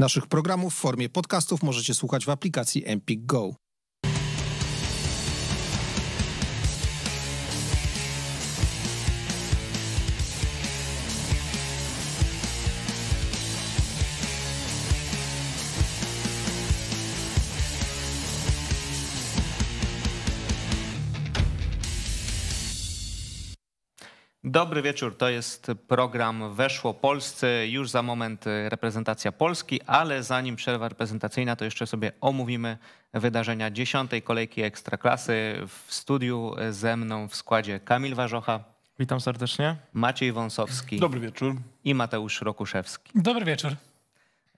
Naszych programów w formie podcastów możecie słuchać w aplikacji Empik Go. Dobry wieczór, to jest program Weszło Polsce. Już za moment e, reprezentacja Polski, ale zanim przerwa reprezentacyjna, to jeszcze sobie omówimy wydarzenia dziesiątej kolejki Ekstraklasy. W studiu e, ze mną w składzie Kamil Warzocha. Witam serdecznie. Maciej Wąsowski. Dobry wieczór. I Mateusz Rokuszewski. Dobry wieczór.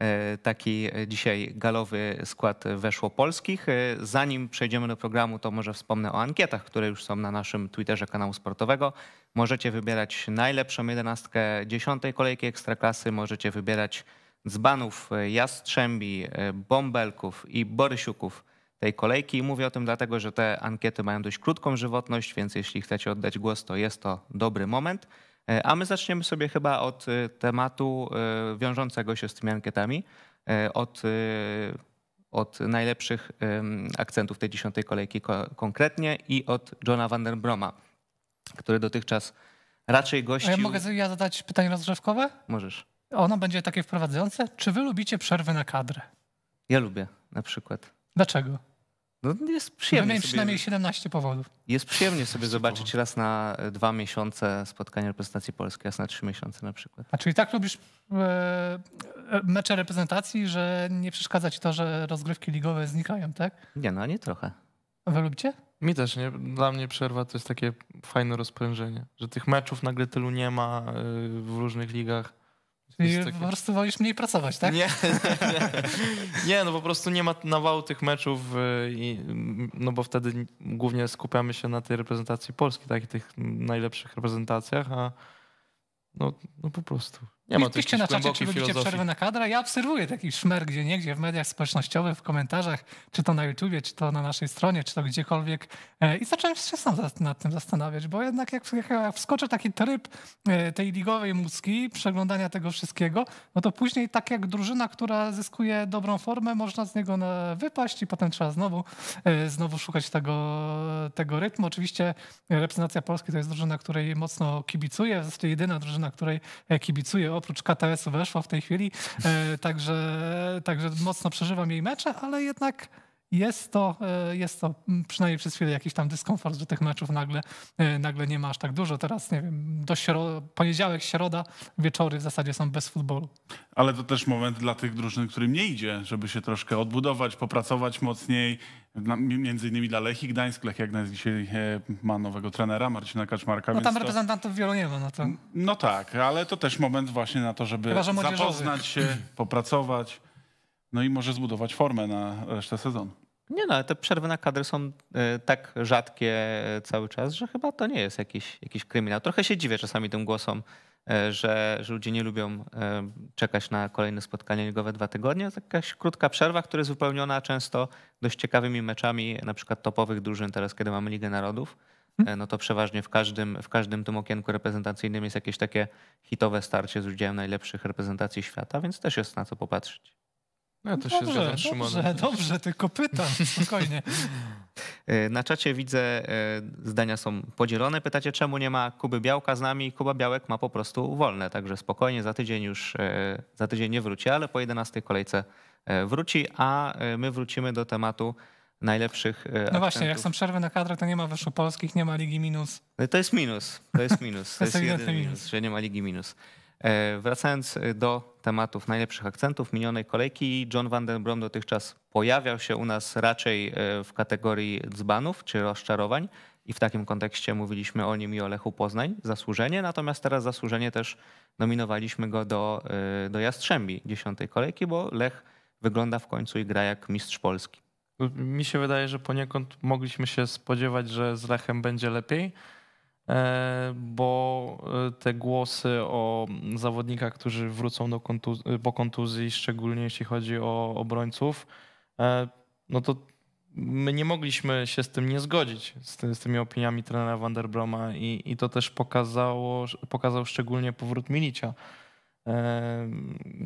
E, taki e, dzisiaj galowy skład weszło polskich. E, zanim przejdziemy do programu, to może wspomnę o ankietach, które już są na naszym Twitterze kanału sportowego. Możecie wybierać najlepszą jedenastkę dziesiątej kolejki Ekstraklasy, możecie wybierać dzbanów, jastrzębi, bąbelków i borysiuków tej kolejki. mówię o tym dlatego, że te ankiety mają dość krótką żywotność, więc jeśli chcecie oddać głos, to jest to dobry moment. E, a my zaczniemy sobie chyba od e, tematu e, wiążącego się z tymi ankietami, od, od najlepszych akcentów tej dziesiątej kolejki konkretnie i od Johna van der Broma, który dotychczas raczej gościł... A ja mogę ja zadać pytanie rozgrzewkowe? Możesz. Ono będzie takie wprowadzające. Czy wy lubicie przerwy na kadrę? Ja lubię na przykład. Dlaczego? No, no jest no przyjemnie. Sobie, przynajmniej 17 powodów. Jest przyjemnie sobie zobaczyć powodów. raz na e, dwa miesiące spotkanie reprezentacji polskiej, raz na trzy miesiące na przykład. A czyli tak lubisz e, e, mecze reprezentacji, że nie przeszkadza ci to, że rozgrywki ligowe znikają, tak? Nie, no nie trochę. A wy lubicie? Mi też nie. Dla mnie przerwa to jest takie fajne rozprężenie, że tych meczów nagle tylu nie ma e, w różnych ligach po prostu wolisz mniej pracować, tak? Nie, nie, nie, no po prostu nie ma nawału tych meczów, y, i, no bo wtedy głównie skupiamy się na tej reprezentacji Polski, tak, I tych najlepszych reprezentacjach, a no, no po prostu nie ma Piszcie na czacie, czy lubicie przerwę na kadrę. Ja obserwuję taki szmer gdzie niegdzie w mediach społecznościowych, w komentarzach, czy to na YouTubie, czy to na naszej stronie, czy to gdziekolwiek. E, I zacząłem się sam nad tym zastanawiać, bo jednak jak wskoczy taki tryb e, tej ligowej mózgi, przeglądania tego wszystkiego, no to później tak jak drużyna, która zyskuje dobrą formę, można z niego wypaść i potem trzeba znowu, e, znowu szukać tego, tego rytmu. Oczywiście reprezentacja Polski to jest drużyna, której mocno kibicuję, w zasadzie jedyna drużyna, której kibicuję oprócz KTS-u weszła w tej chwili, e, także, także mocno przeżywam jej mecze, ale jednak jest to, e, jest to przynajmniej przez chwilę jakiś tam dyskomfort, że tych meczów nagle, e, nagle nie ma aż tak dużo. Teraz, nie wiem, do śro poniedziałek, środa, wieczory w zasadzie są bez futbolu. Ale to też moment dla tych drużyn, którym nie idzie, żeby się troszkę odbudować, popracować mocniej między innymi dla Lechii Gdańsk. Lechia Gdańsk dzisiaj e, ma nowego trenera, Marcina Kaczmarka. No tam reprezentantów to... wielu nie ma. No, to... no tak, ale to też moment właśnie na to, żeby zapoznać się, popracować, no i może zbudować formę na resztę sezonu. Nie no, ale te przerwy na kadry są e, tak rzadkie e, cały czas, że chyba to nie jest jakiś, jakiś kryminał. Trochę się dziwię czasami tym głosom E, że, że ludzie nie lubią e, czekać na kolejne spotkanie ligowe dwa tygodnie. Jakaś krótka przerwa, która jest wypełniona często dość ciekawymi meczami, na przykład topowych drużyn, teraz kiedy mamy Ligę Narodów e, mhm. no to przeważnie w każdym, w każdym tym okienku reprezentacyjnym jest jakieś takie hitowe starcie z udziałem najlepszych reprezentacji świata, więc też jest na co popatrzeć. No, to dobrze, się zgadzam, Dobrze, dobrze, tylko pytam, spokojnie. E, na czacie widzę, e, zdania są podzielone. Pytacie, czemu nie ma Kuby Białka z nami? Kuba Białek ma po prostu wolne, także spokojnie, za tydzień już, e, za tydzień nie wróci, ale po 11 kolejce wróci, a my wrócimy do tematu najlepszych. No akcentów. właśnie, jak są przerwy na kadrę, to nie ma weszło polskich, nie ma ligi minus. To jest minus, to jest minus. To, to jest jeden minus, minus, że nie ma ligi minus. E, wracając e, do tematów najlepszych akcentów minionej kolejki, John Van Den Brom dotychczas pojawiał się u nas raczej e, w kategorii dzbanów czy rozczarowań i w takim kontekście mówiliśmy o nim i o Lechu Poznań, zasłużenie, natomiast teraz zasłużenie też nominowaliśmy go do, do Jastrzębi dziesiątej kolejki, bo Lech wygląda w końcu i gra jak mistrz Polski. Mi się wydaje, że poniekąd mogliśmy się spodziewać, że z Lechem będzie lepiej, E, bo e, te głosy o zawodnikach, którzy wrócą do po kontuzji, szczególnie jeśli chodzi o obrońców, e, no to my nie mogliśmy się z tym nie zgodzić, z, ty z tymi opiniami trenera Vanderbroma i, i to też pokazało, pokazał szczególnie powrót Milicia.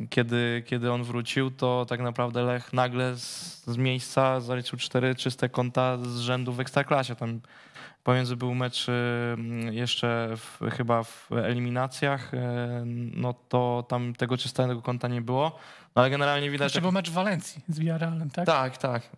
Kiedy, kiedy on wrócił, to tak naprawdę Lech nagle z, z miejsca zaliczył cztery czyste konta z rzędu w Ekstraklasie. Tam Pomiędzy był mecz y, jeszcze w, chyba w eliminacjach, y, no to tam tego czystego kąta nie było. No ale generalnie widać... Jeszcze jak... był mecz w Walencji z Villarrealem, tak? Tak, tak.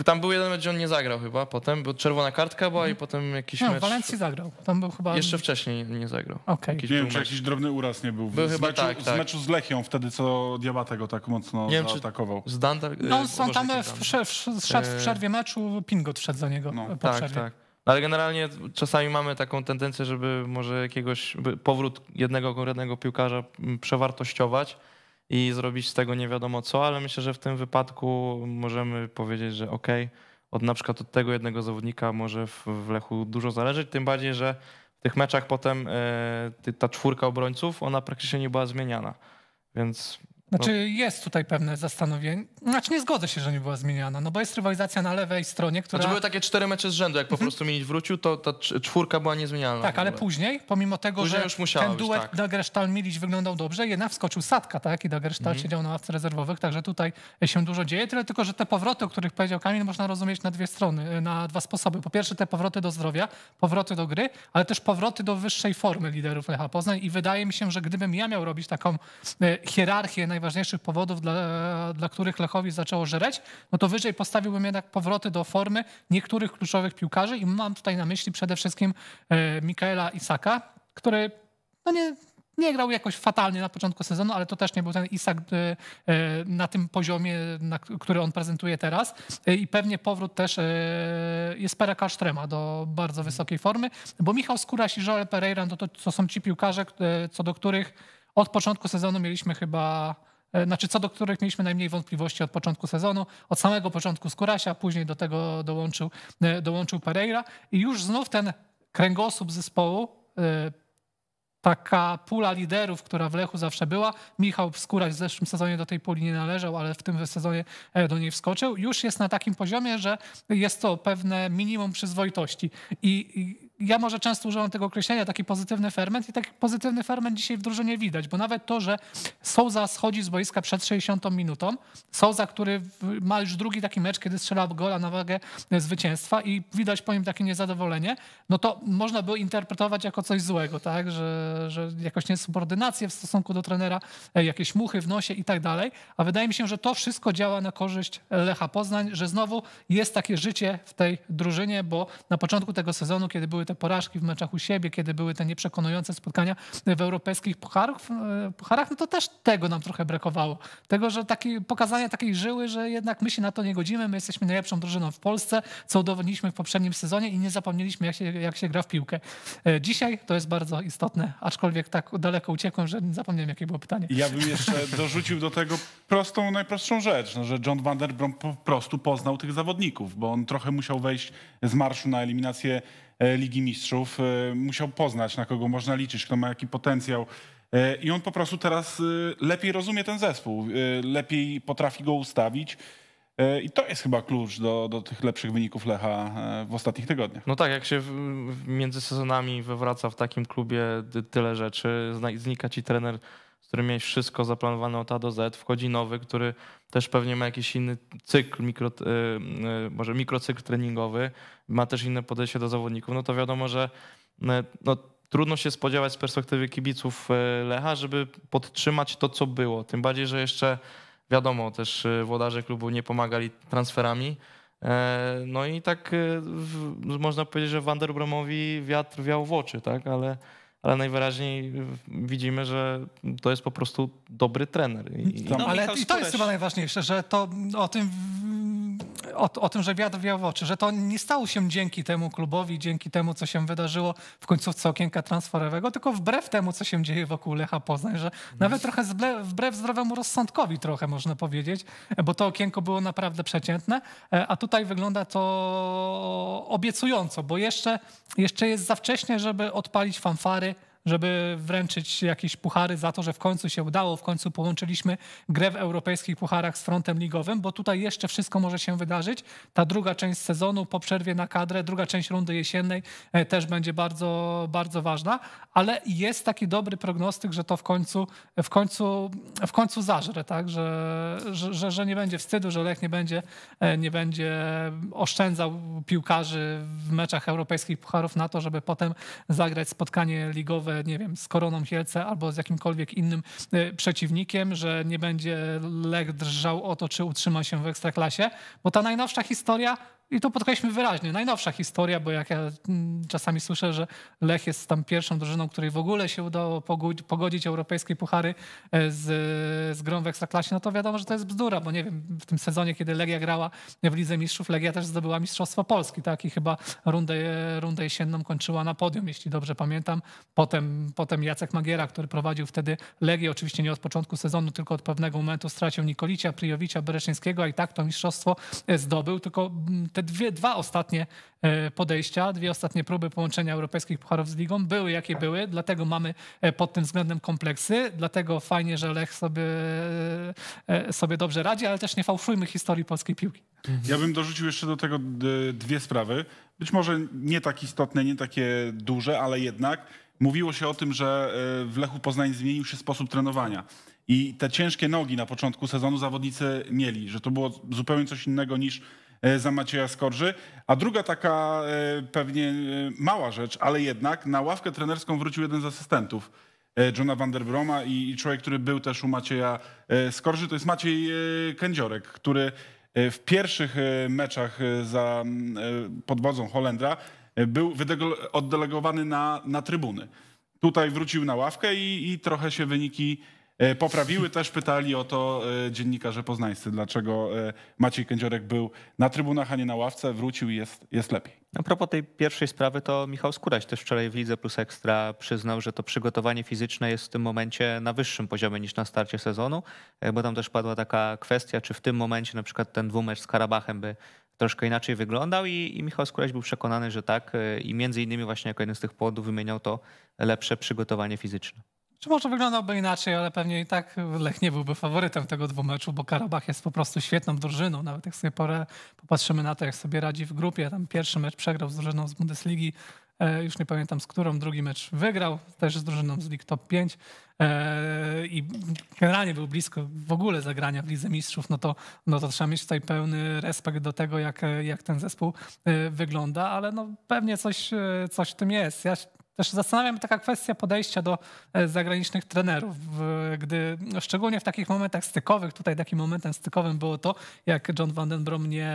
Y, tam był jeden mecz, gdzie on nie zagrał chyba potem, bo czerwona kartka była i mhm. potem jakiś no, mecz... w Walencji zagrał. Tam był chyba... Jeszcze wcześniej nie zagrał. Okay. Jakiś nie wiem, mecz. czy jakiś drobny uraz nie był. był z, chyba meczu, tak, tak. z meczu z Lechią wtedy, co Diabatego tak mocno nie wiem, Z Dandar... No, są tam w, w, w, w przerwie meczu, Pingot wszedł za niego no. po tak, przerwie. Tak. No, ale generalnie czasami mamy taką tendencję, żeby może jakiegoś powrót jednego konkretnego piłkarza mm, przewartościować i zrobić z tego nie wiadomo co, ale myślę, że w tym wypadku możemy powiedzieć, że ok, od na przykład od tego jednego zawodnika może w Lechu dużo zależeć, tym bardziej, że w tych meczach potem e, ta czwórka obrońców, ona praktycznie nie była zmieniana. Więc znaczy no. jest tutaj pewne zastanowienie. Znaczy nie zgodzę się, że nie była zmieniana, no bo jest rywalizacja na lewej stronie, która... Znaczy były takie cztery mecze z rzędu, jak po mhm. prostu Milić wrócił, to ta czwórka była niezmieniana. Tak, ale później, pomimo tego, później że ten duet tak. Dagresztal-Milić wyglądał dobrze, jednak wskoczył Sadka, tak? I Dagresztal mhm. siedział na ławce rezerwowych, także tutaj się dużo dzieje, tyle tylko, że te powroty, o których powiedział Kamil, można rozumieć na dwie strony, e, na dwa sposoby. Po pierwsze te powroty do zdrowia, powroty do gry, ale też powroty do wyższej formy liderów Lecha Poznań i wydaje mi się, że gdybym ja miał robić taką e, hierarchię naj najważniejszych powodów, dla, dla których Lechowi zaczęło żreć, no to wyżej postawiłbym jednak powroty do formy niektórych kluczowych piłkarzy i mam tutaj na myśli przede wszystkim e, Mikaela Isaka, który no nie, nie grał jakoś fatalnie na początku sezonu, ale to też nie był ten Isak e, e, na tym poziomie, na który on prezentuje teraz. I pewnie powrót też jest Pera Kasztrema do bardzo wysokiej formy, bo Michał Skóraś i Joel Pereira no to, to są ci piłkarze, co do których od początku sezonu mieliśmy chyba E, znaczy co do których mieliśmy najmniej wątpliwości od początku sezonu, od samego początku Skurasia, później do tego dołączył, e, dołączył Pereira i już znów ten kręgosłup zespołu, e, taka pula liderów, która w Lechu zawsze była. Michał Skóraś w zeszłym sezonie do tej puli nie należał, ale w tym sezonie do niej wskoczył. Już jest na takim poziomie, że jest to pewne minimum przyzwoitości i, i ja może często używam tego określenia, taki pozytywny ferment i taki pozytywny ferment dzisiaj w drużynie widać, bo nawet to, że Souza schodzi z boiska przed 60 minutą, Souza, który ma już drugi taki mecz, kiedy strzela gola na wagę e, zwycięstwa i widać po nim takie niezadowolenie, no to można było interpretować jako coś złego, tak, że, że jakoś niesubordynację w stosunku do trenera, e, jakieś muchy w nosie i tak dalej, a wydaje mi się, że to wszystko działa na korzyść Lecha Poznań, że znowu jest takie życie w tej drużynie, bo na początku tego sezonu, kiedy były te porażki w meczach u siebie, kiedy były te nieprzekonujące spotkania w europejskich pucharach, e, pucharach no to też tego nam trochę brakowało. Tego, że taki, pokazanie takiej żyły, że jednak my się na to nie godzimy, my jesteśmy najlepszą drużyną w Polsce, co udowodniliśmy w poprzednim sezonie i nie zapomnieliśmy, jak się, jak się gra w piłkę. E, dzisiaj to jest bardzo istotne, aczkolwiek tak daleko uciekłem, że nie zapomniałem, jakie było pytanie. Ja bym jeszcze dorzucił do tego prostą, najprostszą rzecz, no, że John Van Der Brom po prostu poznał tych zawodników, bo on trochę musiał wejść z marszu na eliminację E, Ligi Mistrzów, e, musiał poznać, na kogo można liczyć, kto ma jaki potencjał. E, I on po prostu teraz lepiej rozumie ten zespół, lepiej potrafi go ustawić. I to jest chyba klucz do, do tych lepszych wyników Lecha w ostatnich tygodniach. No tak, jak się między sezonami wywraca w takim klubie tyle rzeczy, znika ci trener w którym miałeś wszystko zaplanowane od A do Z, wchodzi nowy, który też pewnie ma jakiś inny cykl, mikro, y, y, może mikrocykl treningowy, ma też inne podejście do zawodników, no to wiadomo, że y, no, trudno się spodziewać z perspektywy kibiców Lecha, żeby podtrzymać to, co było. Tym bardziej, że jeszcze wiadomo, też włodarze klubu nie pomagali transferami. E, no i tak można powiedzieć, że Wander Bromowi wiatr wiał w oczy, tak? ale ale najwyraźniej widzimy, że to jest po prostu dobry trener. I, no, no, ale Michał i to jest chyba najważniejsze, że to o tym, o, o tym, że wiatr wiał w oczy, że to nie stało się dzięki temu klubowi, dzięki temu, co się wydarzyło w końcówce okienka transferowego, tylko wbrew temu, co się dzieje wokół Lecha Poznań, że nawet trochę zble, wbrew zdrowemu rozsądkowi trochę można powiedzieć, bo to okienko było naprawdę przeciętne, e, a tutaj wygląda to obiecująco, bo jeszcze, jeszcze jest za wcześnie, żeby odpalić fanfary, żeby wręczyć jakieś puchary za to, że w końcu się udało, w końcu połączyliśmy grę w europejskich pucharach z frontem ligowym, bo tutaj jeszcze wszystko może się wydarzyć. Ta druga część sezonu po przerwie na kadrę, druga część rundy jesiennej e, też będzie bardzo, bardzo ważna, ale jest taki dobry prognostyk, że to w końcu, w końcu, w końcu zażre, tak? że, że, że nie będzie wstydu, że Lech nie będzie, e, nie będzie oszczędzał piłkarzy w meczach europejskich pucharów na to, żeby potem zagrać spotkanie ligowe rozmowę, nie wiem, z Koroną Hielce albo z jakimkolwiek innym e, przeciwnikiem, że nie będzie Lech drżał o to, czy utrzyma się w Ekstraklasie, bo ta najnowsza historia i tu podkreślmy wyraźnie, najnowsza historia, bo jak ja mm, czasami słyszę, że Lech jest tam pierwszą drużyną, której w ogóle się udało pogodzić europejskie puchary e, z, z grą w Ekstraklasie, no to wiadomo, że to jest bzdura, bo nie wiem, w tym sezonie, kiedy Legia grała w Lidze Mistrzów, Legia też zdobyła Mistrzostwo Polski, tak? I chyba rundę, rundę jesienną kończyła na podium, jeśli dobrze pamiętam. Potem, potem Jacek Magiera, który prowadził wtedy Legię, oczywiście nie od początku sezonu, tylko od pewnego momentu stracił Nikolicia, Prijowicia, Bereszyńskiego, a i tak to mistrzostwo e, zdobył, tylko mm, te dwie, dwa ostatnie e, podejścia, dwie ostatnie próby połączenia europejskich pucharów z ligą były jakie były, dlatego mamy e, pod tym względem kompleksy, dlatego fajnie, że Lech sobie, e, sobie dobrze radzi, ale też nie fałszujmy historii polskiej piłki. Ja bym dorzucił jeszcze do tego dwie sprawy, być może nie tak istotne, nie takie duże, ale jednak mówiło się o tym, że w Lechu Poznań zmienił się sposób trenowania. I te ciężkie nogi na początku sezonu zawodnicy mieli, że to było zupełnie coś innego niż E, za Macieja Skorży. A druga taka e, pewnie e, mała rzecz, ale jednak na ławkę trenerską wrócił jeden z asystentów Johna van der Broma i człowiek, który był też u Macieja Skorży, to jest Maciej Kędziorek, który w pierwszych meczach za, pod wodzą Holendra był oddelegowany na, na trybuny. Tutaj wrócił na ławkę i, i trochę się wyniki E, poprawiły też, pytali o to e, dziennikarze poznańscy, dlaczego e, Maciej Kędziorek był na trybunach, a nie na ławce, wrócił i jest, jest lepiej. A propos tej pierwszej sprawy, to Michał Skóraś też wczoraj w Lidze Plus Ekstra przyznał, że to przygotowanie fizyczne jest w tym momencie na wyższym poziomie niż na starcie sezonu, bo tam też padła taka kwestia, czy w tym momencie na przykład ten dwumecz z Karabachem by troszkę inaczej wyglądał i, i Michał Skóraś był przekonany, że tak i między innymi właśnie jako jeden z tych powodów wymieniał to lepsze przygotowanie fizyczne. Czy może wyglądałby inaczej, ale pewnie i tak Lech nie byłby faworytem tego dwumeczu, bo Karabach jest po prostu świetną drużyną. Nawet jak sobie porę, popatrzymy na to, jak sobie radzi w grupie. Tam pierwszy mecz przegrał z drużyną z Bundesligi, e, już nie pamiętam z którą, drugi mecz wygrał, też z drużyną z League Top 5 e, i generalnie był blisko w ogóle zagrania w Lidze Mistrzów, no to, no to trzeba mieć tutaj pełny respekt do tego, jak, jak ten zespół e, wygląda, ale no pewnie coś, coś w tym jest. Ja też zastanawiam się taka kwestia podejścia do e, zagranicznych trenerów, gdy no, szczególnie w takich momentach stykowych, tutaj takim momentem stykowym było to, jak John Vandenbrom nie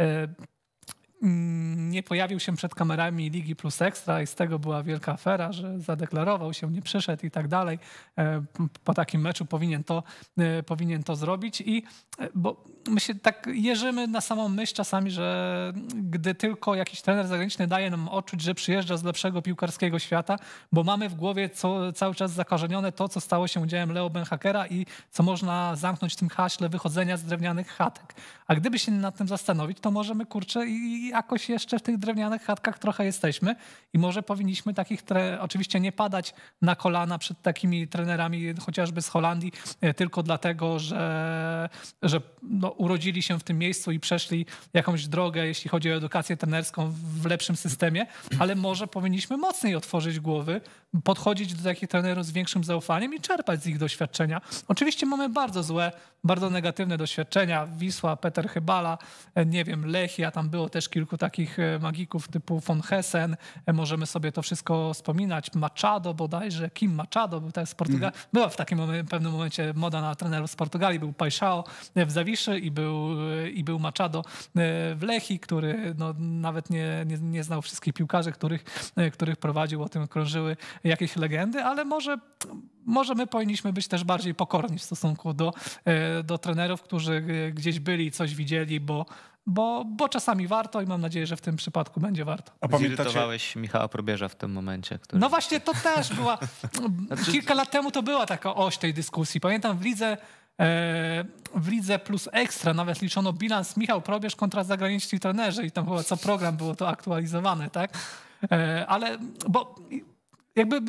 e, Mm, nie pojawił się przed kamerami Ligi Plus Ekstra i z tego była wielka afera, że zadeklarował się, nie przyszedł i tak dalej. E, po takim meczu powinien to, e, powinien to zrobić i e, bo my się tak jeżymy na samą myśl czasami, że gdy tylko jakiś trener zagraniczny daje nam odczuć, że przyjeżdża z lepszego piłkarskiego świata, bo mamy w głowie co, cały czas zakorzenione to, co stało się udziałem Leo Benhakera i co można zamknąć w tym haśle wychodzenia z drewnianych chatek. A gdyby się nad tym zastanowić, to możemy, kurczę, i jakoś jeszcze w tych drewnianych chatkach trochę jesteśmy i może powinniśmy takich, oczywiście nie padać na kolana przed takimi trenerami chociażby z Holandii, e, tylko dlatego, że, że no, urodzili się w tym miejscu i przeszli jakąś drogę, jeśli chodzi o edukację trenerską w lepszym systemie, ale może powinniśmy mocniej otworzyć głowy, podchodzić do takich trenerów z większym zaufaniem i czerpać z ich doświadczenia. Oczywiście mamy bardzo złe, bardzo negatywne doświadczenia. Wisła, Peter Chybala, e, nie wiem, Lechia, tam było też kilka kilku takich e, magików typu von Hessen. E, możemy sobie to wszystko wspominać. Machado bodajże, Kim Machado był też z Portugalii. Mm. Była w takim momencie, pewnym momencie moda na trenerów z Portugalii. Był Paixão e, w Zawiszy i był, i był Machado w Lechi, który no, nawet nie, nie, nie znał wszystkich piłkarzy, których, których prowadził. O tym krążyły jakieś legendy, ale może może my powinniśmy być też bardziej pokorni w stosunku do, do trenerów, którzy gdzieś byli, coś widzieli, bo bo, bo czasami warto i mam nadzieję, że w tym przypadku będzie warto. A pamiętałeś Michała Probierza w tym momencie. Który... No właśnie, to też była. Znaczy- Kilka lat temu to była taka oś tej dyskusji. Pamiętam w lidze e, w lidze plus ekstra nawet liczono bilans Michał Probierz kontra zagraniczni trenerzy i tam chyba co program było to aktualizowane, tak? E, ale, bo jakby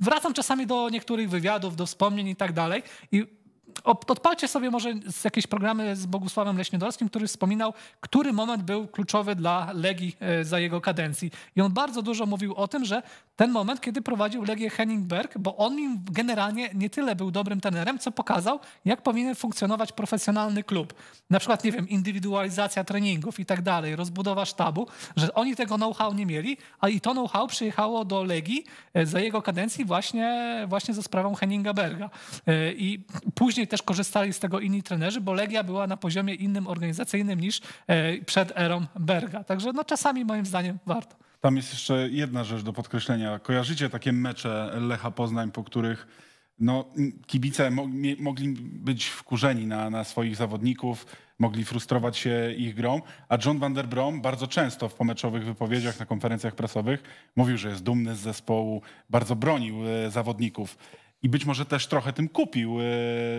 wracam czasami do niektórych wywiadów, do wspomnień i tak dalej i Odpalcie sobie może jakieś programy z Bogusławem Leśniodolskim, który wspominał, który moment był kluczowy dla Legii e, za jego kadencji. I on bardzo dużo mówił o tym, że ten moment, kiedy prowadził Legię Henningberg, bo on im generalnie nie tyle był dobrym trenerem, co pokazał, jak powinien funkcjonować profesjonalny klub. Na przykład, nie wiem, indywidualizacja treningów i tak dalej, rozbudowa sztabu, że oni tego know-how nie mieli, a i to know-how przyjechało do Legii e, za jego kadencji właśnie, właśnie za sprawą Henninga Berga. E, I później też korzystali z tego inni trenerzy, bo Legia była na poziomie innym organizacyjnym niż e, przed erą Berga. Także no, czasami moim zdaniem warto. Tam jest jeszcze jedna rzecz do podkreślenia. Kojarzycie takie mecze Lecha Poznań, po których no, kibice mogli być wkurzeni na, na swoich zawodników, mogli frustrować się ich grą, a John van der Brom bardzo często w pomeczowych wypowiedziach na konferencjach prasowych mówił, że jest dumny z zespołu, bardzo bronił e, zawodników i być może też trochę tym kupił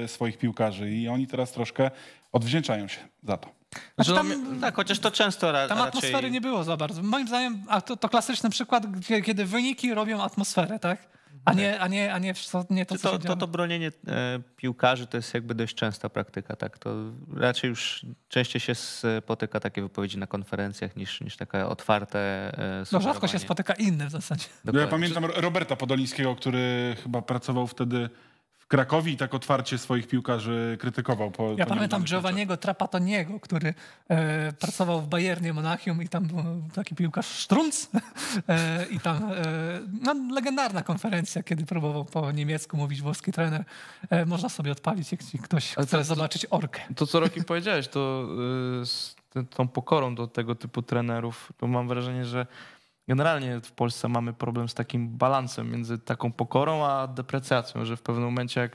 e, swoich piłkarzy i oni teraz troszkę odwdzięczają się za to. Znaczy, znaczy no, tam, tak, chociaż to często ra, Tam raczej... atmosfery nie było za bardzo. Moim zdaniem a to, to klasyczny przykład, kiedy wyniki robią atmosferę, tak? Tak. A nie, a nie, a nie, co, nie to, co to, to, to bronienie e, piłkarzy to jest jakby dość częsta praktyka. Tak? To raczej już częściej się spotyka takie wypowiedzi na konferencjach niż, niż takie otwarte e, No rzadko się spotyka inne w zasadzie. No ja pamiętam Roberta Podolińskiego, który chyba pracował wtedy Krakowi i tak otwarcie swoich piłkarzy krytykował. Po, ja pamiętam Giovanniego Trapatoniego, który e, pracował w Bayernie Monachium i tam był taki piłkarz Strunz e, i tam e, no, legendarna konferencja, kiedy próbował po niemiecku mówić włoski trener. E, można sobie odpalić, jeśli ktoś Ale chce zobaczyć orkę. To, co Roki powiedziałeś, to y, z tą pokorą do tego typu trenerów, to mam wrażenie, że generalnie w Polsce mamy problem z takim balansem między taką pokorą a deprecjacją, że w pewnym momencie, jak,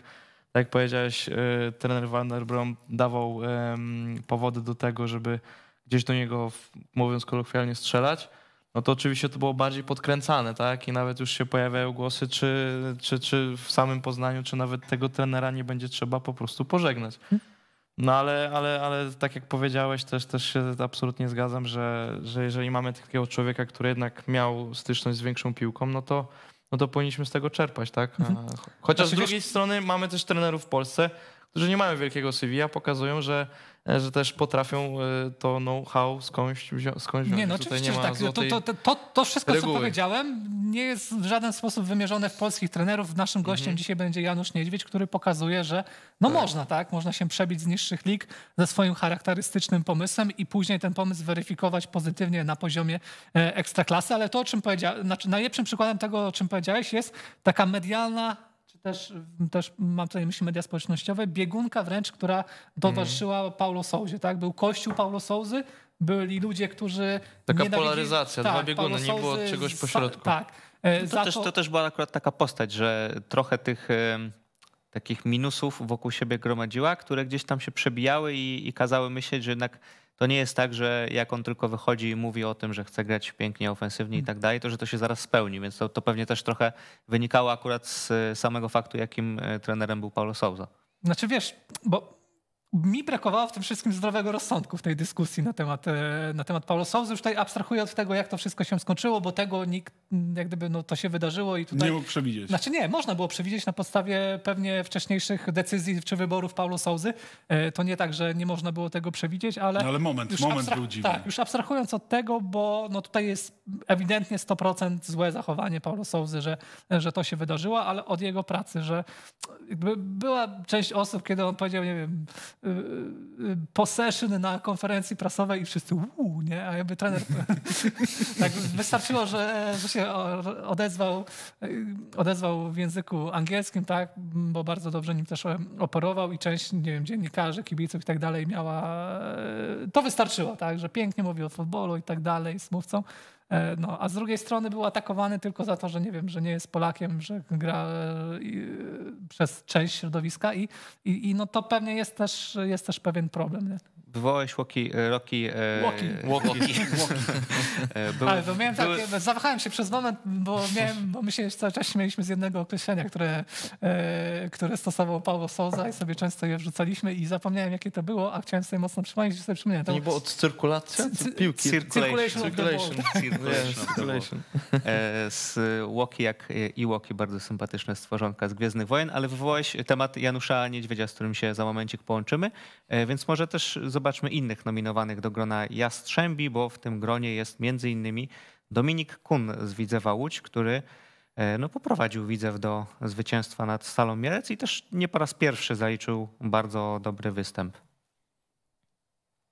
tak jak powiedziałeś, e, trener Vanderbrom dawał powody do tego, żeby gdzieś do niego, mówiąc kolokwialnie, strzelać, no to oczywiście to było bardziej podkręcane, tak? I nawet już się pojawiają głosy, czy, czy, czy w samym Poznaniu, czy nawet tego trenera nie będzie trzeba po prostu pożegnać. Mhm. No ale, ale, ale tak jak powiedziałeś, też, też się absolutnie zgadzam, że, że jeżeli mamy takiego człowieka, który jednak miał styczność z większą piłką, no to, no to powinniśmy z tego czerpać, tak? Mhm. Chociaż znaczy, z drugiej strony mamy też trenerów w Polsce, którzy nie mają wielkiego CV, a pokazują, że E, że też potrafią e, to know-how skądś, wzią- skądś wziąć. Nie, no oczywiście, nie tak. No to, to, to, to wszystko, reguły. co powiedziałem, nie jest w żaden sposób wymierzone w polskich trenerów. Naszym mhm. gościem dzisiaj będzie Janusz Niedźwiedź, który pokazuje, że no tak. można, tak? Można się przebić z niższych lig ze swoim charakterystycznym pomysłem i później ten pomysł weryfikować pozytywnie na poziomie e, ekstraklasy. Ale to, o czym powiedziałeś, znaczy najlepszym przykładem tego, o czym powiedziałeś, jest taka medialna też, też mam tutaj myśli media społecznościowe, biegunka wręcz, która towarzyszyła mm. Paulo Souzie, tak? Był kościół Paulo Souzy, byli ludzie, którzy... Taka polaryzacja, tak, dwa bieguny, nie było czegoś pośrodku. Tak. To e, też, to... też była akurat taka postać, że trochę tych takich minusów wokół siebie gromadziła, które gdzieś tam się przebijały i, i kazały myśleć, że jednak to nie jest tak, że jak on tylko wychodzi i mówi o tym, że chce grać pięknie, ofensywnie i tak dalej, to że to się zaraz spełni, więc to, to pewnie też trochę wynikało akurat z samego faktu, jakim e, trenerem był Paulo Souza. Znaczy wiesz, bo mi brakowało w tym wszystkim zdrowego rozsądku w tej dyskusji na temat, e, na temat Paulo Sousa. Już tutaj abstrahuję od tego, jak to wszystko się skończyło, bo tego nikt, mm, jak gdyby, no, to się wydarzyło i tutaj... Nie mógł przewidzieć. Znaczy nie, można było przewidzieć na podstawie pewnie wcześniejszych decyzji czy wyborów Paulo Sousy. E, to nie tak, że nie można było tego przewidzieć, ale... No ale moment, moment był dziwny. Tak, już abstrahując od tego, bo no, tutaj jest ewidentnie 100% złe zachowanie Paulo Sousy, że, że to się wydarzyło, ale od jego pracy, że była część osób, kiedy on powiedział, nie wiem posession na konferencji prasowej i wszyscy uuu, nie? A jakby trener tak wystarczyło, że, że się odezwał, odezwał w języku angielskim, tak? Bo bardzo dobrze nim też operował i część, nie wiem, dziennikarzy, kibiców i tak dalej miała... To wystarczyło, tak? Że pięknie mówił o futbolu i tak dalej z mówcą. E, no, a z drugiej strony był atakowany tylko za to, że nie wiem, że nie jest Polakiem, że gra e, e, przez część środowiska i, i, i no to pewnie jest też, jest też pewien problem. Nie? Wywołałeś e, e, Łoki... Łoki. Łoki. E, ale bo miałem tak, były... takie... Zawahałem się przez moment, bo, miałem, bo my się cały czas śmieliśmy z jednego określenia, które, które stosował Paulo Souza i sobie często je wrzucaliśmy i zapomniałem, jakie to było, a chciałem sobie mocno przypomnieć, że sobie przypomniałem. To nie było od cyrkulacji? Piłki. Circulation. Circulation. Circulation. Z Łoki jak i Łoki, bardzo sympatyczne stworzonka z Gwiezdnych Wojen, ale wywołałeś temat Janusza Niedźwiedzia, z którym się za momencik połączymy, więc może też zobaczymy zobaczmy innych nominowanych do grona Jastrzębi, bo w tym gronie jest między innymi Dominik Kun z Widzewa Łódź, który e, no, poprowadził Widzew do zwycięstwa nad Stalą Mielec i też nie po raz pierwszy zaliczył bardzo dobry występ.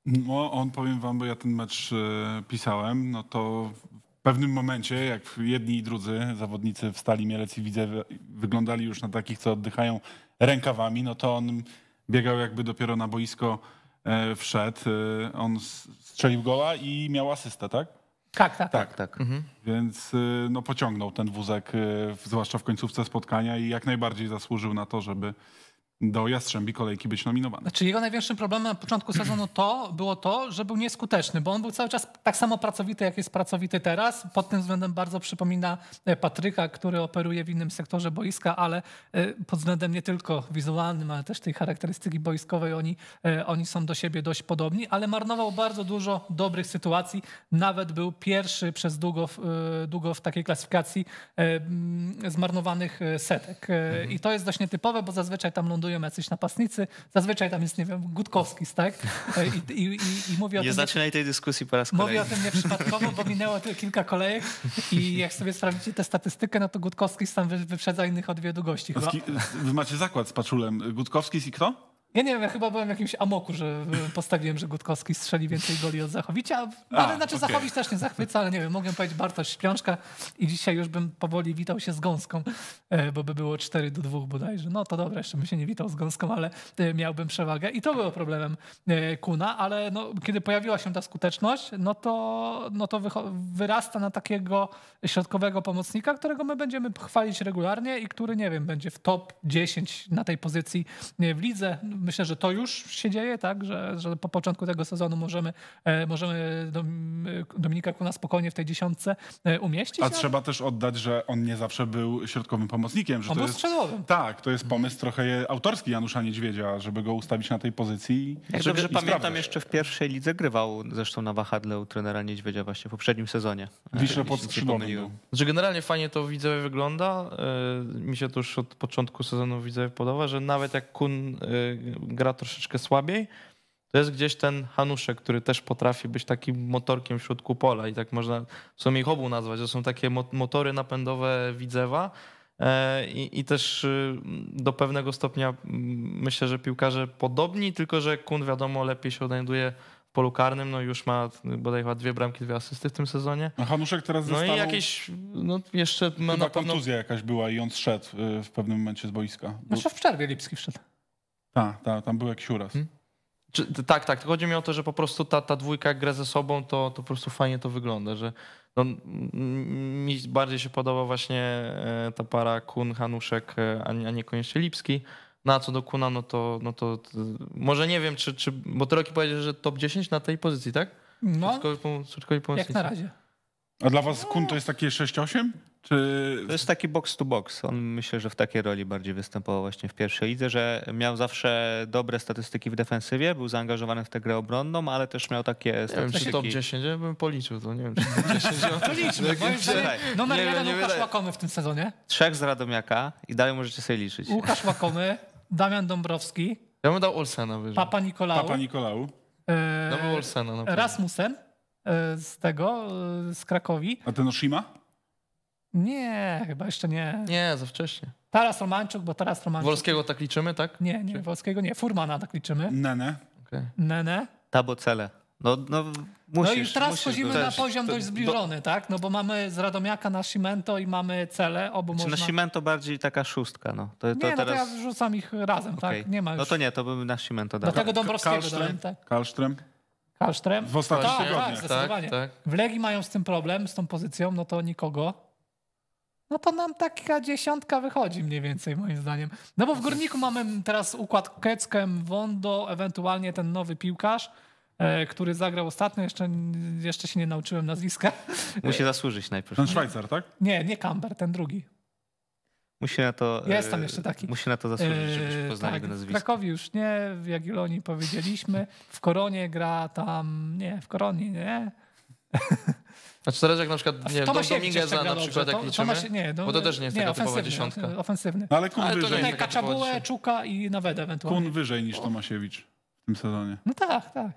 No, on powiem wam, bo ja ten mecz e, pisałem, no to w pewnym momencie, jak jedni i drudzy zawodnicy w Stali Mielec i Widzew wyglądali już na takich, co oddychają rękawami, no to on biegał jakby dopiero na boisko E, wszedł, e, on strzelił gola i miał asystę, tak? Tak, tak. tak, tak. Mhm. Więc e, no, pociągnął ten wózek, zwłaszcza w końcówce spotkania i jak najbardziej zasłużył na to, żeby do Jastrzębi kolejki być nominowany. Znaczy jego największym problemem na początku sezonu to było to, że był nieskuteczny, bo on był cały czas tak samo pracowity, jak jest pracowity teraz. Pod tym względem bardzo przypomina e, Patryka, który operuje w innym sektorze boiska, ale e, pod względem nie tylko wizualnym, ale też tej charakterystyki boiskowej oni, e, oni są do siebie dość podobni, ale marnował bardzo dużo dobrych sytuacji. Nawet był pierwszy przez długo, długo w takiej klasyfikacji zmarnowanych setek. Mhm. I to jest dość nietypowe, bo zazwyczaj tam ląduje stoją jacyś napastnicy. Zazwyczaj tam jest, nie wiem, Gutkowski, tak? E, I, i, i, i mówię o nie tym, zaczynaj tej dyskusji po raz mówię kolejny. Mówię o tym nieprzypadkowo, bo minęło kilka kolejek i jak sobie sprawdzicie tę statystykę, no to Gutkowski sam wyprzedza innych od wielu gości. Chyba. Wy macie zakład z Paczulem. Gutkowski i kto? Ja nie wiem, ja chyba byłem w jakimś amoku, że postawiłem, że Gutkowski strzeli więcej goli od Zachowicia. ale A, znaczy okay. Zachowicz też nie zachwyca, ale nie wiem, mogę powiedzieć Bartosz Śpiączka i dzisiaj już bym powoli witał się z Gąską, e, bo by było 4 do 2 bodajże. No to dobra, jeszcze bym się nie witał z Gąską, ale e, miałbym przewagę i to było problemem e, Kuna, ale no, kiedy pojawiła się ta skuteczność, no to, no to wyrasta na takiego środkowego pomocnika, którego my będziemy chwalić regularnie i który, nie wiem, będzie w top 10 na tej pozycji w lidze myślę, że to już się dzieje, tak, że, że po początku tego sezonu możemy, e, możemy e, Dominika Kuna spokojnie w tej dziesiątce e, umieścić. A, trzeba też oddać, że on nie zawsze był środkowym pomocnikiem. Że on to był jest, skrzydłowym. Tak, to jest mhm. pomysł trochę autorski Janusza Niedźwiedzia, żeby go ustawić na tej pozycji. Jak i, dobrze pamiętam, sprawdzać. jeszcze w pierwszej lidze grywał zresztą na wahadle u trenera Niedźwiedzia właśnie w poprzednim sezonie. Wiśle pod skrzydłowym był. Znaczy, generalnie fajnie to widzowie wygląda. Mi się to już od początku sezonu widzę podoba, że nawet jak Kun gra troszeczkę słabiej, to jest gdzieś ten Hanuszek, który też potrafi być takim motorkiem w środku pola i tak można w sumie ich obu nazwać. To są takie motory napędowe Widzewa e, i, i też y, do pewnego stopnia myślę, że piłkarze podobni, tylko że Kun wiadomo lepiej się odnajduje polu karnym, no już ma bodaj chyba dwie bramki, dwie asysty w tym sezonie. A Hanuszek teraz No i jakieś, no jeszcze ma na pewno... kontuzja jakaś była i on szedł y, w pewnym momencie z boiska. Znaczy w przerwie Lipski wszedł. Tak, ta, tam był jakiś uraz. Hmm? Czy, tak, tak. Chodzi mi o to, że po prostu ta, ta dwójka jak gra ze sobą, to, to po prostu fajnie to wygląda, że no, mi bardziej się podoba właśnie e, ta para Kun, Hanuszek, e, a, nie, a niekoniecznie Lipski. Na no, co do Kuna, no to, no to, to może nie wiem, czy, czy bo Tyroki powiedział, że top 10 na tej pozycji, tak? No, Córkowi, córkowi jak na razie. A dla was Kun to jest takie 6-8? Czy... To jest taki box to box. On myślę, że w takiej roli bardziej występował właśnie w pierwszej lidze, że miał zawsze dobre statystyki w defensywie, był zaangażowany w tę grę obronną, ale też miał takie nie statystyki... wiem, czy top 10, ja bym policzył to, nie wiem, czy top 10... to liczmy, moim zdaniem numer no, jeden Łukasz Łakomy w tym sezonie. Trzech z Radomiaka i dalej możecie sobie liczyć. Łukasz Łakomy, Damian Dąbrowski. Ja bym dał Olsena wyżej. Papa Nikolału. Papa Nikolału. Eee, Olsena, Rasmussen. E, z tego, e, z Krakowi. A ten Oshima? Nie, chyba jeszcze nie. Nie, za wcześnie. Taras Romanczuk, bo Taras Romanczuk. Wolskiego tak liczymy, tak? Nie, nie, Czy... Wolskiego nie. Furmana tak liczymy. Nene. Okay. Nene. Tabocele. No, no, musisz, no i teraz wchodzimy na poziom dość zbliżony, do... tak? No bo mamy z Radomiaka na Cimento i mamy cele obu znaczy można... na Cimento bardziej taka szóstka, no. To, to nie, no teraz... to ja rzucam ich razem, okay. tak? Nie ma już... No to nie, to bym na Shimento dał. tego Dąbrowskiego Karlström? dałem, tak? Karlström? Kasztrem? W ostatnich tak, tygodniach. Tak, zdecydowanie. Tak, tak. W Legii mają z tym problem, z tą pozycją, no to nikogo. No to nam taka dziesiątka wychodzi mniej więcej moim zdaniem. No bo w Górniku mamy teraz układ Keckem, Wondo, ewentualnie ten nowy piłkarz, e, który zagrał ostatnio, jeszcze, jeszcze się nie nauczyłem nazwiska. Musi zasłużyć najpierw. Ten Szwajcar, tak? Nie, nie Camber, ten drugi. Musi na to. E, jest tam jeszcze taki. Musi na to zasłużyć, żebyśmy e, poznali tak, jego nazwisko. W Krakowie już nie, w Jagiellonii powiedzieliśmy. W Koronie gra tam. Nie, w Koronie nie. Znaczy teraz jak na przykład nie, Tomasz Domingueza tak na przykład jak liczymy, Tomasz, nie, do, bo to też nie jest nie, taka typowa dziesiątka. Ofensywny. Ale Kun Ale wyżej. Kaczabułę, Czuka i nawet ewentualnie. Kun wyżej niż Tomasiewicz w tym sezonie. No tak, tak.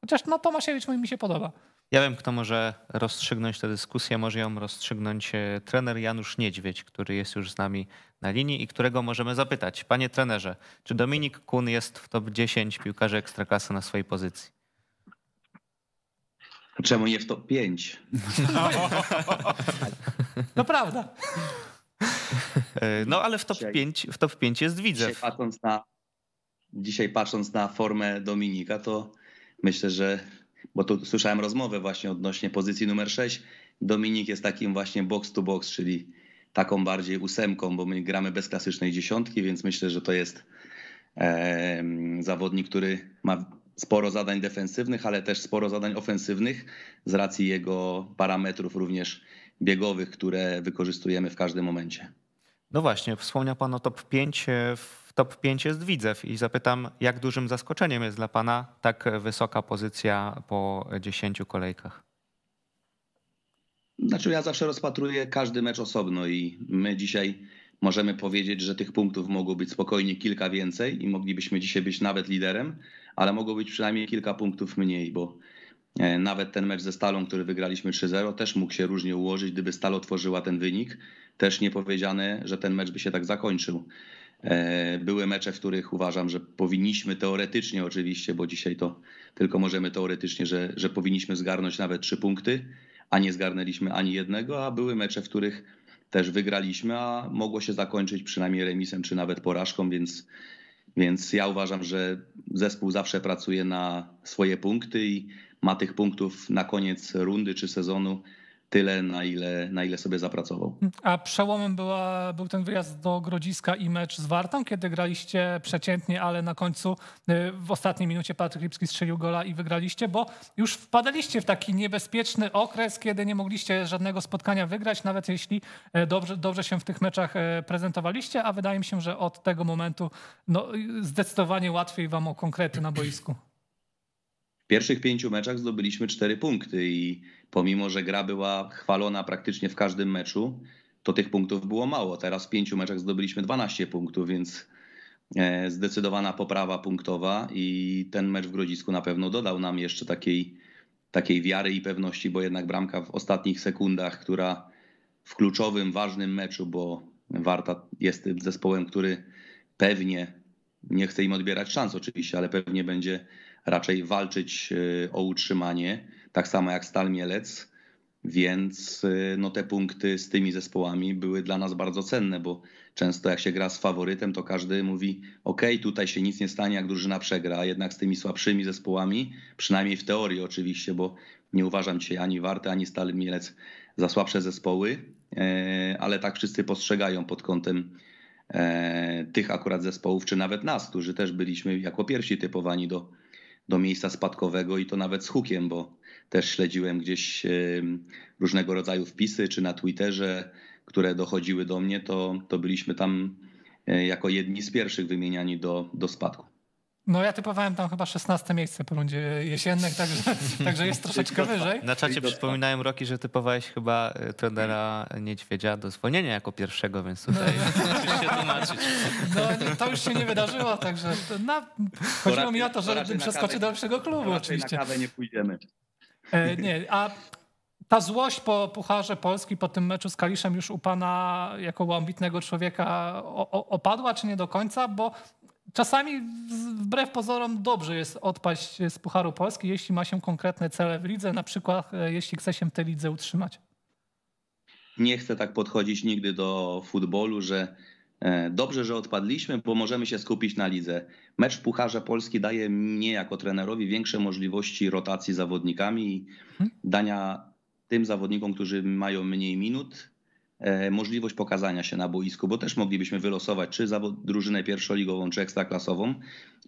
Chociaż no Tomasiewicz mi się podoba. Ja wiem, kto może rozstrzygnąć tę dyskusję. Może ją rozstrzygnąć e, trener Janusz Niedźwiedź, który jest już z nami na linii i którego możemy zapytać. Panie trenerze, czy Dominik Kun jest w top 10 piłkarzy ekstraklasy na swojej pozycji? Czemu nie w top 5? No, no prawda. E, no ale w top, dzisiaj, 5, w top 5 jest widzę. Dzisiaj dzisiaj patrząc na formę Dominika, to myślę, że bo tu słyszałem rozmowę właśnie odnośnie pozycji numer 6. Dominik jest takim właśnie box to box, czyli taką bardziej ósemką, bo my gramy bez klasycznej dziesiątki, więc myślę, że to jest e, zawodnik, który ma sporo zadań defensywnych, ale też sporo zadań ofensywnych z racji jego parametrów również biegowych, które wykorzystujemy w każdym momencie. No właśnie, wspomniał Pan o top 5. E, w top 5 jest Widzew i zapytam, jak dużym zaskoczeniem jest dla Pana tak wysoka pozycja po 10 kolejkach? Znaczy, ja zawsze rozpatruję każdy mecz osobno i my dzisiaj możemy powiedzieć, że tych punktów mogło być spokojnie kilka więcej i moglibyśmy dzisiaj być nawet liderem, ale mogło być przynajmniej kilka punktów mniej, bo e, nawet ten mecz ze Stalą, który wygraliśmy 3-0, też mógł się różnie ułożyć, gdyby Stal otworzyła ten wynik. Też nie powiedziane, że ten mecz by się tak zakończył. E, były mecze, w których uważam, że powinniśmy teoretycznie oczywiście, bo dzisiaj to tylko możemy teoretycznie, że, że powinniśmy zgarnąć nawet trzy punkty, a nie zgarnęliśmy ani jednego, a były mecze, w których też wygraliśmy, a mogło się zakończyć przynajmniej remisem czy nawet porażką, więc, więc ja uważam, że zespół zawsze pracuje na swoje punkty i ma tych punktów na koniec rundy czy sezonu tyle, na ile, na ile sobie zapracował. A przełomem była, był ten wyjazd do Grodziska i mecz z Wartą, kiedy graliście przeciętnie, ale na końcu y, w ostatniej minucie Patryk Lipski strzelił gola i wygraliście, bo już wpadaliście w taki niebezpieczny okres, kiedy nie mogliście żadnego spotkania wygrać, nawet jeśli e, dobrze, dobrze się w tych meczach e, prezentowaliście, a wydaje mi się, że od tego momentu no, zdecydowanie łatwiej wam o konkrety na boisku. W pierwszych pięciu meczach zdobyliśmy cztery punkty i pomimo, że gra była chwalona praktycznie w każdym meczu, to tych punktów było mało. Teraz w pięciu meczach zdobyliśmy 12 punktów, więc e, zdecydowana poprawa punktowa i ten mecz w Grodzisku na pewno dodał nam jeszcze takiej, takiej wiary i pewności, bo jednak bramka w ostatnich sekundach, która w kluczowym, ważnym meczu, bo Warta jest tym zespołem, który pewnie, nie chce im odbierać szans oczywiście, ale pewnie będzie raczej walczyć y, o utrzymanie, tak samo jak Stal Mielec. Więc y, no, te punkty z tymi zespołami były dla nas bardzo cenne, bo często jak się gra z faworytem, to każdy mówi: OK, tutaj się nic nie stanie, jak drużyna przegra. A jednak z tymi słabszymi zespołami, przynajmniej w teorii oczywiście, bo nie uważam cię ani Warty, ani Stal Mielec za słabsze zespoły, e, ale tak wszyscy postrzegają pod kątem e, tych akurat zespołów, czy nawet nas, którzy też byliśmy jako pierwsi typowani do do miejsca spadkowego i to nawet z hukiem, bo też śledziłem gdzieś różnego rodzaju wpisy czy na Twitterze, które dochodziły do mnie, to, to byliśmy tam e, jako jedni z pierwszych wymieniani do, do spadku. No ja typowałem tam chyba 16 miejsce po rundzie jesiennych, także, także jest troszeczkę wyżej. Na czacie przypominałem Roki, że typowałeś chyba e, trenera Niedźwiedzia do zwolnienia jako pierwszego, więc no. tutaj się tłumaczyć. No to już się nie wydarzyło, także na, chodziło mi o to, że przeskoczy do lepszego klubu oczywiście. na kawę nie pójdziemy. E, nie, a ta złość po Pucharze Polski, po tym meczu z Kaliszem już u pana jako ambitnego człowieka opadła, czy nie do końca? Bo Czasami wbrew pozorom dobrze jest odpaść z Pucharu Polski, jeśli ma się konkretne cele w lidze, na przykład e, jeśli chce się tę lidze utrzymać. Nie chcę tak podchodzić nigdy do futbolu, że e, dobrze, że odpadliśmy, bo możemy się skupić na lidze. Mecz w Pucharze Polski daje mnie jako trenerowi większe możliwości rotacji zawodnikami i mhm. dania tym zawodnikom, którzy mają mniej minut, E, możliwość pokazania się na boisku, bo też moglibyśmy wylosować czy za drużynę pierwszoligową, czy ekstraklasową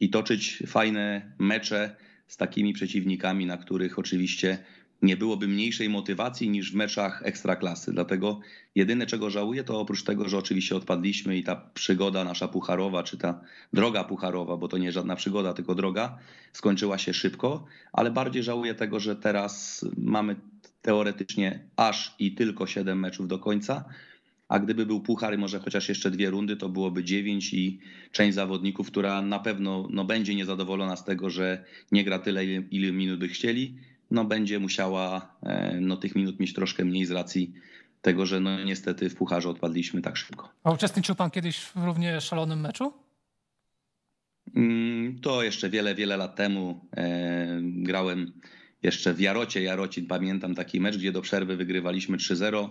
i toczyć fajne mecze z takimi przeciwnikami, na których oczywiście nie byłoby mniejszej motywacji niż w meczach ekstraklasy. Dlatego jedyne czego żałuję to oprócz tego, że oczywiście odpadliśmy i ta przygoda nasza pucharowa, czy ta droga pucharowa, bo to nie żadna przygoda, tylko droga, skończyła się szybko, ale bardziej żałuję tego, że teraz mamy teoretycznie aż i tylko 7 meczów do końca. A gdyby był puchar i może chociaż jeszcze dwie rundy, to byłoby 9 i część zawodników, która na pewno no, będzie niezadowolona z tego, że nie gra tyle, ile, ile minut by chcieli, no, będzie musiała e, no, tych minut mieć troszkę mniej z racji tego, że no, niestety w pucharze odpadliśmy tak szybko. A uczestniczył pan kiedyś w równie szalonym meczu? Mm, to jeszcze wiele, wiele lat temu e, grałem jeszcze w Jarocie, Jarocin pamiętam taki mecz, gdzie do przerwy wygrywaliśmy 3-0.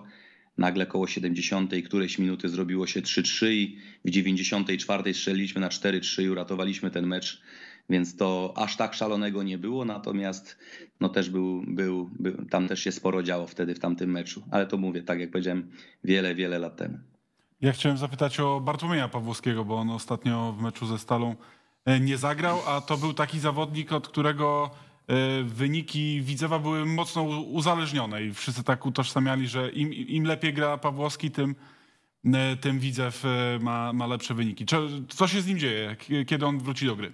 Nagle koło 70 którejś minuty zrobiło się 3-3 i w 94 strzeliliśmy na 4-3 i uratowaliśmy ten mecz. Więc to aż tak szalonego nie było, natomiast no też był, był, był, tam też się sporo działo wtedy w tamtym meczu. Ale to mówię, tak jak powiedziałem, wiele, wiele lat temu. Ja chciałem zapytać o Bartłomieja Pawłowskiego, bo on ostatnio w meczu ze Stalą e, nie zagrał, a to był taki zawodnik, od którego E, wyniki Widzewa były mocno uzależnione i wszyscy tak utożsamiali, że im, im lepiej gra Pawłowski, tym, e, tym Widzew e, ma, ma lepsze wyniki. Co się z nim dzieje, kiedy on wróci do gry?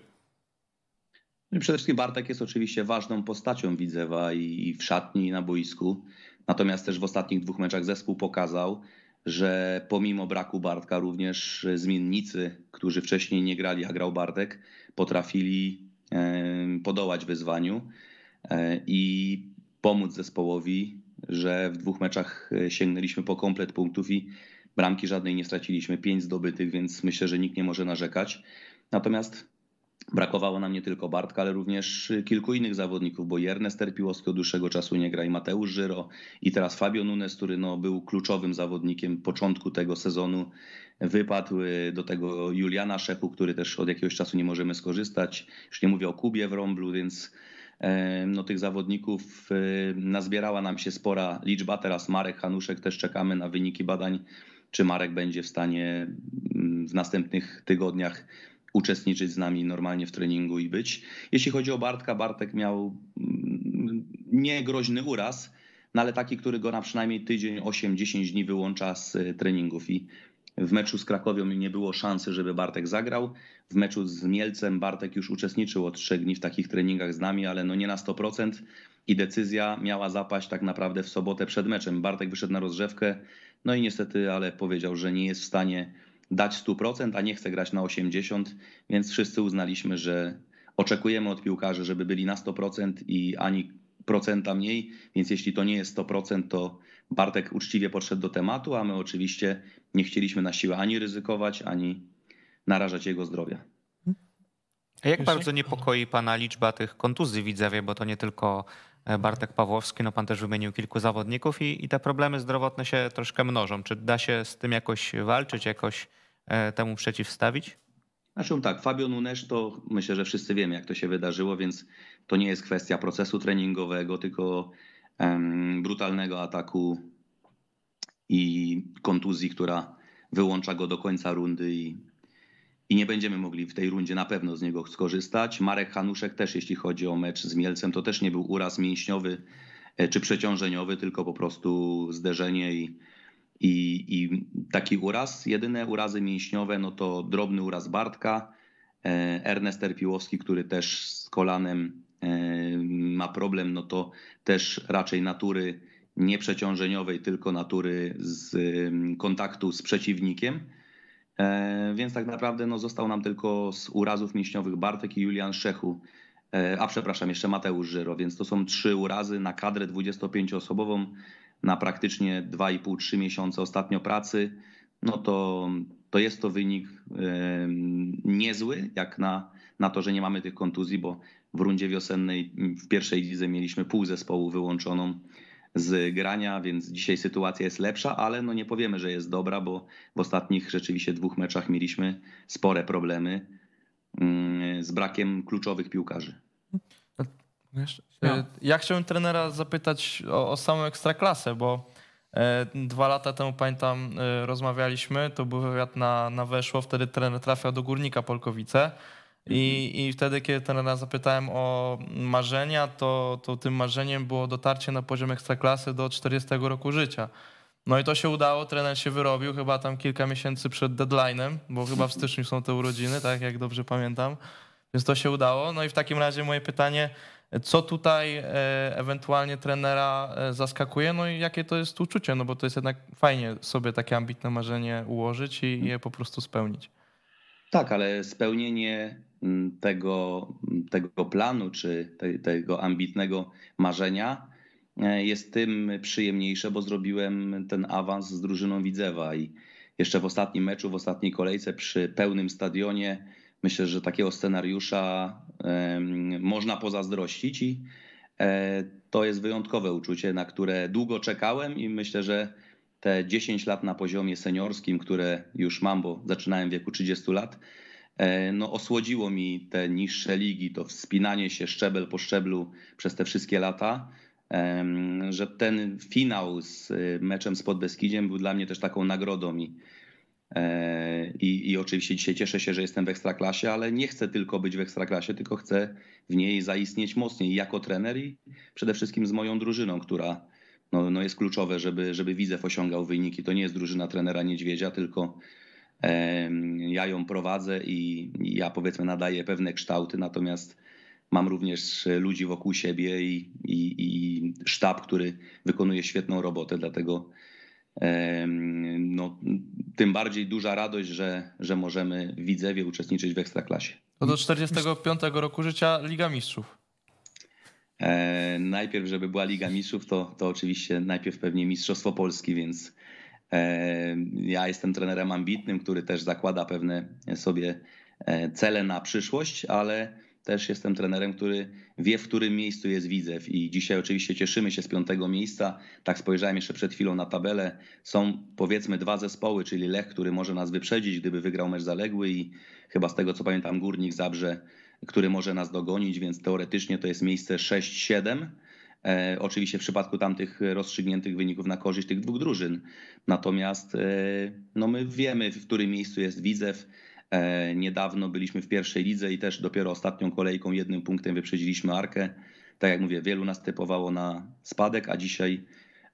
No przede wszystkim Bartek jest oczywiście ważną postacią Widzewa i w szatni, i na boisku. Natomiast też w ostatnich dwóch meczach zespół pokazał, że pomimo braku Bartka również zmiennicy, którzy wcześniej nie grali, a grał Bartek, potrafili podołać wyzwaniu e, i pomóc zespołowi, że w dwóch meczach e, sięgnęliśmy po komplet punktów i bramki żadnej nie straciliśmy, pięć zdobytych, więc myślę, że nikt nie może narzekać. Natomiast Brakowało nam nie tylko Bartka, ale również y, kilku innych zawodników, bo Jernes Piłowski od dłuższego czasu nie gra i Mateusz Żyro i teraz Fabio Nunes, który no, był kluczowym zawodnikiem początku tego sezonu. Wypadł y, do tego Juliana Szepu, który też od jakiegoś czasu nie możemy skorzystać. Już nie mówię o Kubie w Rąblu, więc e, no, tych zawodników y, nazbierała nam się spora liczba. Teraz Marek Hanuszek, też czekamy na wyniki badań, czy Marek będzie w stanie mm, w następnych tygodniach uczestniczyć z nami normalnie w treningu i być. Jeśli chodzi o Bartka, Bartek miał mm, niegroźny uraz, no ale taki, który go na przynajmniej tydzień, 8-10 dni wyłącza z e, treningów i w meczu z Krakowią nie było szansy, żeby Bartek zagrał. W meczu z Mielcem Bartek już uczestniczył od trzech dni w takich treningach z nami, ale no nie na 100% i decyzja miała zapaść tak naprawdę w sobotę przed meczem. Bartek wyszedł na rozrzewkę, no i niestety, ale powiedział, że nie jest w stanie dać 100%, a nie chce grać na 80%, więc wszyscy uznaliśmy, że oczekujemy od piłkarzy, żeby byli na 100% i ani procenta mniej, więc jeśli to nie jest 100%, to Bartek uczciwie podszedł do tematu, a my oczywiście nie chcieliśmy na siłę ani ryzykować, ani narażać jego zdrowia. A jak bardzo niepokoi Pana liczba tych kontuzji widzowie, bo to nie tylko e, Bartek Pawłowski, no Pan też wymienił kilku zawodników i, i te problemy zdrowotne się troszkę mnożą. Czy da się z tym jakoś walczyć, jakoś E, temu przeciwstawić? Znaczy tak, Fabio Nunes to myślę, że wszyscy wiemy, jak to się wydarzyło, więc to nie jest kwestia procesu treningowego, tylko um, brutalnego ataku i kontuzji, która wyłącza go do końca rundy i, i nie będziemy mogli w tej rundzie na pewno z niego skorzystać. Marek Hanuszek też, jeśli chodzi o mecz z Mielcem, to też nie był uraz mięśniowy e, czy przeciążeniowy, tylko po prostu zderzenie i i, I taki uraz, jedyne urazy mięśniowe, no to drobny uraz Bartka, e, Ernest Erpiłowski, który też z kolanem e, ma problem, no to też raczej natury nieprzeciążeniowej, tylko natury z kontaktu z przeciwnikiem. E, więc tak naprawdę no, został nam tylko z urazów mięśniowych Bartek i Julian Szechu. A przepraszam, jeszcze Mateusz Żyro, więc to są trzy urazy na kadrę 25-osobową na praktycznie 2,5-3 miesiące ostatnio pracy, no to, to jest to wynik niezły, jak na, na to, że nie mamy tych kontuzji, bo w rundzie wiosennej mm, w pierwszej lidze mieliśmy pół zespołu wyłączoną z grania, więc dzisiaj sytuacja jest lepsza, ale no nie powiemy, że jest dobra, bo w ostatnich rzeczywiście dwóch meczach mieliśmy spore problemy mm, z brakiem kluczowych piłkarzy. Wiesz, no. e, Ja chciałem trenera zapytać o, o samą ekstraklasę, bo e, Dwa lata temu pamiętam, e, rozmawialiśmy, to był wywiad na, na weszło, wtedy trener trafiał do górnika Polkowice. I, I wtedy, kiedy trenera zapytałem o marzenia, to, to tym marzeniem było dotarcie na poziom ekstraklasy do 40 roku życia. No i to się udało, trener się wyrobił chyba tam kilka miesięcy przed deadline'em, bo chyba w styczniu są te urodziny, tak jak dobrze pamiętam. Więc to się udało. No i w takim razie moje pytanie, co tutaj e, ewentualnie trenera e, zaskakuje, no i jakie to jest uczucie, no bo to jest jednak fajnie sobie takie ambitne marzenie ułożyć i je po prostu spełnić. Tak, ale spełnienie mm, tego, mm, tego planu czy te, tego ambitnego marzenia e, jest tym przyjemniejsze, bo zrobiłem ten awans z drużyną Widzewa i jeszcze w ostatnim meczu, w ostatniej kolejce przy pełnym stadionie, myślę, że takiego scenariusza można pozazdrościć i e, to jest wyjątkowe uczucie, na które długo czekałem i myślę, że te 10 lat na poziomie seniorskim, które już mam, bo zaczynałem w wieku 30 lat, e, no osłodziło mi te niższe ligi, to wspinanie się szczebel po szczeblu przez te wszystkie lata, że ten finał z e, meczem z Podbeskidziem był dla mnie też taką nagrodą i E, I, I, oczywiście dzisiaj cieszę się, że jestem w ekstraklasie, ale nie chcę tylko być w ekstraklasie, tylko chcę w niej zaistnieć mocniej jako trener i przede wszystkim z moją drużyną, która no, no jest kluczowe, żeby, żeby Widzew osiągał wyniki. To nie jest drużyna trenera Niedźwiedzia, tylko e, ja ją prowadzę i, ja powiedzmy nadaję pewne kształty, natomiast mam również ludzi wokół siebie i, i, i sztab, który wykonuje świetną robotę, dlatego no, tym bardziej duża radość, że, że możemy w Widzewie uczestniczyć w Ekstraklasie. No to do 45 roku życia Liga Mistrzów. E, najpierw, żeby była Liga Mistrzów, to, to oczywiście najpierw pewnie Mistrzostwo Polski, więc e, ja jestem trenerem ambitnym, który też zakłada pewne sobie e, cele na przyszłość, ale też jestem trenerem, który wie, w którym miejscu jest widzew. I dzisiaj oczywiście cieszymy się z piątego miejsca. Tak spojrzałem jeszcze przed chwilą na tabelę. Są powiedzmy dwa zespoły, czyli Lech, który może nas wyprzedzić, gdyby wygrał mecz zaległy i chyba z tego co pamiętam Górnik Zabrze, który może nas dogonić, więc teoretycznie to jest miejsce 6-7. E, oczywiście w przypadku tamtych rozstrzygniętych wyników na korzyść tych dwóch drużyn. Natomiast e, no my wiemy, w którym miejscu jest Widzew E, niedawno byliśmy w pierwszej lidze i też dopiero ostatnią kolejką jednym punktem wyprzedziliśmy Arkę. Tak jak mówię, wielu nas typowało na spadek, a dzisiaj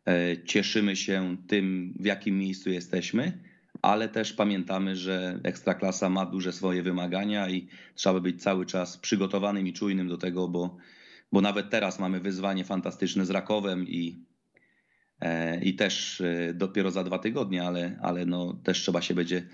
e, cieszymy się tym, w jakim miejscu jesteśmy, ale też pamiętamy, że ekstraklasa ma duże swoje wymagania i trzeba być cały czas przygotowanym i czujnym do tego, bo, bo nawet teraz mamy wyzwanie fantastyczne z Rakowem i, e, i też dopiero za dwa tygodnie, ale, ale no, też trzeba się będzie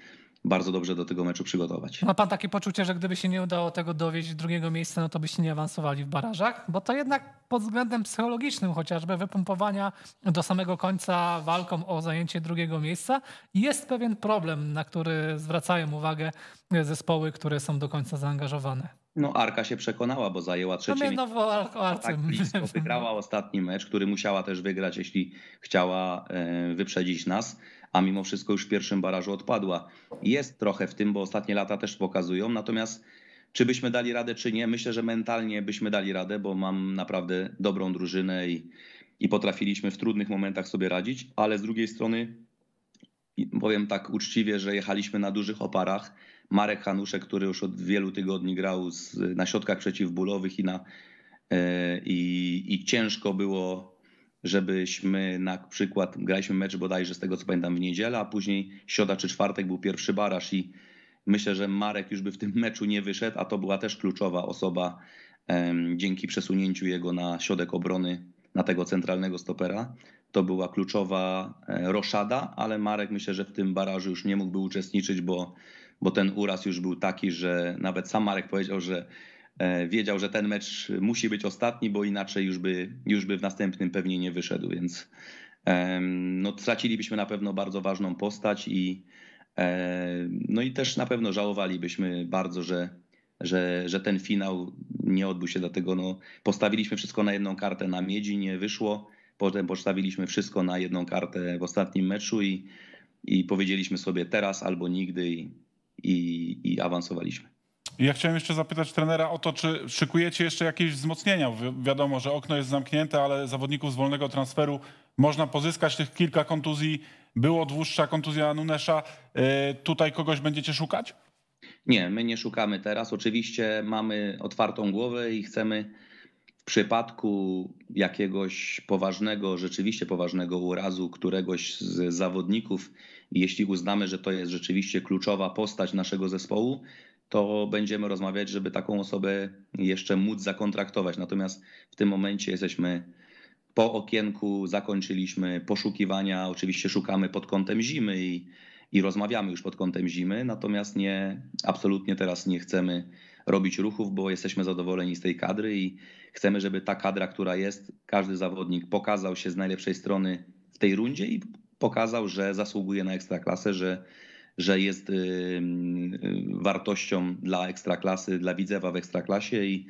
bardzo dobrze do tego meczu przygotować. Ma pan takie poczucie, że gdyby się nie udało tego dowieść drugiego miejsca, no to byście nie awansowali w barażach? Bo to jednak pod względem psychologicznym chociażby wypompowania do samego końca walką o zajęcie drugiego miejsca jest pewien problem, na który zwracają uwagę zespoły, które są do końca zaangażowane. No Arka się przekonała, bo zajęła trzecie no, miejsce. No, o tak blisko. Wygrała ostatni mecz, który musiała też wygrać, jeśli chciała e, wyprzedzić nas a mimo wszystko już w pierwszym barażu odpadła. Jest trochę w tym, bo ostatnie lata też pokazują, natomiast czy byśmy dali radę, czy nie, myślę, że mentalnie byśmy dali radę, bo mam naprawdę dobrą drużynę i, i potrafiliśmy w trudnych momentach sobie radzić, ale z drugiej strony powiem tak uczciwie, że jechaliśmy na dużych oparach. Marek Hanuszek, który już od wielu tygodni grał z, na środkach przeciwbólowych i, na, yy, i, i ciężko było żebyśmy na przykład graliśmy mecz bodajże z tego co pamiętam w niedzielę, a później środa czy czwartek był pierwszy baraż i myślę, że Marek już by w tym meczu nie wyszedł, a to była też kluczowa osoba dzięki przesunięciu jego na środek obrony na tego centralnego stopera. To była kluczowa e, roszada, ale Marek myślę, że w tym barażu już nie mógłby uczestniczyć, bo, bo ten uraz już był taki, że nawet sam Marek powiedział, że E, wiedział, że ten mecz musi być ostatni, bo inaczej już by, już by w następnym pewnie nie wyszedł, więc no, tracilibyśmy na pewno bardzo ważną postać i e, no i też na pewno żałowalibyśmy bardzo, że, że, że ten finał nie odbył się, dlatego no, postawiliśmy wszystko na jedną kartę na miedzi, nie wyszło. Potem postawiliśmy wszystko na jedną kartę w ostatnim meczu i, i powiedzieliśmy sobie teraz albo nigdy i, i, i awansowaliśmy. Ja chciałem jeszcze zapytać trenera o to, czy szykujecie jeszcze jakieś wzmocnienia? Wiadomo, że okno jest zamknięte, ale zawodników z wolnego transferu można pozyskać. Tych kilka kontuzji było, dłuższa kontuzja Nunesza. E, tutaj kogoś będziecie szukać? Nie, my nie szukamy teraz. Oczywiście mamy otwartą głowę i chcemy w przypadku jakiegoś poważnego, rzeczywiście poważnego urazu któregoś z zawodników, jeśli uznamy, że to jest rzeczywiście kluczowa postać naszego zespołu, to będziemy rozmawiać, żeby taką osobę jeszcze móc zakontraktować. Natomiast w tym momencie jesteśmy po okienku, zakończyliśmy poszukiwania. Oczywiście szukamy pod kątem zimy i, i rozmawiamy już pod kątem zimy, natomiast nie, absolutnie teraz nie chcemy robić ruchów, bo jesteśmy zadowoleni z tej kadry i chcemy, żeby ta kadra, która jest, każdy zawodnik pokazał się z najlepszej strony w tej rundzie i pokazał, że zasługuje na ekstraklasę, że że jest y, y, wartością dla ekstraklasy, dla widzewa w ekstraklasie i,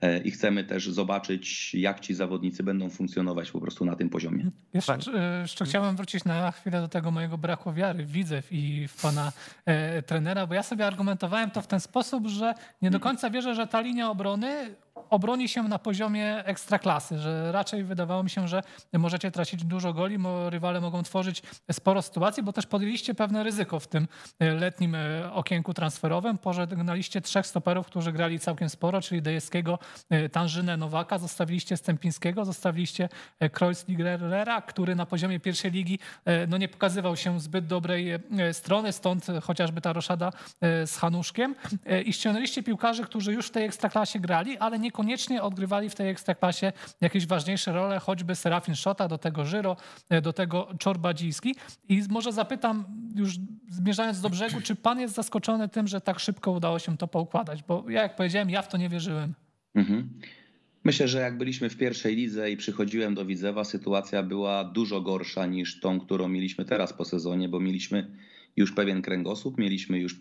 e, i chcemy też zobaczyć, jak ci zawodnicy będą funkcjonować po prostu na tym poziomie. Jeszcze, tak. e, jeszcze chciałbym wrócić na chwilę do tego mojego braku wiary w widzew i w pana e, trenera, bo ja sobie argumentowałem to w ten sposób, że nie do mhm. końca wierzę, że ta linia obrony obroni się na poziomie ekstraklasy, że raczej wydawało mi się, że możecie tracić dużo goli, rywale mogą tworzyć sporo sytuacji, bo też podjęliście pewne ryzyko w tym e, letnim e, okienku transferowym. Pożegnaliście trzech stoperów, którzy grali całkiem sporo, czyli Dejewskiego, e, Tanżynę, Nowaka, zostawiliście Stępińskiego, zostawiliście Kreuzligerera, który na poziomie pierwszej ligi no nie pokazywał się zbyt dobrej strony, stąd chociażby ta roszada z Hanuszkiem i ściągnęliście piłkarzy, którzy już w tej ekstraklasie grali, ale nie niekoniecznie odgrywali w tej ekstraklasie jakieś ważniejsze role, choćby Serafin Szota, do tego Żyro, e, do tego Czorbadzijski. I może zapytam, już zmierzając do brzegu, czy pan jest zaskoczony tym, że tak szybko udało się to poukładać? Bo ja, jak powiedziałem, ja w to nie wierzyłem. Mhm. Myślę, że jak byliśmy w pierwszej lidze i przychodziłem do Widzewa, sytuacja była dużo gorsza niż tą, którą mieliśmy teraz po sezonie, bo mieliśmy już pewien kręgosłup, mieliśmy już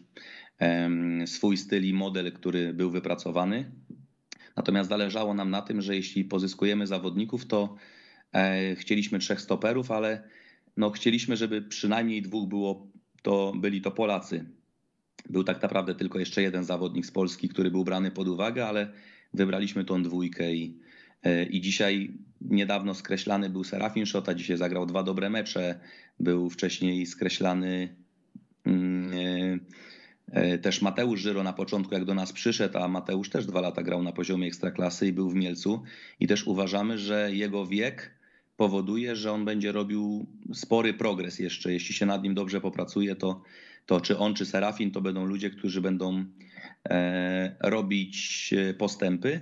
swój styl i model, który był wypracowany. Natomiast zależało nam na tym, że jeśli pozyskujemy zawodników, to e, chcieliśmy trzech stoperów, ale no chcieliśmy, żeby przynajmniej dwóch było, to byli to Polacy. Był tak naprawdę tylko jeszcze jeden zawodnik z Polski, który był brany pod uwagę, ale wybraliśmy tą dwójkę i, e, i dzisiaj niedawno skreślany był Serafin Szota, dzisiaj zagrał dwa dobre mecze, był wcześniej skreślany. Yy, E, też Mateusz Żyro na początku, jak do nas przyszedł, a Mateusz też dwa lata grał na poziomie ekstraklasy i był w Mielcu. I też uważamy, że jego wiek powoduje, że on będzie robił spory progres jeszcze. Jeśli się nad nim dobrze popracuje, to, to czy on, czy Serafin, to będą ludzie, którzy będą e, robić e, postępy.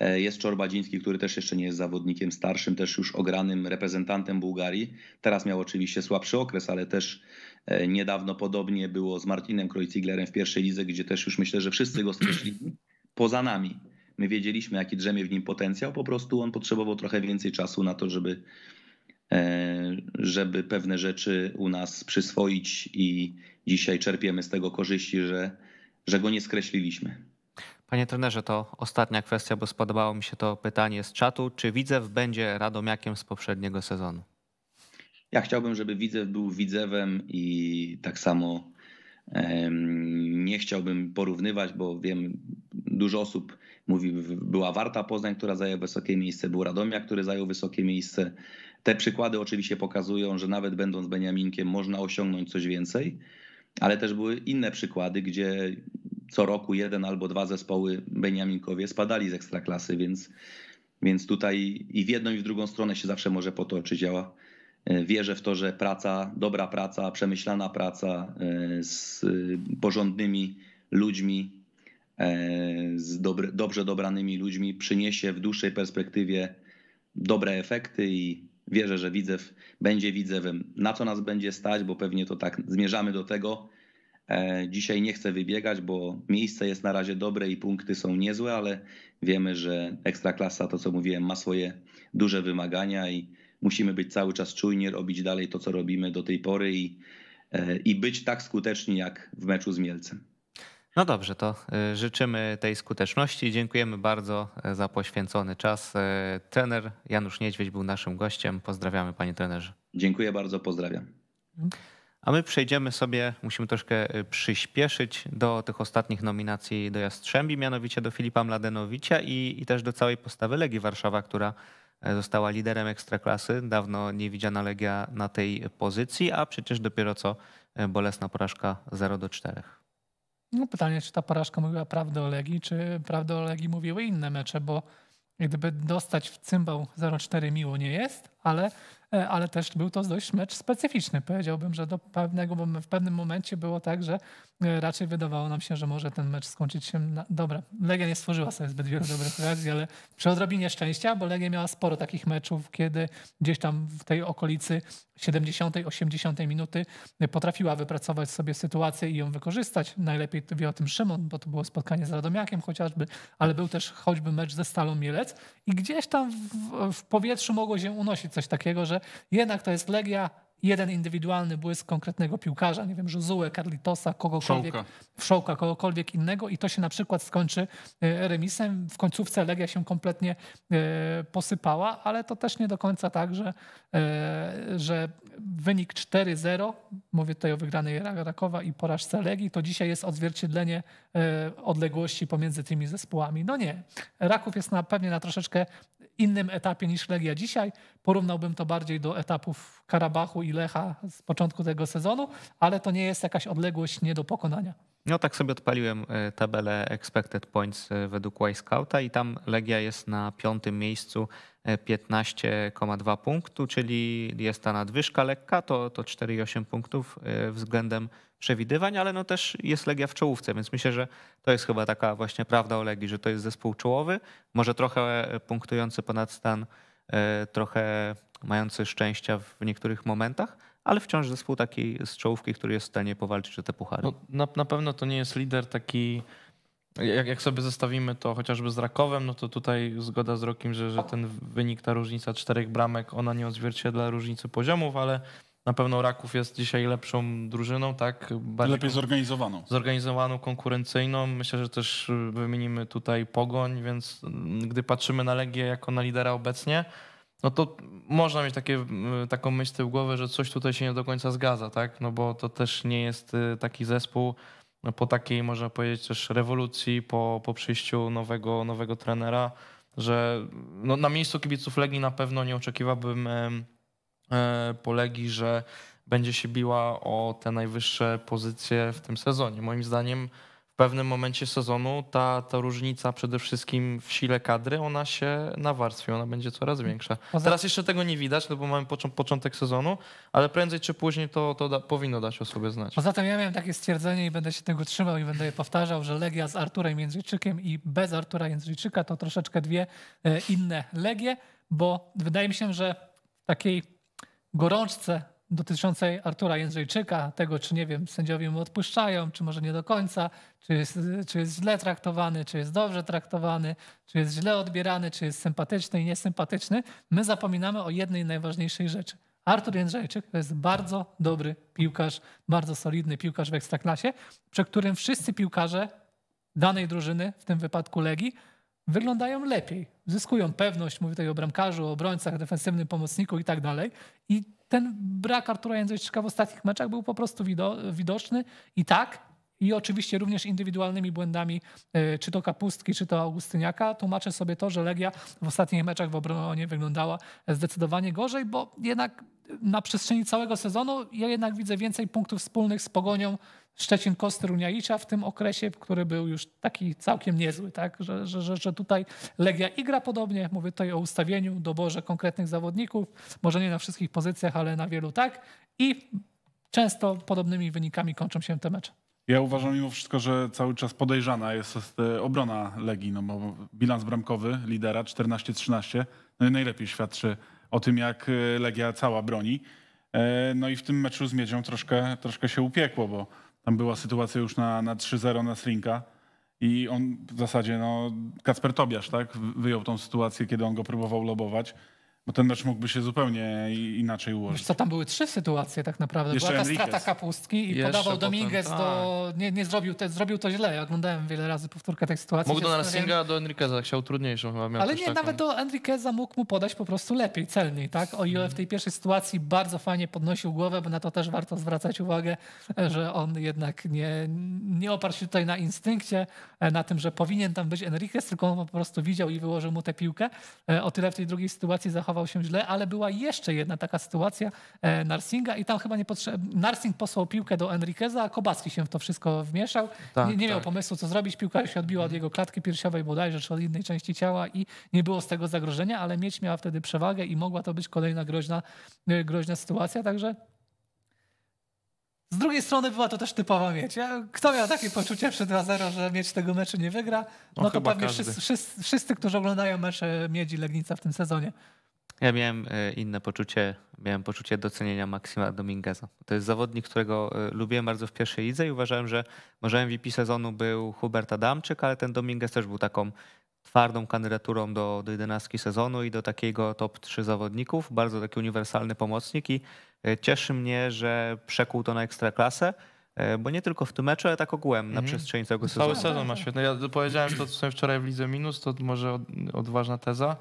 E, jest Czorbadziński, który też jeszcze nie jest zawodnikiem starszym, też już ogranym reprezentantem Bułgarii. Teraz miał oczywiście słabszy okres, ale też E, niedawno podobnie było z Martinem Krojciglerem w pierwszej lidze, gdzie też już myślę, że wszyscy go skreślili, poza nami. My wiedzieliśmy, jaki drzemie w nim potencjał, po prostu on potrzebował trochę więcej czasu na to, żeby, e, żeby pewne rzeczy u nas przyswoić i dzisiaj czerpiemy z tego korzyści, że, że go nie skreśliliśmy. Panie trenerze, to ostatnia kwestia, bo spodobało mi się to pytanie z czatu. Czy Widzew będzie Radomiakiem z poprzedniego sezonu? Ja chciałbym, żeby Widzew był Widzewem i tak samo nie chciałbym porównywać, bo wiem, dużo osób mówi, była Warta Poznań, która zajęła wysokie miejsce, był Radomia, który zajął wysokie miejsce. Te przykłady oczywiście pokazują, że nawet będąc Beniaminkiem można osiągnąć coś więcej, ale też były inne przykłady, gdzie co roku jeden albo dwa zespoły Beniaminkowie spadali z ekstraklasy, więc, więc tutaj i w jedną i w drugą stronę się zawsze może potoczyć. Ja E, wierzę w to, że praca, dobra praca, przemyślana praca e, z e, porządnymi ludźmi, z dobry, dobrze dobranymi ludźmi przyniesie w dłuższej perspektywie dobre efekty i wierzę, że Widzew będzie Widzewem. Na co nas będzie stać, bo pewnie to tak zmierzamy do tego. Dzisiaj nie chcę wybiegać, bo miejsce jest na razie dobre i punkty są niezłe, ale wiemy, że Ekstraklasa, to co mówiłem, ma swoje duże wymagania i musimy być cały czas czujni, robić dalej to, co robimy do tej pory i, e, i być tak skuteczni jak w meczu z Mielcem. No dobrze, to e, życzymy tej skuteczności. Dziękujemy bardzo e, za poświęcony czas. Trener Janusz Niedźwiedź był naszym gościem. Pozdrawiamy, panie trenerze. Dziękuję bardzo, pozdrawiam. A my przejdziemy sobie, musimy troszkę przyspieszyć do tych ostatnich nominacji do Jastrzębi, mianowicie do Filipa Mladenowicza i, i też do całej postawy Legii Warszawa, która E, została liderem ekstraklasy, dawno nie widziana Legia na tej pozycji, a przecież dopiero co e, bolesna porażka 0 do 4. No pytanie, czy ta porażka mówiła prawdę o Legii, czy prawdę o Legii mówiły inne mecze, bo gdyby dostać w cymbał 0-4 miło nie jest, ale E, ale też był to dość mecz specyficzny. Powiedziałbym, że do pewnego, bo w pewnym momencie było tak, że e, raczej wydawało nam się, że może ten mecz skończyć się na... Dobra, Legia nie stworzyła sobie zbyt wielu dobrych okazji, ale przy odrobinie szczęścia, bo Legia miała sporo takich meczów, kiedy gdzieś tam w tej okolicy 70, 80 minuty potrafiła wypracować sobie sytuację i ją wykorzystać. Najlepiej wie o tym Szymon, bo to było spotkanie z Radomiakiem chociażby, ale był też choćby mecz ze Stalą Mielec i gdzieś tam w, w powietrzu mogło się unosić coś takiego, że że jednak to jest Legia, jeden indywidualny błysk konkretnego piłkarza, nie wiem, Żuzułę, karlitosa, kogokolwiek, Wszołka, kogokolwiek innego i to się na przykład skończy e, remisem. W końcówce Legia się kompletnie e, posypała, ale to też nie do końca tak, że, e, że wynik 4-0, mówię tutaj o wygranej Rakowa i porażce Legii, to dzisiaj jest odzwierciedlenie odległości pomiędzy tymi zespołami. No nie, Raków jest na, pewnie na troszeczkę innym etapie niż Legia dzisiaj. Porównałbym to bardziej do etapów Karabachu i Lecha z początku tego sezonu, ale to nie jest jakaś odległość nie do pokonania. No tak sobie odpaliłem e, tabelę expected points e, według Y-Scouta i tam Legia jest na piątym miejscu 15,2 punktu, czyli jest ta nadwyżka lekka, to, to 4,8 punktów e, względem przewidywań, ale no też jest Legia w czołówce, więc myślę, że to jest chyba taka właśnie prawda o Legii, że to jest zespół czołowy, może trochę punktujący ponad stan, e, trochę mający szczęścia w niektórych momentach, ale wciąż zespół taki z czołówki, który jest w stanie powalczyć o te puchary. No, na, na pewno to nie jest lider taki jak, jak sobie zestawimy to chociażby z Rakowem, no to tutaj zgoda z Rokiem, że, że ten wynik, ta różnica czterech bramek, ona nie odzwierciedla różnicy poziomów, ale na pewno Raków jest dzisiaj lepszą drużyną, tak? Bardziej Lepiej zorganizowaną. Zorganizowaną, konkurencyjną. Myślę, że też wymienimy tutaj Pogoń, więc mm, gdy patrzymy na Legię jako na lidera obecnie, no to można mieć takie, mm, taką myśl w głowie, że coś tutaj się nie do końca zgadza, tak? No bo to też nie jest y, taki zespół, po takiej, można powiedzieć, też rewolucji, po, po przyjściu nowego, nowego trenera, że no, na miejscu kibiców Legii na pewno nie oczekiwałbym e, po Legii, że będzie się biła o te najwyższe pozycje w tym sezonie. Moim zdaniem pewnym momencie sezonu ta, ta różnica przede wszystkim w sile kadry, ona się nawarstwi, ona będzie coraz większa. Teraz jeszcze tego nie widać, no bo mamy początek sezonu, ale prędzej czy później to, to da, powinno dać o sobie znać. Poza tym ja miałem takie stwierdzenie i będę się tego trzymał i będę je powtarzał, że Legia z Arturem Jędrzejczykiem i bez Artura Jędrzejczyka to troszeczkę dwie e, inne Legie, bo wydaje mi się, że takiej gorączce dotyczącej Artura Jędrzejczyka, tego czy nie wiem, sędziowie mu odpuszczają, czy może nie do końca, czy jest, czy jest źle traktowany, czy jest dobrze traktowany, czy jest źle odbierany, czy jest sympatyczny i niesympatyczny, my zapominamy o jednej najważniejszej rzeczy. Artur Jędrzejczyk to jest bardzo dobry piłkarz, bardzo solidny piłkarz w ekstraklasie, przy którym wszyscy piłkarze danej drużyny, w tym wypadku Legii, wyglądają lepiej, zyskują pewność, mówię tutaj o bramkarzu, o obrońcach, defensywnym pomocniku i tak dalej. I ten brak Artura Jędrzejczyka w ostatnich meczach był po prostu widoczny i tak, i oczywiście również indywidualnymi błędami, e, czy to Kapustki, czy to Augustyniaka, tłumaczę sobie to, że Legia w ostatnich meczach w obronie wyglądała zdecydowanie gorzej, bo jednak na przestrzeni całego sezonu ja jednak widzę więcej punktów wspólnych z Pogonią Szczecin Kostruniajicza w tym okresie, który był już taki całkiem niezły, tak? że, że, że tutaj Legia i gra podobnie, mówię tutaj o ustawieniu, doborze konkretnych zawodników, może nie na wszystkich pozycjach, ale na wielu tak i często podobnymi wynikami kończą się te mecze. Ja uważam mimo wszystko, że cały czas podejrzana jest, e, obrona Legii, no bo bilans bramkowy lidera 14-13 no najlepiej świadczy o tym, jak e, Legia cała broni. E, no i w tym meczu z Miedzią troszkę, troszkę się upiekło, bo tam była sytuacja już na, na 3-0 na Slinka i on w zasadzie, no, Kacper Tobiasz, tak, wyjął tą sytuację, kiedy on go próbował lobować bo ten mecz mógłby się zupełnie inaczej ułożyć. Wiesz co, tam były trzy sytuacje tak naprawdę. Jeszcze Była ta Enriquez. strata kapustki i Jeszcze podawał Dominguez do... Tak. Nie, nie zrobił, te, zrobił to źle. Ja oglądałem wiele razy powtórkę tej sytuacji. Mógł do Narsinga, do Enriqueza, chciał trudniejszą chyba. Miał Ale nie, taką. nawet do Enriqueza mógł mu podać po prostu lepiej, celniej, tak? O ile w tej pierwszej sytuacji bardzo fajnie podnosił głowę, bo na to też warto zwracać uwagę, że on jednak nie, nie oparł się tutaj na instynkcie, e, na tym, że powinien tam być Enriquez, tylko on po prostu widział i wyłożył mu tę piłkę. E, o tyle w tej drugiej sytuacji zachował zachował się źle, ale była jeszcze jedna taka sytuacja e, Narsinga i tam chyba nie potrzebny. Narsing posłał piłkę do Enriqueza, a Kobacki się w to wszystko wmieszał. Tak, nie, nie miał tak. pomysłu, co zrobić. Piłka się odbiła od jego klatki piersiowej bodajże, czy od innej części ciała i nie było z tego zagrożenia, ale mieć miała wtedy przewagę i mogła to być kolejna groźna, e, groźna sytuacja, także... Z drugiej strony była to też typowa mieć. Kto miał takie poczucie przed 2-0, że mieć tego meczu nie wygra? No, no to pewnie wszyscy, wszyscy, którzy oglądają mecze Miedzi Legnica w tym sezonie. Ja miałem e, inne poczucie, miałem poczucie docenienia Maksima Domingueza. To jest zawodnik, którego e, lubiłem bardzo w pierwszej lidze i uważałem, że może MVP sezonu był Hubert Adamczyk, ale ten Dominguez też był taką twardą kandydaturą do, do 11 sezonu i do takiego top 3 zawodników. Bardzo taki uniwersalny pomocnik i e, cieszy mnie, że przekuł to na ekstra klasę, Bo nie tylko w tym meczu, ale tak ogółem na mhm. przestrzeni całego sezonu. Cały sezon ma świetny. Ja powiedziałem to co wczoraj w Lidze Minus, to może odważna teza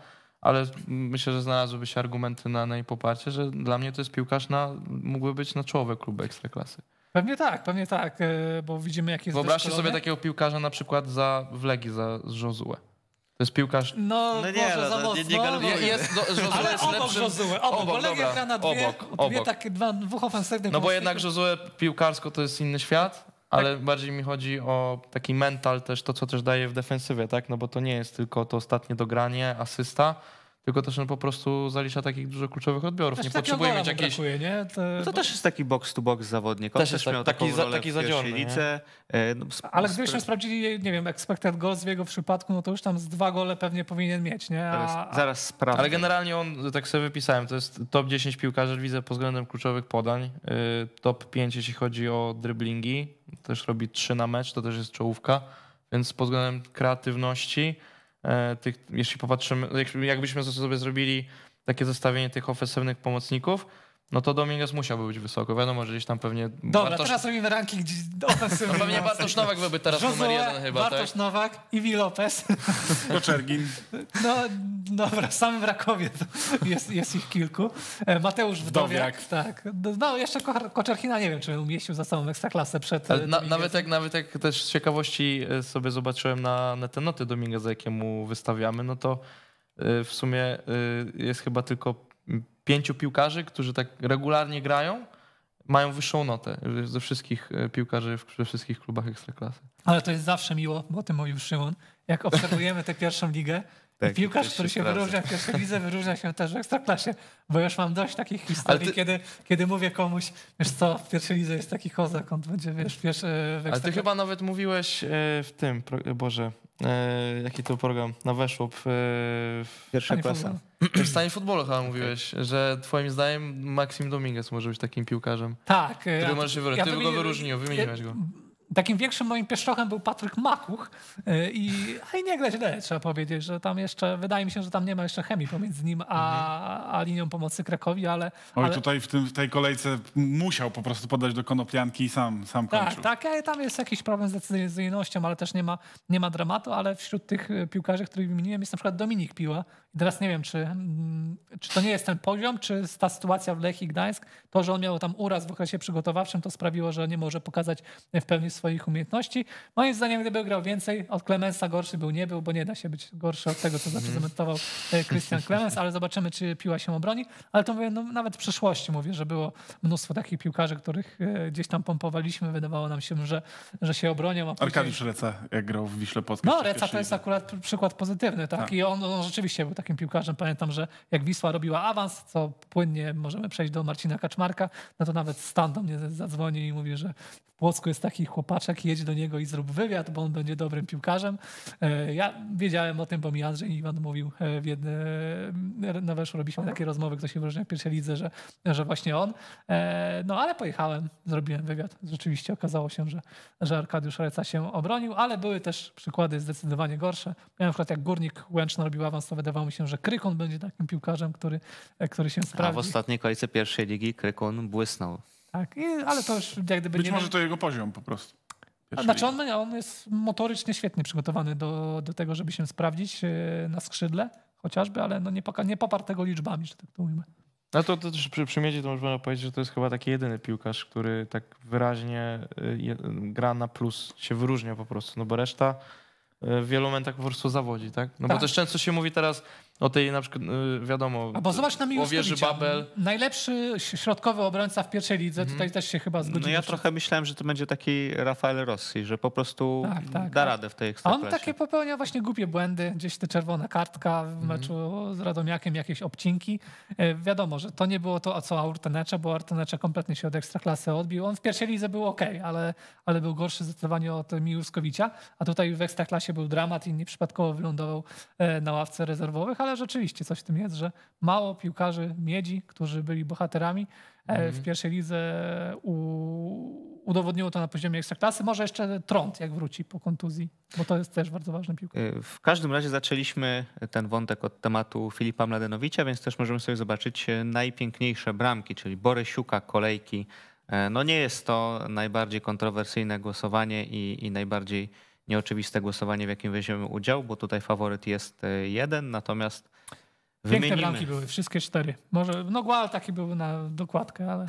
ale myślę, że znalazłyby się argumenty na, na jej poparcie, że dla mnie to jest piłkarz na, mógłby być na czołowe kluby Ekstraklasy. Pewnie tak, pewnie tak, e, bo widzimy jakie. jest Wyobraźcie sobie takiego piłkarza na przykład za w Legii, za Żozułę. To jest piłkarz. No, no nie, może no, za mocno. Nie, nie jest, jest, do, no, Josue Ale jest obok lepszym... Obok. obok, obok Legia gra na dwie, obok, dwie obok. tak, dwa, dół ofensywnych. No bo jednak Josue piłkarsko to jest inny świat, tak. ale tak. bardziej mi chodzi o taki mental też, to co też daje w defensywie, tak? No bo to nie jest tylko to ostatnie dogranie, asysta, tylko też on po prostu zalicza takich dużo kluczowych odbiorów. Też znaczy, nie potrzebuje mieć jakiejś... Brakuje, nie? To... No to też jest taki box-to-box -box zawodnik. On też, też miał taki, za, taki Lice, e, no, Ale gdybyśmy sprawdzili, nie wiem, expected goals w jego przypadku, no to już tam z dwa gole pewnie powinien mieć, nie? A... Zaraz, zaraz sprawdzę. Ale generalnie on, tak sobie wypisałem, to jest top 10 piłkarzy, widzę, pod względem kluczowych podań. Y, top 5, jeśli chodzi o dryblingi. Też robi 3 na mecz, to też jest czołówka. Więc pod względem kreatywności... E, tych, jeśli popatrzymy, jakbyśmy sobie zrobili takie zestawienie tych ofensywnych pomocników, no to Dominguez musiałby być wysoko. Wiadomo, że gdzieś tam pewnie... Dobra, Bartosz... teraz robimy ranking ofensywny. No tak pewnie Bartosz Nowak byłby teraz Żozułe, numer jeden chyba, Bartosz tak? Nowak, Iwi Lopez. Koczergin. No dobra, w Rakowie jest, jest ich kilku. E, Mateusz Wdowiak. Wdowiak. Tak. No, no jeszcze Koczergina nie wiem, czy umieścił za całą Ekstraklasę przed... Na, e, nawet, jak, nawet jak też z ciekawości e, sobie zobaczyłem na, na te noty Domingosa, jakie mu wystawiamy, no to w sumie jest chyba tylko pięciu piłkarzy, którzy tak regularnie grają, mają wyższą notę ze wszystkich e, piłkarzy we wszystkich klubach ekstraklasy. Ale to jest zawsze miło, bo o tym mówił Szymon. Jak obserwujemy tę pierwszą ligę, tak, piłkarz, który się sprawdza. wyróżnia w pierwszej lidze, wyróżnia się też w Ekstraklasie, bo już mam dość takich historii, ty... kiedy, kiedy mówię komuś, wiesz co, w pierwszej lidze jest taki kozak, on będzie, wiesz, wiesz w Ekstraklasie. E, Ale ty chyba nawet mówiłeś e, w tym, Boże, E, jaki to program? Na Weszłop. E, Pierwsza klasa. W stanie futbolu chyba mówiłeś, że twoim zdaniem Maksim Dominguez może być takim piłkarzem. Tak. E, Który ja, może się wyróżnić. Ja Ty go wymieniłeś ja, go. E, takim większym moim pieszczochem był Patryk Makuch e, i, i nie gra źle, trzeba powiedzieć, że tam jeszcze, wydaje mi się, że tam nie ma jeszcze chemii pomiędzy nim a, a linią pomocy Krakowi, ale... Oj, ale... tutaj w, tym, w tej kolejce musiał po prostu podać do konopianki i sam, sam tak, kończył. Tak, tak, tam jest jakiś problem z decyzyjnością, ale też nie ma, nie ma dramatu, ale wśród tych e, piłkarzy, których wymieniłem jest na przykład Dominik Piła i teraz nie wiem, czy, mm, czy to nie jest ten poziom, czy ta sytuacja w Lechii Gdańsk, to, że on miał tam uraz w okresie przygotowawczym, to sprawiło, że nie może pokazać w pełni swoich umiejętności. Moim zdaniem, gdyby grał więcej, od Clemensa gorszy był nie był, bo nie da się być gorszy od tego, co mhm. zaprezentował e, Christian Clemens, ale zobaczymy, czy piła się obroni. Ale to mówię, no, nawet w przeszłości mówię, że było mnóstwo takich piłkarzy, których e, gdzieś tam pompowaliśmy, wydawało nam się, że, że się obronią. Później... Arkadiusz Reca, jak grał w Wiśle Płockiej. No, Reca to jest akurat przykład pozytywny, tak? tak. I on, on, rzeczywiście był takim piłkarzem. Pamiętam, że jak Wisła robiła awans, co płynnie możemy przejść do Marcina Kaczmarka, no to nawet stan do mnie zadzwoni i mówi, że w Płocku jest taki chłop Opaczek, jedź do niego i zrób wywiad, bo on będzie dobrym piłkarzem. E, ja wiedziałem o tym, bo mi Andrzej Iwan mówił e, w jedne, na weszu robiliśmy takie rozmowy, kto się wyróżnia w pierwszej lidze, że, że właśnie on. E, no ale pojechałem, zrobiłem wywiad. Rzeczywiście okazało się, że, że Arkadiusz Reca się obronił, ale były też przykłady zdecydowanie gorsze. Miałem na przykład jak Górnik Łęczna robił awans, to wydawało mi się, że Krykon będzie takim piłkarzem, który, który się sprawdzi. A w ostatniej kolejce pierwszej ligi Krykon błysnął. Tak, I, ale to już jak gdyby Być nie... może to jego poziom po prostu. Znaczy on, on jest motorycznie świetnie przygotowany do, do tego, żeby się sprawdzić e, na skrzydle chociażby, ale no nie, poka- nie poparł tego liczbami, że tak to mówimy. No to, to też przy, przy Miedzie to można powiedzieć, że to jest chyba taki jedyny piłkarz, który tak wyraźnie e, gra na plus, się wyróżnia po prostu, no bo reszta e, w wielu momentach po prostu zawodzi, tak? No tak. bo też często się mówi teraz, o tej na przykład y, wiadomo. A bo zobacz na Miłoszewicza. Babel. Najlepszy środkowy obrońca w pierwszej lidze. Mm. Tutaj też się chyba zgodził. No ja trochę myślałem, że to będzie taki Rafael Rossi, że po prostu tak, tak, da tak. radę w tej ekstraklasie. On takie popełnia właśnie głupie błędy. Gdzieś te czerwona kartka w mm. meczu z Radomiakiem, jakieś obcinki. E, wiadomo, że to nie było to, co Artenecze, bo Artenecze kompletnie się od ekstraklasy odbił. On w pierwszej lidze był ok, ale, ale był gorszy zdecydowanie od Miłoszewicza. A tutaj w ekstraklasie był dramat i nieprzypadkowo wylądował e, na ławce rezerwowych ale rzeczywiście coś w tym jest, że mało piłkarzy miedzi, którzy byli bohaterami e, mhm. w pierwszej lidze u, udowodniło to na poziomie ekstraklasy. Może jeszcze Trąd, jak wróci po kontuzji, bo to jest też bardzo ważny piłkarz. E, w każdym razie zaczęliśmy ten wątek od tematu Filipa Mladenowicza, więc też możemy sobie zobaczyć e, najpiękniejsze bramki, czyli Borysiuka, kolejki. No nie jest to najbardziej kontrowersyjne głosowanie i, i najbardziej nieoczywiste głosowanie, w jakim weźmiemy udział, bo tutaj faworyt jest e, jeden, natomiast Piękne wymienimy. bramki były, wszystkie cztery. Może, no Gual taki był na dokładkę, ale...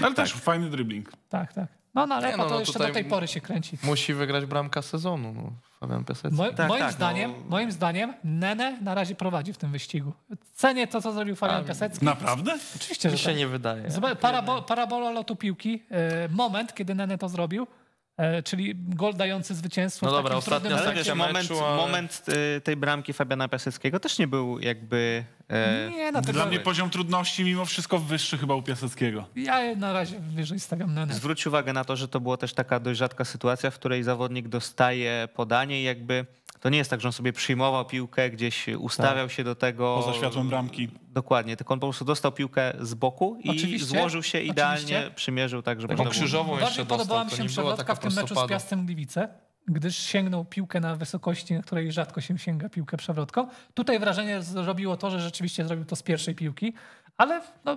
No ale też fajny dribbling. Tak, tak. No na no, no, to no jeszcze do tej pory się kręci. Musi wygrać bramka sezonu, no, Fabian Piasecki. Mo tak, moim, tak, no. zdaniem, no. moim zdaniem Nene na razie prowadzi w tym wyścigu. Cenię to, co zrobił Fabian Piasecki. Naprawdę? Oczywiście, że Mi się tak. nie wydaje. Zobacz, parabola lotu piłki, e, moment, kiedy Nene to zrobił, E, czyli gol dający zwycięstwo. No dobra, ostatnio meczu, moment, ale... moment y, tej bramki Fabiana Piaseckiego też nie był jakby... E, nie, tego... No dla mnie poziom trudności mimo wszystko wyższy chyba u Piaseckiego. Ja na razie wyżej stawiam na net. Zwróć uwagę na to, że to była też taka dość rzadka sytuacja, w której zawodnik dostaje podanie i jakby to nie jest tak, że on sobie przyjmował piłkę, gdzieś ustawiał tak. się do tego. Poza światłem bramki. Dokładnie, tylko on po prostu dostał piłkę z boku i Oczywiście. złożył się idealnie, Oczywiście. przymierzył tak, żeby... Tak, krzyżową było. jeszcze dostał. podobała mi się przewrotka w tym meczu z Piastem Gliwice, gdyż sięgnął piłkę na wysokości, na której rzadko się sięga piłkę przewrotką. Tutaj wrażenie zrobiło to, że rzeczywiście zrobił to z pierwszej piłki, ale no,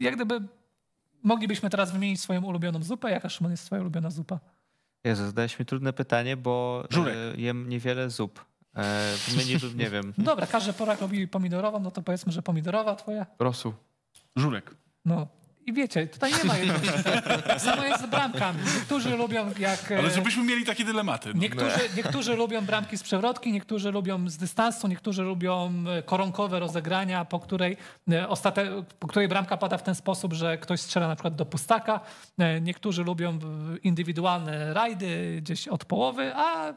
jak gdyby moglibyśmy teraz wymienić swoją ulubioną zupę. Jaka, Szymon, jest twoja ulubiona zupa? Jezu, zadałeś mi trudne pytanie, bo e, Żurek. jem niewiele zup. E, w nie nie wiem. Dobra, każdy porak robi pomidorową, no to powiedzmy, że pomidorowa twoja. Rosu, Żurek. No, i wiecie, tutaj nie ma jednego. Samo jest z bramkami. Niektórzy lubią jak... E, Ale żebyśmy mieli takie dylematy. No. Niektórzy, niektórzy lubią bramki z przewrotki, niektórzy lubią z dystansu, niektórzy lubią e, koronkowe rozegrania, po której, e, ostate... po której bramka pada w ten sposób, że ktoś strzela na przykład do pustaka. Niektórzy lubią indywidualne rajdy gdzieś od połowy, a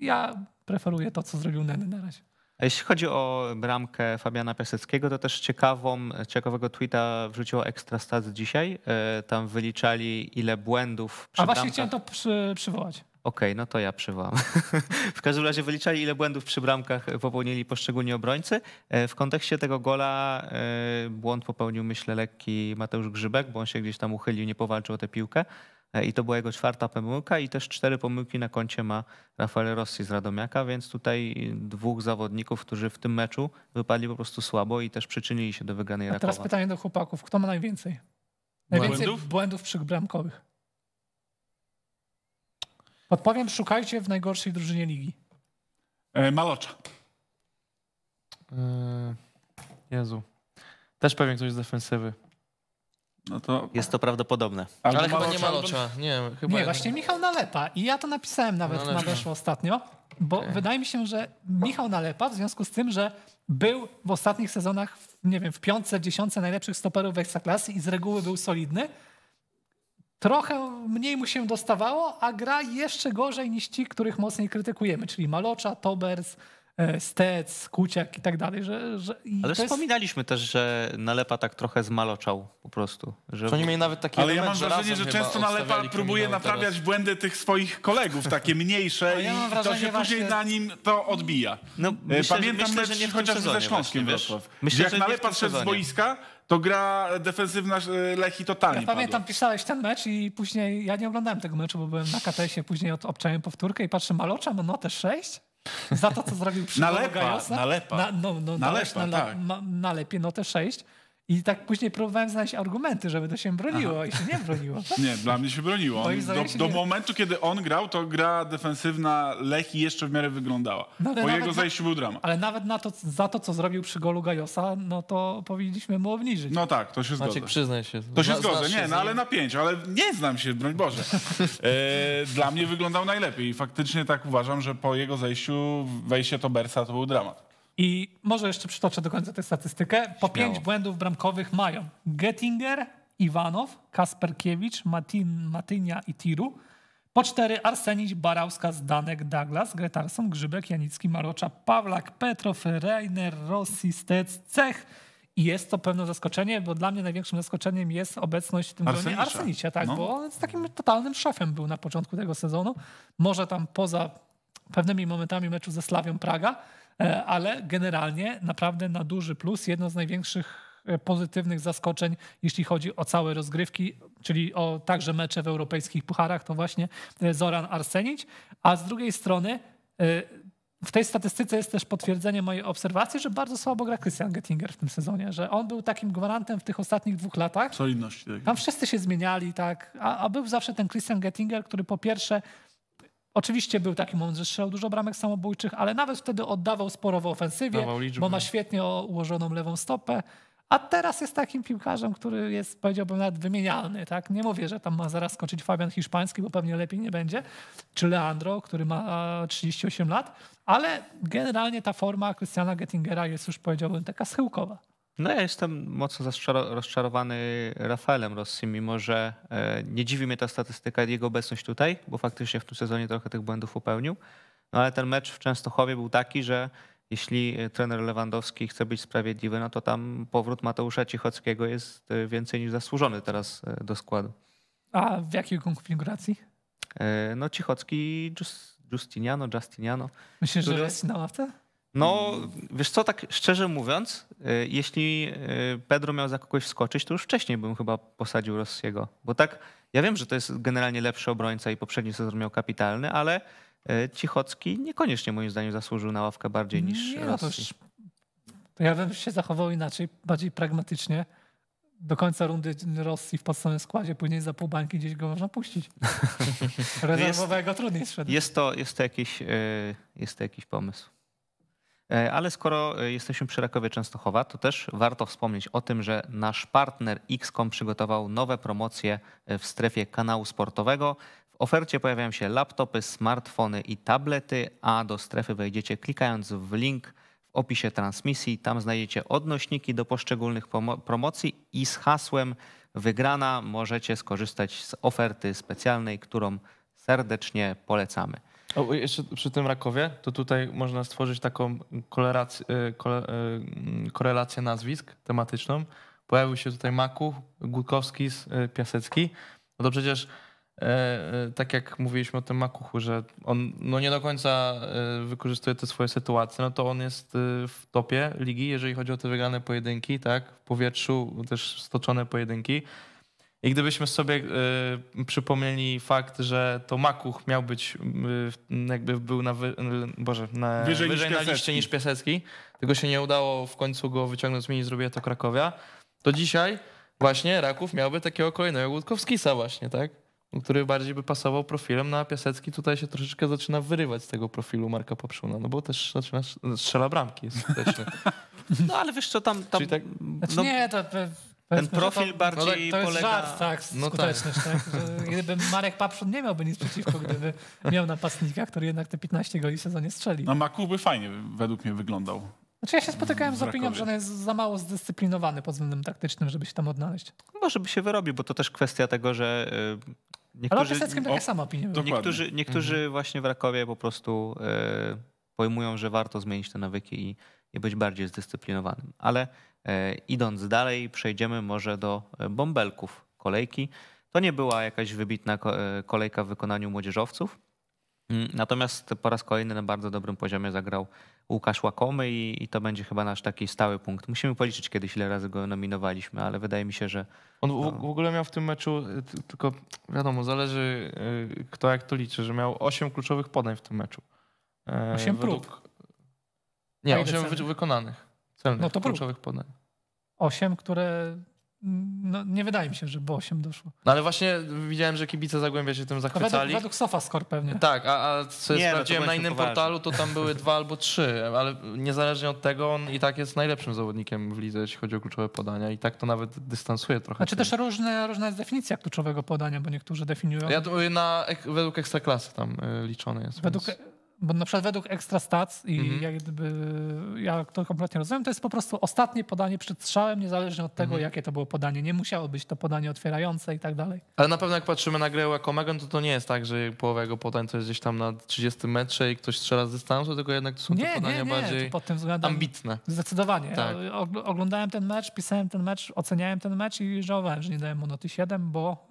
ja preferuję to, co zrobił Nenny na razie jeśli chodzi o bramkę Fabiana Piaseckiego, to też ciekawą, ciekawego tweeta wrzuciło Ekstrastat dzisiaj. E, tam wyliczali, ile błędów przy A bramkach... właśnie chciałem to przy, przywołać. Okej, okay, no to ja przywołam. w każdym razie wyliczali, ile błędów przy bramkach popełnili poszczególni obrońcy. E, w kontekście tego gola e, błąd popełnił, myślę, lekki Mateusz Grzybek, bo on się gdzieś tam uchylił, nie powalczył o tę piłkę. E, i to była jego czwarta pomyłka i też cztery pomyłki na koncie ma Rafael Rossi z Radomiaka, więc tutaj dwóch zawodników, którzy w tym meczu wypadli po prostu słabo i też przyczynili się do wygranej Rakowa. A teraz pytanie do chłopaków, kto ma najwięcej? Najwięcej błędów, błędów przy bramkowych. Podpowiem, szukajcie w najgorszej drużynie ligi. E, Malocza. E, Jezu. Też pewnie ktoś z defensywy. No to... Jest to prawdopodobne. Ale, ale chyba nie Malocza. Nie, chyba... nie, właśnie Michał Nalepa. I ja to napisałem nawet Nalepa. na Weszło ostatnio, bo okay. wydaje mi się, że Michał Nalepa w związku z tym, że był w ostatnich sezonach, nie wiem, w piątce, dziesiątce najlepszych stoperów w Ekstraklasy i z reguły był solidny, trochę mniej mu się dostawało, a gra jeszcze gorzej niż ci, których mocniej krytykujemy, czyli Malocza, Tobers, E, stec, Kuciak i tak dalej. Że, że Ale wspominaliśmy jest... też, że Nalepa tak trochę zmaloczał po prostu. Że... Oni mieli nawet taki Ale ja mam wrażenie, że, często Nalepa próbuje naprawiać teraz. błędy tych swoich kolegów, takie mniejsze ja mam wrażenie, i to się właśnie... później na nim to odbija. No, myślę, Pamiętam że, myślę, że nie chociaż ze Śląskiem właśnie, Myślę, jak że Nalepa szedł z boiska, to gra defensywna e, Lechi totalnie. Ja pamiętam, padła. pisałeś ten mecz i później ja nie oglądałem tego meczu, bo byłem na KTS-ie, później obczałem powtórkę i patrzę, Malocza ma notę 6? Za to, co zrobił przy Nalepa, Gajosa. Nalepa. Na, no, no, nalepa, tak. na, tak. I tak później próbowałem znaleźć argumenty, żeby to się broniło Aha. i się nie broniło. Nie, dla mnie się broniło. do, do nie... momentu, kiedy on grał, to gra defensywna Lechi jeszcze w miarę wyglądała. No, po jego zajściu był dramat. Ale nawet na to, za to, co zrobił przy golu Gajosa, no to powinniśmy mu obniżyć. No tak, to się zgodzę. Maciek, przyznaj się. To się Zna, zgodzę, nie, no ale na pięć, ale nie znam się, broń Boże. E, dla mnie wyglądał najlepiej i faktycznie tak uważam, że po jego zejściu wejście Tobersa to był dramat. I może jeszcze przytoczę do końca tę statystykę. Po Śmiało. pięć błędów bramkowych mają Gettinger, Iwanow, Kasperkiewicz, Matin, Matynia i Tiru. Po cztery Arsenić, Barałska, Zdanek, Douglas, Gretarson, Grzybek, Janicki, Marocza, Pawlak, Petrow, Reiner, Rossi, Stec, Cech. I jest to pewne zaskoczenie, bo dla mnie największym zaskoczeniem jest obecność w tym gronie Arsenicia, tak, no. bo on z takim totalnym szefem był na początku tego sezonu. Może tam poza pewnymi momentami meczu ze Slawią Praga, e, ale generalnie naprawdę na duży plus, jedno z największych e, pozytywnych zaskoczeń, jeśli chodzi o całe rozgrywki, czyli o także mecze w europejskich pucharach, to właśnie e, Zoran Arsenić. A z drugiej strony w tej statystyce jest też potwierdzenie mojej obserwacji, że bardzo słabo gra Christian Gettinger w tym sezonie, że on był takim gwarantem w tych ostatnich dwóch latach. Solidności. Tak. Tam wszyscy się zmieniali, tak, a, a był zawsze ten Christian Gettinger, który po pierwsze Oczywiście był taki moment, że strzelał dużo bramek samobójczych, ale nawet wtedy oddawał sporo w ofensywie, bo ma świetnie ułożoną lewą stopę. A teraz jest takim piłkarzem, który jest, powiedziałbym, nawet wymienialny. Tak? Nie mówię, że tam ma zaraz skończyć Fabian Hiszpański, bo pewnie lepiej nie będzie, czy Leandro, który ma 38 e, lat, ale generalnie ta forma Christiana Gettingera jest już, powiedziałbym, taka schyłkowa. No ja jestem mocno rozczarowany Rafaelem Rossi, mimo że e, nie dziwi mnie ta statystyka jego obecność tutaj, bo faktycznie w tym sezonie trochę tych błędów popełnił. No ale ten mecz w Częstochowie był taki, że jeśli e, trener Lewandowski chce być sprawiedliwy, no to tam powrót Mateusza Cichockiego jest e, więcej niż zasłużony teraz do składu. A w jakiej konfiguracji? No Cichocki, Justiniano, Justiniano. Myślisz, który... że jest na ławce? No, wiesz co, tak szczerze mówiąc, y, jeśli y, Pedro miał za kogoś skoczyć, to już wcześniej bym chyba posadził Rossiego. Bo tak, ja wiem, że to jest generalnie lepszy obrońca i poprzedni sezon miał kapitalny, ale y, Cichocki niekoniecznie moim zdaniem zasłużył na ławkę bardziej niż Nie, no Rossi. To ja bym się zachował inaczej, bardziej pragmatycznie. Do końca rundy Rosji w podstawowym składzie, później za pół bańki gdzieś go można puścić. Rezerwowego jest, trudniej Jest to, jest to, jakiś, jest to jakiś pomysł. E, ale skoro e, jesteśmy przy Rakowie Częstochowa, to też warto wspomnieć o tym, że nasz partner XCOM przygotował nowe promocje e, w strefie kanału sportowego. W ofercie pojawiają się laptopy, smartfony i tablety, a do strefy wejdziecie klikając w link w opisie transmisji. Tam znajdziecie odnośniki do poszczególnych promocji i z hasłem wygrana możecie skorzystać z oferty specjalnej, którą serdecznie polecamy. O, jeszcze przy tym Rakowie, to tutaj można stworzyć taką y, y, mm, korelację, nazwisk tematyczną. Pojawił się tutaj Maku, Gutkowski, y, Piasecki. No to przecież e, e, tak jak mówiliśmy o tym Makuchu, że on no nie do końca e, wykorzystuje te swoje sytuacje, no to on jest w topie ligi, jeżeli chodzi o te wygrane pojedynki, tak? W powietrzu też stoczone pojedynki. I gdybyśmy sobie e, przypomnieli fakt, że to Makuch miał być, jakby był na, wy, e, Boże, na wyżej, wyżej niż na liście niż Piasecki, tego się nie udało w końcu go wyciągnąć z mini, zrobiła to Krakowia, to dzisiaj właśnie Raków miałby takiego kolejnego Łódkowskisa właśnie, tak? który bardziej by pasował profilem, na no Piasecki tutaj się troszeczkę zaczyna wyrywać z tego profilu Marka Poprzuna, no bo też zaczyna strzela bramki. Jest no ale wiesz co, tam... tam tak, no, nie, to ten profil to, bardziej no tak, to polega... jest żart, tak, no tak. skuteczność. Tak. że gdyby Marek Paprzun nie miałby nic przeciwko, gdyby miał napastnika, który jednak te 15 goli sezonie strzeli. No Maku by fajnie według mnie wyglądał. Znaczy ja się spotykałem z opinią, że on jest za mało zdyscyplinowany pod względem taktycznym, żeby się tam odnaleźć. Może by się wyrobił, bo to też kwestia tego, że niektórzy... Ale o Piaseckim taka sama opinia. Dokładnie. Niektórzy, niektórzy mhm. właśnie w Rakowie po prostu e, pojmują, że warto zmienić te nawyki i, i być bardziej zdyscyplinowanym. Ale E, idąc dalej, przejdziemy może do e, bąbelków kolejki. To nie była jakaś wybitna e, kolejka w wykonaniu młodzieżowców. Mm, natomiast po raz kolejny na bardzo dobrym poziomie zagrał Łukasz Łakomy i, i, to będzie chyba nasz taki stały punkt. Musimy policzyć kiedyś, ile razy go nominowaliśmy, ale wydaje mi się, że... On w, w ogóle miał w tym meczu, tylko wiadomo, zależy kto jak to liczy, że miał 8 kluczowych podań w tym meczu. 8 Według... prób. Nie, 8 wy, wykonanych celnych, no to kluczowych podań. Osiem, które mm, no, nie wydaje mi się, żeby 8 doszło. No ale właśnie widziałem, że kibice Zagłębia się tym zachwycali. Według, według SofaScore pewnie. Tak, a, a co nie, no sprawdziłem na innym poważnie. portalu, to tam były dwa albo trzy, ale niezależnie od tego on i tak jest najlepszym zawodnikiem w lidze, jeśli chodzi o kluczowe podania i tak to nawet dystansuje trochę. Znaczy też różne, różna jest definicja kluczowego podania, bo niektórzy definiują. Ja na, według Ekstraklasy tam y, liczony jest. Według, więc... Bo na przykład według Stats i mhm. jak gdyby ja to kompletnie rozumiem, to jest po prostu ostatnie podanie przed strzałem, niezależnie od tego, mhm. jakie to było podanie. Nie musiało być to podanie otwierające i tak dalej. Ale na pewno jak patrzymy na grę Megan, to to nie jest tak, że połowa jego podań to jest gdzieś tam na 30 metrze i ktoś strzela z dystansu, tylko jednak to są nie, te podania nie, nie. bardziej pod tym względem ambitne. Zdecydowanie. Tak. Oglądałem ten mecz, pisałem ten mecz, oceniałem ten mecz i żałowałem, że nie dałem mu noty 7, bo,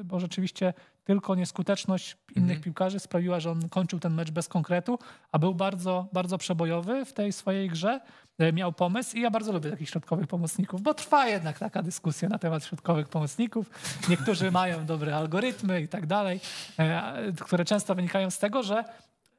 y, bo rzeczywiście tylko nieskuteczność innych mhm. piłkarzy sprawiła, że on kończył ten mecz bez konkretu, a był bardzo, bardzo przebojowy w tej swojej grze, e, miał pomysł i ja bardzo lubię takich środkowych pomocników, bo trwa jednak taka dyskusja na temat środkowych pomocników. Niektórzy mają dobre algorytmy i tak dalej, e, które często wynikają z tego, że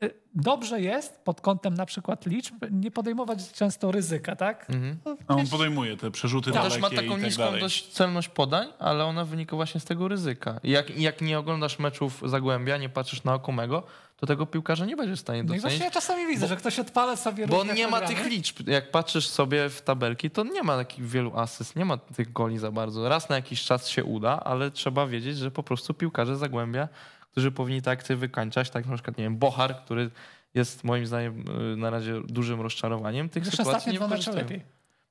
Y, dobrze jest pod kątem na przykład liczb nie podejmować często ryzyka, tak? Mhm. No, no, on podejmuje te przerzuty On też ma taką tak niską dalej. dość celność podań, ale ona wynika właśnie z tego ryzyka. Jak, jak nie oglądasz meczów Zagłębia, nie patrzysz na Okomego, to tego piłkarza nie będziesz w stanie no docenić. No właśnie ja czasami widzę, bo, że ktoś odpala sobie Bo nie programy. ma tych liczb. Jak patrzysz sobie w tabelki, to nie ma takich wielu asyst, nie ma tych goli za bardzo. Raz na jakiś czas się uda, ale trzeba wiedzieć, że po prostu piłkarze Zagłębia którzy powinni te akcje wykańczać, tak na przykład, nie wiem, Bohar, który jest moim zdaniem y, na razie dużym rozczarowaniem tych Wiesz, sytuacji nie wykorzystują. lepiej.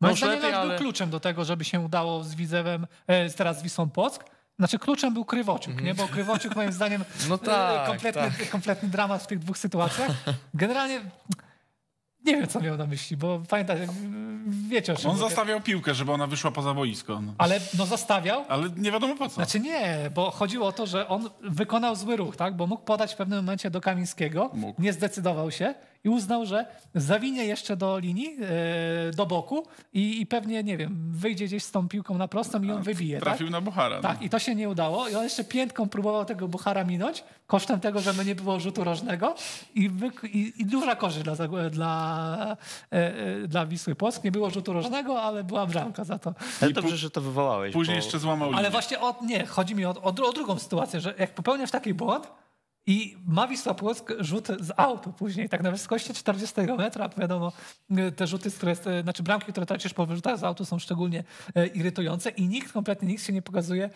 No moim zdaniem lepiej, ale... był kluczem do tego, żeby się udało z Widzewem, e, teraz z Wisą Płock, znaczy kluczem był Krywociuk, mm nie? bo Krywociuk moim zdaniem no e, tak, kompletny, tak. kompletny dramat w tych dwóch sytuacjach. Generalnie nie wiem, co miał na myśli, bo pamiętacie, mm, wiecie o czym. On mówię. zastawiał piłkę, żeby ona wyszła poza boisko. No. Ale no zastawiał. Ale nie wiadomo po co. Znaczy nie, bo chodziło o to, że on wykonał zły ruch, tak? Bo mógł podać w pewnym momencie do Kamińskiego, mógł. nie zdecydował się i uznał, że zawinie jeszcze do linii, e, do boku i, i pewnie, nie wiem, wyjdzie gdzieś z tą piłką na prostą i on wybije. Tak? Trafił tak? na Buchara. No. Tak, no. i to się nie udało. I on jeszcze piętką próbował tego Buchara minąć, kosztem tego, żeby nie było rzutu rożnego i, i, i duża korzyść dla, dla, e, e, dla Wisły Płock. Nie było rzutu rożnego, ale była bramka za to. Ale dobrze, że to wywołałeś. Później bo... jeszcze złamał linię. Ale właśnie, o, nie, chodzi mi o, o, o drugą sytuację, że jak popełniasz taki błąd, i ma Wisła Płock rzut z autu później, tak na wysokości 40 metra. Wiadomo, y, te rzuty, które, y, znaczy bramki, które tracisz po wyrzutach z autu są szczególnie y, irytujące i nikt, kompletnie nikt się nie pokazuje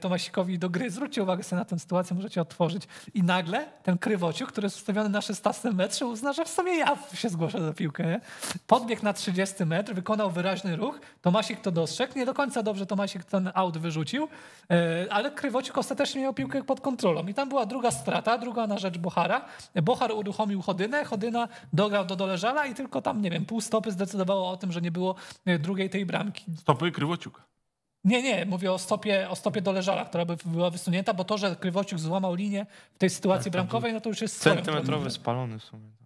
Tomasikowi do gry. Zwróćcie uwagę sobie na tę sytuację, możecie otworzyć. I nagle ten krywociu, który jest ustawiony na 16 metrze, uzna, że w sumie ja się zgłoszę do piłkę. Nie? Podbiegł na 30 metr, wykonał wyraźny ruch. Tomasik to dostrzegł. Nie do końca dobrze Tomasik ten aut wyrzucił, ale krywociuk ostatecznie miał piłkę pod kontrolą. I tam była druga strata, druga na rzecz Bohara. Bohar uruchomił Chodynę, Chodyna dograł do Doleżala i tylko tam, nie wiem, pół stopy zdecydowało o tym, że nie było e, drugiej tej bramki. Stopy Krywociuka. Nie, nie, mówię o stopie, o stopie Doleżala, która by była wysunięta, bo to, że Krywociuk złamał linię w tej tak, sytuacji tak, bramkowej, tak. no to już jest... Centymetrowy spalony w sumie. Tak.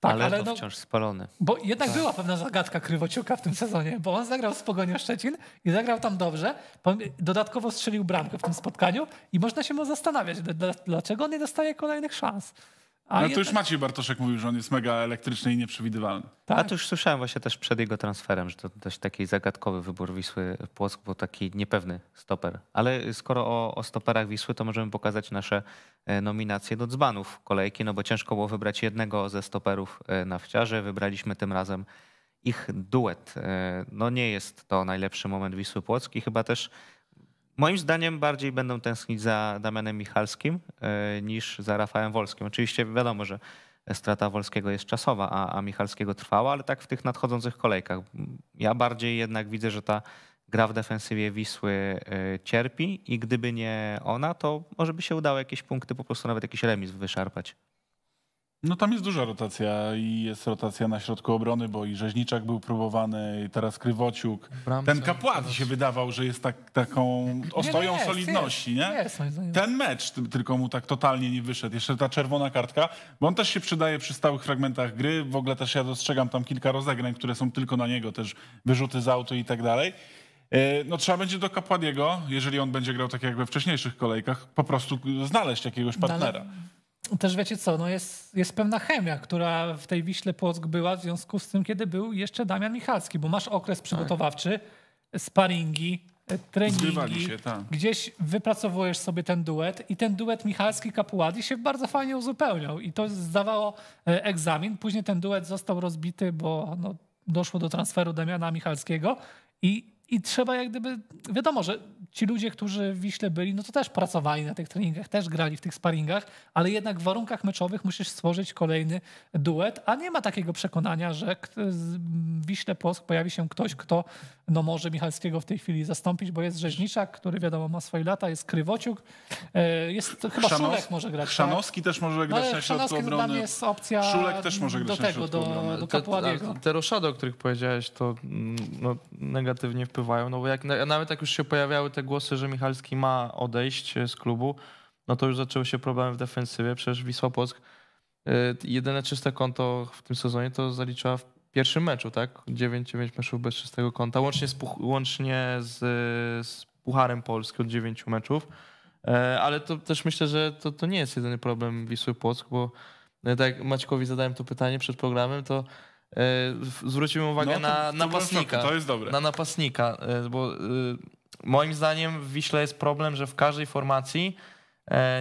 Tak, ale, ale to no, wciąż spalony. Bo jednak tak. była pewna zagadka Krywociuka w tym sezonie, bo on zagrał z Pogonią Szczecin i zagrał tam dobrze. Dodatkowo strzelił bramkę w tym spotkaniu i można się mu zastanawiać, dlaczego on nie dostaje kolejnych szans. A no to już Maciej Bartoszek mówił, że on jest mega elektryczny i nieprzewidywalny. Tak. A to już słyszałem właśnie też przed jego transferem, że to dość taki zagadkowy wybór Wisły Płock, bo taki niepewny stoper. Ale skoro o, o stoperach Wisły, to możemy pokazać nasze e, nominacje do dzbanów kolejki, no bo ciężko było wybrać jednego ze stoperów e, na wciarze. Wybraliśmy tym razem ich duet. E, no nie jest to najlepszy moment Wisły Płocki, chyba też Moim zdaniem bardziej będą tęsknić za Damianem Michalskim e, niż za Rafałem Wolskim. Oczywiście wiadomo, że strata Wolskiego jest czasowa, a, a Michalskiego trwała, ale tak w tych nadchodzących kolejkach. Ja bardziej jednak widzę, że ta gra w defensywie Wisły e, cierpi i gdyby nie ona, to może by się udało jakieś punkty, po prostu nawet jakiś remis wyszarpać. No tam jest duża rotacja i jest rotacja na środku obrony, bo i Rzeźniczak był próbowany, i teraz Krywociuk. Bramce, Ten kapłat się wydawał, że jest tak, taką ostoją nie, nie, solidności, jest, nie? jest, Ten mecz tylko mu tak totalnie nie wyszedł. Jeszcze ta czerwona kartka, bo on też się przydaje przy stałych fragmentach gry. W ogóle też ja dostrzegam tam kilka rozegrań, które są tylko na niego, też wyrzuty z auto i tak dalej. E, no trzeba będzie do Kapładiego, jeżeli on będzie grał tak jak we wcześniejszych kolejkach, po prostu znaleźć jakiegoś partnera. Dalej też wiecie co, no jest, jest pewna chemia, która w tej Wiśle Płock była w związku z tym, kiedy był jeszcze Damian Michalski, bo masz okres tak. przygotowawczy, tak. sparingi, e, treningi, się, tak. gdzieś wypracowujesz sobie ten duet i ten duet Michalski-Kapuładi się bardzo fajnie uzupełniał i to zdawało e, egzamin. Później ten duet został rozbity, bo no, doszło do transferu Damiana Michalskiego i i trzeba jak gdyby, wiadomo, że ci ludzie, którzy w Wiśle byli, no to też pracowali na tych treningach, też grali w tych sparingach, ale jednak w warunkach meczowych musisz stworzyć kolejny duet, a nie ma takiego przekonania, że w Wiśle Płock pojawi się ktoś, kto no może Michalskiego w tej chwili zastąpić, bo jest Rzeźniczak, który wiadomo ma swoje lata, jest Krywociuk, e, jest chyba Chrzanow... Szulek może grać. Szanowski tak? też może grać no, na środku obrony. jest opcja Szulek też może grać do tego, na do, obrony. do, do Te, te roszady, o których powiedziałeś, to mm, no, negatywnie wpływa no bo jak, nawet jak już się pojawiały te głosy, że Michalski ma odejść e, z klubu, no to już zaczęły się problemy w defensywie, przecież Wisła Płock e, jedyne czyste konto w tym sezonie to zaliczyła w pierwszym meczu, tak? 9-9 meczów bez czystego konta, łącznie z, łącznie z, z Pucharem Polski od 9 meczów. E, ale to też myślę, że to, to nie jest jedyny problem Wisły Płock, bo tak jak Maćkowi zadałem to pytanie przed programem, to E, zwrócimy uwagę no, to, na to napastnika. Znaczy, to jest dobre. Na napastnika, e, bo e, moim zdaniem w Wiśle jest problem, że w każdej formacji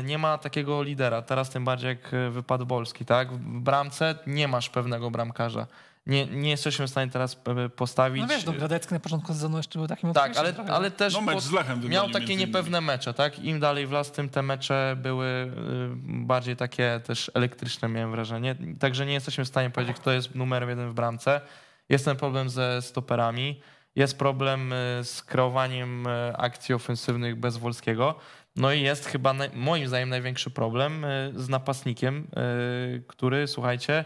nie ma takiego lidera. Teraz tym bardziej jak wypadł Bolski, tak? W bramce nie masz pewnego bramkarza nie, nie jesteśmy w stanie teraz e, postawić. No wiesz, do Gradecki na początku sezonu jeszcze był takim Tak, ale, trochę. ale tak? też no, mecz z Lechem miał takie niepewne mecze, tak? Im dalej w las, tym te mecze były e, bardziej takie też elektryczne, miałem wrażenie. Także nie jesteśmy w stanie powiedzieć, kto jest numerem jeden w bramce. Jest ten problem ze stoperami, jest problem e, z kreowaniem akcji ofensywnych bez Wolskiego. No i jest chyba moim zdaniem największy problem z napastnikiem, który, słuchajcie,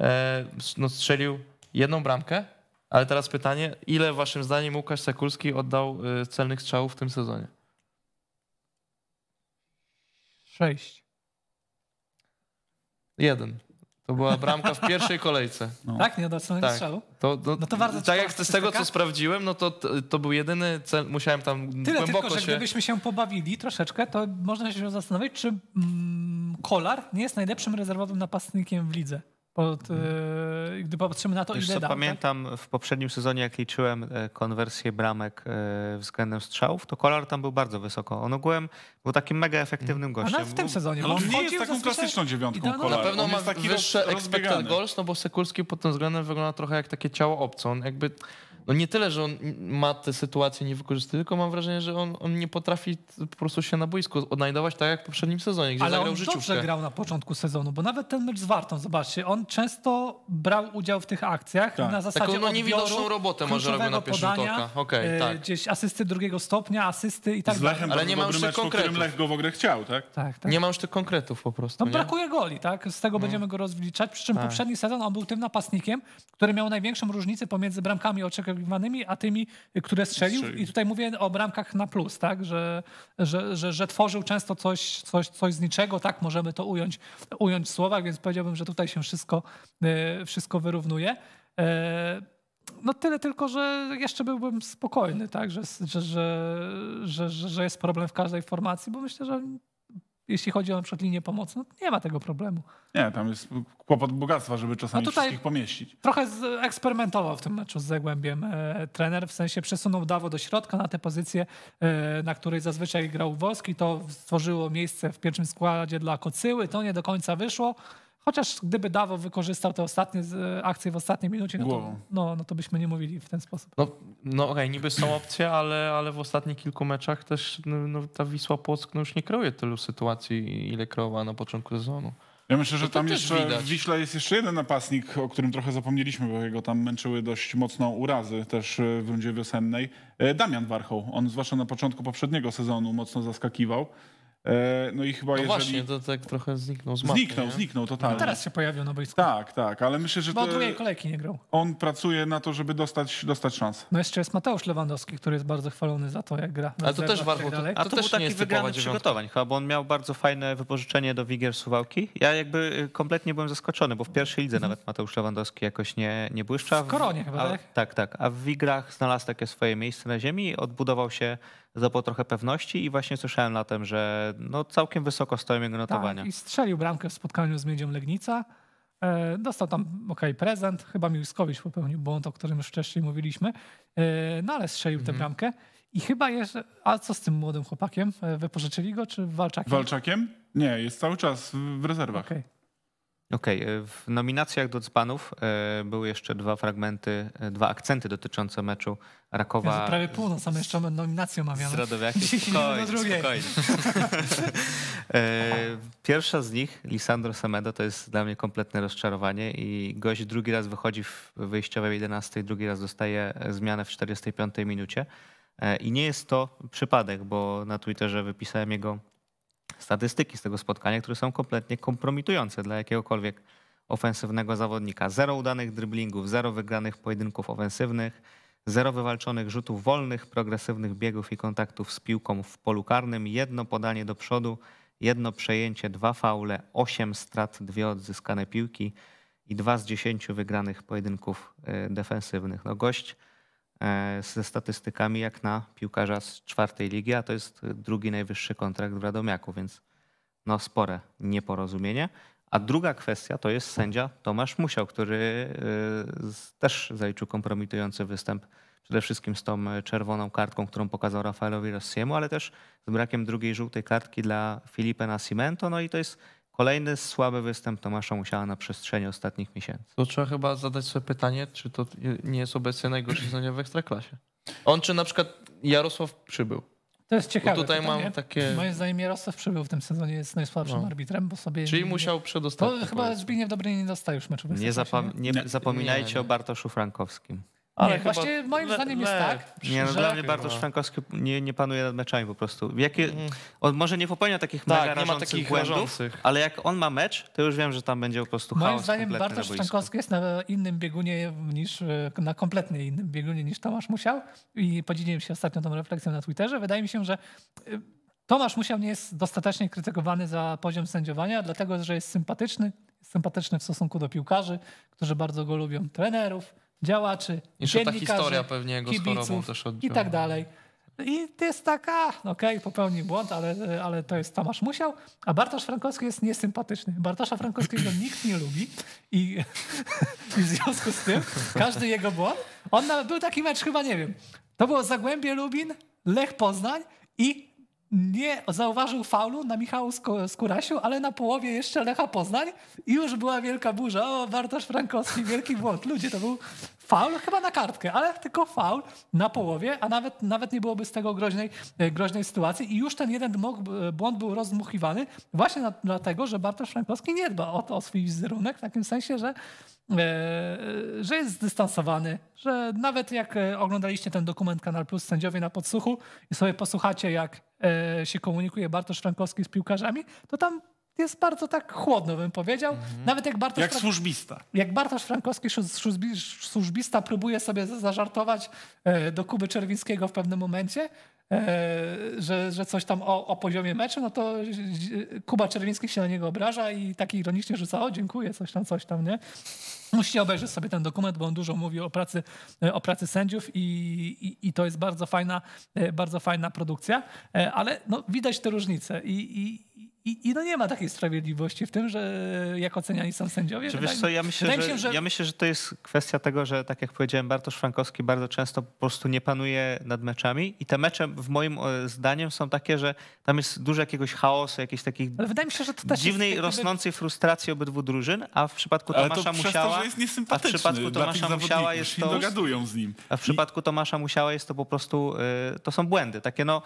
E, no, strzelił jedną bramkę, ale teraz pytanie, ile waszym zdaniem Łukasz Sekulski oddał e, celnych strzałów w tym sezonie? Sześć. Jeden. To była bramka w pierwszej kolejce. No. Tak, nie oddał celnego tak. strzału? To, to, no to bardzo Tak jak z tego, tak? co sprawdziłem, no to, to, był jedyny cel, musiałem tam Tyle głęboko tylko, że się... gdybyśmy się pobawili troszeczkę, to można się zastanowić, czy mm, Kolar nie jest najlepszym rezerwowym napastnikiem w lidze. Pod, y, gdy popatrzymy na to, Wiesz, ile co dam, tak? pamiętam tak? w poprzednim sezonie, jak liczyłem e, konwersję bramek e, względem strzałów, to kolor tam był bardzo wysoko. On ogółem był takim mega efektywnym gościem. Ale w tym sezonie. Ale on, nie jest taką klasyczną dziewiątką no, Kolar. Na pewno ma taki wyższe expected goals, no bo Sekulski pod tym względem wygląda trochę jak takie ciało obco. On jakby no nie tyle, że on ma tę sytuację nie wykorzystuje, tylko mam wrażenie, że on, on nie potrafi po prostu się na boisku odnajdować tak jak w poprzednim sezonie, gdzie Ale on życiówkę. dobrze grał na początku sezonu, bo nawet ten mecz z Wartą, zobaczcie, on często brał udział w tych akcjach tak. na zasadzie Taką no, niewidoczną robotę może robił na pierwszym toka. Okay, e, tak. Gdzieś asysty drugiego stopnia, asysty i tak dalej. Ale nie mam już tych konkretów. Lech go w ogóle chciał, tak? tak? Tak, Nie mam już tych konkretów po prostu. No brakuje goli, tak? Z tego no. będziemy go rozliczać, przy czym tak. poprzedni sezon on był tym napastnikiem, który miał największą różnicę pomiędzy bramkami oczekiwanymi przestrzeliwanymi, a tymi, które strzelił. strzelił. I tutaj mówię o bramkach na plus, tak? Że, że, że, że, tworzył często coś, coś, coś z niczego, tak możemy to ująć, ująć w słowach, więc powiedziałbym, że tutaj się wszystko, e, wszystko wyrównuje. E, no tyle tylko, że jeszcze byłbym spokojny, tak? że, że, że, że jest problem w każdej formacji, bo myślę, że jeśli chodzi o na przykład linię pomocy, no nie ma tego problemu. Nie, tam jest kłopot bogactwa, żeby czasami no wszystkich pomieścić. Trochę eksperymentował w tym meczu z Zagłębiem e, trener, w sensie przesunął Dawo do środka na tę pozycję, e, na której zazwyczaj grał Wolski, to stworzyło miejsce w pierwszym składzie dla Kocyły, to nie do końca wyszło. Chociaż gdyby Davo wykorzystał te ostatnie akcje w ostatniej minucie, no to, no, no to byśmy nie mówili w ten sposób. No, no okej, okay, niby są opcje, ale, ale w ostatnich kilku meczach też no, no, ta Wisła Płock no, już nie kreuje tylu sytuacji, ile kreowała na początku sezonu. Ja myślę, że no tam jeszcze widać. w Wiśle jest jeszcze jeden napastnik, o którym trochę zapomnieliśmy, bo jego tam męczyły dość mocno urazy też e, w rundzie wiosennej. E, Damian Warchoł. On zwłaszcza na początku poprzedniego sezonu mocno zaskakiwał. E, no i chyba no jeżeli... właśnie, to tak trochę zniknął z mapy, Zniknął, nie? zniknął no. totalnie. teraz się pojawił na boisku. Tak, tak, ale myślę, że... Bo te... drugiej kolejki nie grał. On pracuje na to, żeby dostać, dostać szansę. No jeszcze jest Mateusz Lewandowski, który jest bardzo chwalony za to, jak gra. a to też tak warto... Tak a to, to też był taki wygrany przygotowań chyba, bo on miał bardzo fajne wypożyczenie do Wigier Suwałki. Ja jakby y, kompletnie byłem zaskoczony, bo w pierwszej lidze hmm. nawet Mateusz Lewandowski jakoś nie, nie błyszcza. W koronie chyba, tak? tak, tak. A w Wigrach znalazł takie swoje miejsce na ziemi, odbudował się zdobył trochę pewności i właśnie słyszałem na tym, że no całkiem wysoko stoją jego tak, notowania. Tak, I strzelił bramkę w spotkaniu z Miedzią Legnica. E, dostał tam ok prezent, chyba Miłskowicz popełnił błąd, o którym już wcześniej mówiliśmy, e, no ale strzelił mhm. tę bramkę. I chyba jeszcze, a co z tym młodym chłopakiem? E, wypożyczyli go czy walczakiem? Walczakiem? Nie, jest cały czas w rezerwach. Okay. Okej, okay. E, w nominacjach do dzbanów e, były jeszcze dwa fragmenty, e, dwa akcenty dotyczące meczu Rakowa. Ja prawie pół, no same jeszcze nominacje omawiamy. Z Radowiakiem, spokojnie, spokojnie. Pierwsza z nich, Lisandro Semedo, to jest dla mnie kompletne rozczarowanie i gość drugi raz wychodzi w wyjściowej 11, drugi raz dostaje zmianę w 45 minucie. I nie jest to przypadek, bo na Twitterze wypisałem jego statystyki z tego spotkania, które są kompletnie kompromitujące dla jakiegokolwiek ofensywnego zawodnika. Zero udanych driblingów, zero wygranych pojedynków ofensywnych, zero wywalczonych rzutów wolnych, progresywnych biegów i kontaktów z piłką w polu karnym, jedno podanie do przodu, jedno przejęcie, dwa faule, osiem strat, dwie odzyskane piłki i dwa z dziesięciu wygranych pojedynków e, defensywnych. No gość E, ze statystykami jak na piłkarza z czwartej ligi, a to jest drugi najwyższy kontrakt w Radomiaku, więc no spore nieporozumienie. A druga kwestia to jest sędzia Tomasz Musiał, który e, też zaliczył kompromitujący występ przede wszystkim z tą czerwoną kartką, którą pokazał Rafaelowi Rossiemu, ale też z brakiem drugiej żółtej kartki dla Filipe Nascimento. No i to jest Kolejny słaby występ Tomasza Musiała na przestrzeni ostatnich miesięcy. To trzeba chyba zadać sobie pytanie, czy to nie jest obecnie najgorszy sezon w Ekstraklasie. On czy na przykład Jarosław Przybył? To jest ciekawe. tutaj mam takie... Moim zdaniem Jarosław Przybył w tym sezonie jest najsłabszym no. arbitrem, bo sobie... Czyli nie... musiał przedostać. To chyba Zbigniew Dobry nie dostał już meczu. Nie, zapom nie, zapominajcie nie, nie. o Bartoszu Frankowskim. Ale nie, chyba... właśnie moim zdaniem jest tak, nie, no, że... Dla mnie Bartosz Szwankowski nie, nie panuje nad meczami po prostu. Jakie, mhm. on może nie popełnia takich tak, mega rażących takich błędów, rażących. ale jak on ma mecz, to już wiem, że tam będzie po prostu moim chaos Moim zdaniem Bartosz Szwankowski jest na innym biegunie niż, e, na kompletnie innym biegunie niż Tomasz Musiał i podzieliłem się ostatnio tą refleksją na Twitterze. Wydaje mi się, że e, Tomasz Musiał nie jest dostatecznie krytykowany za poziom sędziowania, dlatego że jest sympatyczny, jest sympatyczny w stosunku do piłkarzy, którzy bardzo go lubią, trenerów, działaczy, I dziennikarzy, ta historia pewnie jego kibiców też i tak dalej. I to jest taka, no okej, okay, popełnił błąd, ale, ale to jest Tomasz Musiał. A Bartosz Frankowski jest niesympatyczny. Bartosza Frankowskiego nikt nie lubi i, i, w związku z tym każdy jego błąd. On był taki mecz chyba, nie wiem, to było Zagłębie Lubin, Lech Poznań i nie zauważył faulu na Michału Skurasiu, ale na połowie jeszcze Lecha Poznań i już była wielka burza. O, Bartosz Frankowski, wielki błąd. Ludzie, to był Faul chyba na kartkę, ale tylko faul na połowie, a nawet, nawet nie byłoby z tego groźnej, e, groźnej sytuacji. I już ten jeden błąd był rozdmuchiwany właśnie na, dlatego, że Bartosz Frankowski nie dba o, to, o swój wizerunek, w takim sensie, że, e, że jest zdystansowany, że nawet jak e, oglądaliście ten dokument Kanal Plus sędziowie na podsłuchu i sobie posłuchacie, jak e, się komunikuje Bartosz Frankowski z piłkarzami, to tam jest bardzo tak chłodno, bym powiedział. Mhm. Nawet jak Bartosz... Jak Frank... służbista. Jak Bartosz Frankowski, służbista, próbuje sobie zażartować e, do Kuby Czerwińskiego w pewnym momencie, e, że, że coś tam o, o poziomie meczu, no to Kuba Czerwiński się na niego obraża i tak ironicznie rzuca, o dziękuję, coś tam, coś tam, nie? Musicie obejrzeć sobie ten dokument, bo on dużo mówi o pracy, e, o pracy sędziów i, i, i to jest bardzo fajna, bardzo fajna produkcja, ale no, widać te różnice i, i i, I, no nie ma takiej sprawiedliwości w tym, że jak oceniani są sędziowie. Czy wiesz tak, co, no. ja myślę, że, się, że, ja myślę, że to jest kwestia tego, że tak jak powiedziałem, Bartosz Frankowski bardzo często po prostu nie panuje nad meczami i te mecze w moim e, zdaniem są takie, że tam jest dużo jakiegoś chaosu, jakiejś takiej Ale wydaje mi się, że to dziwnej, jest, rosnącej frustracji obydwu drużyn, a w przypadku Ale Tomasza to Musiała... To, jest a w przypadku Tomasza Musiała jest to... dogadują z nim. A w przypadku I... Tomasza Musiała jest to po prostu... E, to są błędy, takie no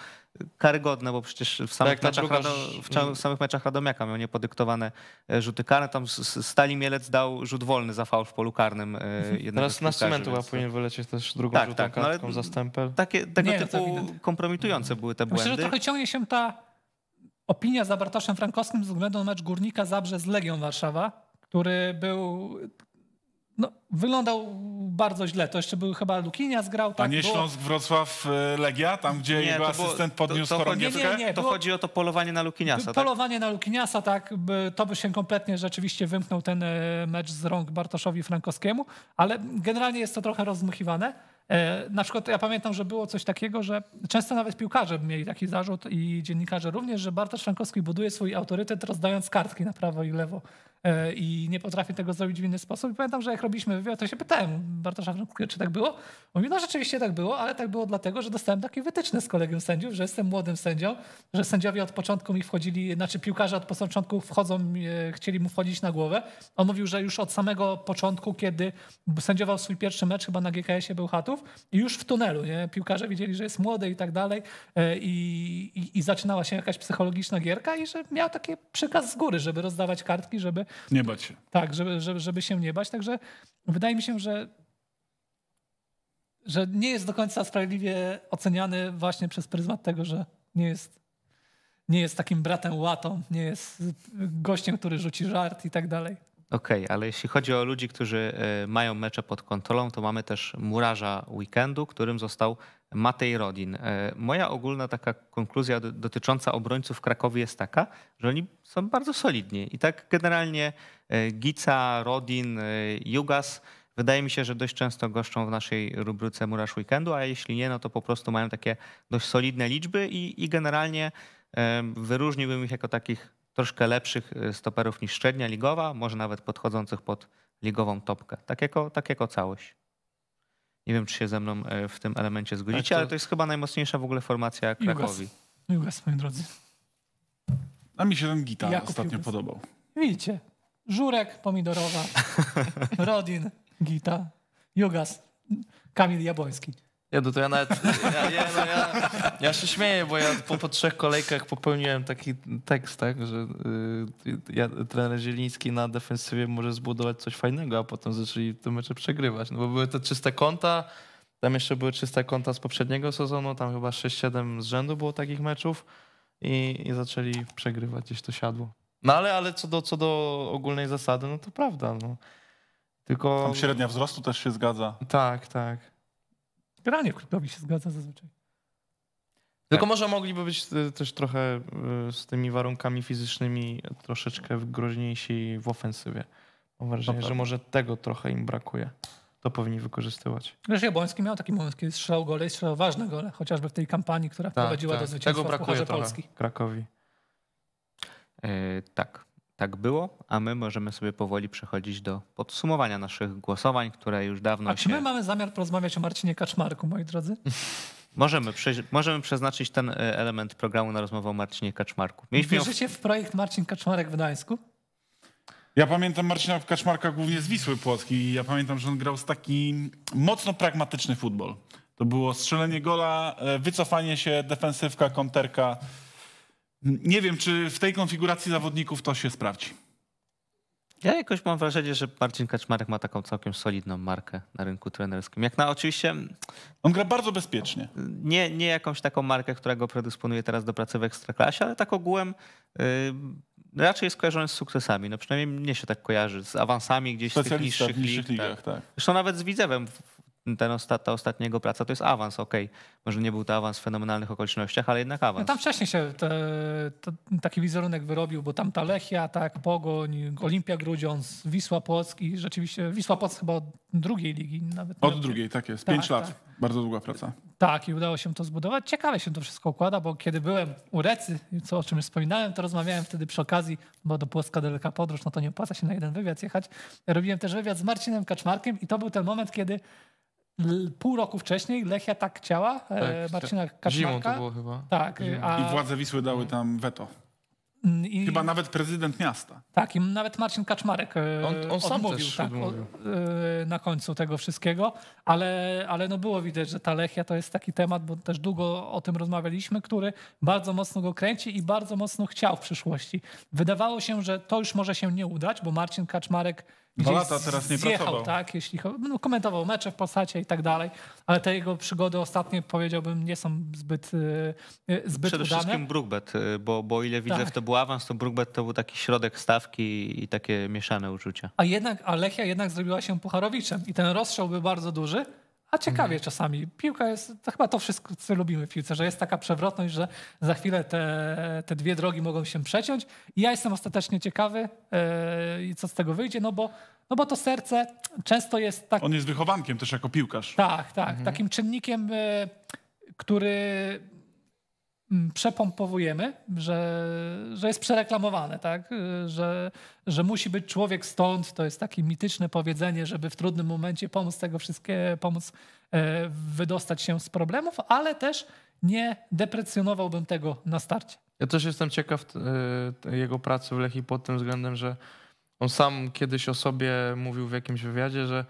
karygodne, bo przecież w samych tak, meczach... Rado, w, w samych meczach Radomiaka miał niepodyktowane e, rzuty karne. Tam Stali Mielec dał rzut wolny za faul w polu karnym. E, mhm. Teraz na cementu a powinien wylecieć też drugą tak, tak, no kartką no, zastępem. Takie, tego Nie, typu kompromitujące były te błędy. Myślę, że trochę ciągnie się ta opinia za Bartoszem Frankowskim z względu na mecz Górnika Zabrze z Legią Warszawa, który był no, wyglądał bardzo źle. To jeszcze był chyba Lukinias grał. Tak, A nie było... Śląsk, Wrocław, e, Legia, tam gdzie nie, jego asystent podniósł to, to Nie, nie, nie, to chodzi o to polowanie na Lukiniasa. Tak? Polowanie na Lukiniasa, tak. to by się kompletnie rzeczywiście wymknął ten e, mecz z rąk Bartoszowi Frankowskiemu, ale generalnie jest to trochę rozmuchiwane. E, na przykład ja pamiętam, że było coś takiego, że często nawet piłkarze mieli taki zarzut i dziennikarze również, że Bartosz Frankowski buduje swój autorytet rozdając kartki na prawo i lewo E, i nie potrafię tego zrobić w inny sposób. I pamiętam, że jak robiliśmy wywiad, to się pytałem Bartosza czy tak było. Mówi, no rzeczywiście tak było, ale tak było dlatego, że dostałem takie wytyczne z kolegium sędziów, że jestem młodym sędzią, że sędziowie od początku mi wchodzili, znaczy piłkarze od początku wchodzą, e, chcieli mu wchodzić na głowę. On mówił, że już od samego początku, kiedy sędziował swój pierwszy mecz chyba na GKS-ie Chatów, i już w tunelu, nie? Piłkarze widzieli, że jest młody i tak dalej e, i, i, i zaczynała się jakaś psychologiczna gierka i że miał taki przykaz z góry, żeby rozdawać kartki, żeby nie bać się. Tak, żeby, żeby, żeby się nie bać. Także wydaje mi się, że że nie jest do końca sprawiedliwie oceniany właśnie przez pryzmat tego, że nie jest, nie jest takim bratem łatą, nie jest gościem, który rzuci żart i tak dalej. Okej, okay, ale jeśli chodzi o ludzi, którzy e, mają mecze pod kontrolą, to mamy też murarza weekendu, którym został Matej Rodin. E, moja ogólna taka konkluzja dotycząca obrońców w jest taka, że oni są bardzo solidni. I tak generalnie e, Gica, Rodin, e, Jugas. Wydaje mi się, że dość często goszczą w naszej rubryce Murasz Weekendu, a jeśli nie, no to po prostu mają takie dość solidne liczby i, i generalnie wyróżniłbym ich jako takich troszkę lepszych stoperów niż średnia ligowa, może nawet podchodzących pod ligową topkę, tak jako, tak jako całość. Nie wiem, czy się ze mną e, w tym elemencie zgodzicie, tak, to... ale to jest chyba najmocniejsza w ogóle formacja Krakowi. No Jugas, moi drodzy. A mi się ten gitar Jakub ostatnio Jugas. podobał. Widzicie, Żurek, Pomidorowa, Rodin, Gita, Jugas, Kamil Jabłoński. Ja, no to ja nawet, ja, ja, no ja, ja się śmieję, bo ja po, po, trzech kolejkach popełniłem taki tekst, tak, że y, ja, trener Zieliński na defensywie może zbudować coś fajnego, a potem zaczęli te mecze przegrywać, no bo były te czyste konta, tam jeszcze były czyste konta z poprzedniego sezonu, tam chyba 6-7 z rzędu było takich meczów i, i zaczęli przegrywać, gdzieś to siadło. No ale, ale co, do, co do ogólnej zasady, no to prawda, no. Tylko... Tam średnia wzrostu też się zgadza. Tak, tak. Granie w kryptowi się zgadza zazwyczaj. Tylko tak. może mogliby być e, też trochę e, z tymi warunkami fizycznymi troszeczkę groźniejsi w ofensywie. Mam wrażenie, że może tego trochę im brakuje. To powinni wykorzystywać. Wiesz, Jabłoński miał taki moment, kiedy strzelał gole i strzelał ważne gole, chociażby w tej kampanii, która tak, prowadziła tak. do zwycięstwa tego w Polski. Krakowi. Yy, tak tak było, a my możemy sobie powoli przechodzić do podsumowania naszych głosowań, które już dawno. A czy się... my mamy zamiar porozmawiać o Marcinie Kaczmarku, moi drodzy? Możemy, możemy przeznaczyć ten e, element programu na rozmowę o Marcinie Kaczmarku. Mieliśmy się w projekt Marcin Kaczmarek w Gdańsku? Ja pamiętam Marcina Kaczmarka głównie z Wisły Płocki i ja pamiętam, że on grał z taki mocno pragmatyczny futbol. To było strzelenie gola, e, wycofanie się, defensywka, konterka. Nie wiem, czy w tej konfiguracji zawodników to się sprawdzi. Ja jakoś mam wrażenie, że Marcin Kaczmarek ma taką całkiem solidną markę na rynku trenerskim. Jak na oczywiście. On gra bardzo bezpiecznie. Nie, nie jakąś taką markę, która go predysponuje teraz do pracy w ekstraklasie, ale tak ogółem yy, raczej jest kojarzony z sukcesami. No przynajmniej mnie się tak kojarzy, z awansami gdzieś w tych niższych, w niższych ligach. Tak. Tak. Zresztą nawet z Widzewem ten ostat, ta ostatnia jego praca to jest awans, okej. Okay. Może nie był to awans w fenomenalnych okolicznościach, ale jednak awans. No tam wcześniej się te, to, taki wizerunek wyrobił, bo tam ta Lechia, tak, Pogoń, Olimpia Grudziądz, Wisła Płock i rzeczywiście Wisła Płock chyba od drugiej ligi nawet. Od drugiej, tak jest. Tak, Pięć tak, lat. Tak. Bardzo długa praca. Tak, i udało się to zbudować. Ciekawe się to wszystko układa, bo kiedy byłem u Recy, co, o czym już wspominałem, to rozmawiałem wtedy przy okazji, bo do Płocka daleka podróż, no to nie opłaca się na jeden wywiad jechać. Robiłem też wywiad z Marcinem Kaczmarkiem i to był ten moment, kiedy pół roku wcześniej Lechia tak chciała, e, tak, tak, Marcina Kaczmarka. Zimą to było chyba. Tak. A... I władze Wisły dały tam weto. Mm, I... Chyba nawet prezydent miasta. Tak, i nawet Marcin Kaczmarek e, on, on sam tak, mówił. tak, e, odmówił. na końcu tego wszystkiego, ale, ale no było widać, że ta Lechia to jest taki temat, bo też długo o tym rozmawialiśmy, który bardzo mocno go kręci i bardzo mocno chciał w przyszłości. Wydawało się, że to już może się nie udać, bo Marcin Kaczmarek Dwa lata teraz nie zjechał, pracował. tak, jeśli no, komentował mecze w postaci i tak dalej, ale te jego przygody ostatnie, powiedziałbym, nie są zbyt, y, y, zbyt Przede udane. wszystkim Brookbet, y, bo, bo ile widzę, tak. to był awans, to Brookbet to był taki środek stawki i takie mieszane uczucia. A jednak, a Lechia jednak zrobiła się pucharowiczem i ten rozstrzał był bardzo duży, a ciekawie mhm. czasami. Piłka jest, to chyba to wszystko, co lubimy w piłce, że jest taka przewrotność, że za chwilę te, te dwie drogi mogą się przeciąć. I ja jestem ostatecznie ciekawy, yy, co z tego wyjdzie, no bo, no bo to serce często jest tak. On jest wychowankiem też jako piłkarz. Tak, tak. Mhm. Takim czynnikiem, yy, który Mm, przepompowujemy, że, że jest przereklamowane, tak? Y, że, że musi być człowiek stąd. To jest takie mityczne powiedzenie, żeby w trudnym momencie pomóc tego wszystkie, pomóc e, wydostać się z problemów, ale też nie deprecjonowałbym tego na starcie. Ja też jestem ciekaw e, jego pracy w Lechii pod tym względem, że on sam kiedyś o sobie mówił w jakimś wywiadzie, że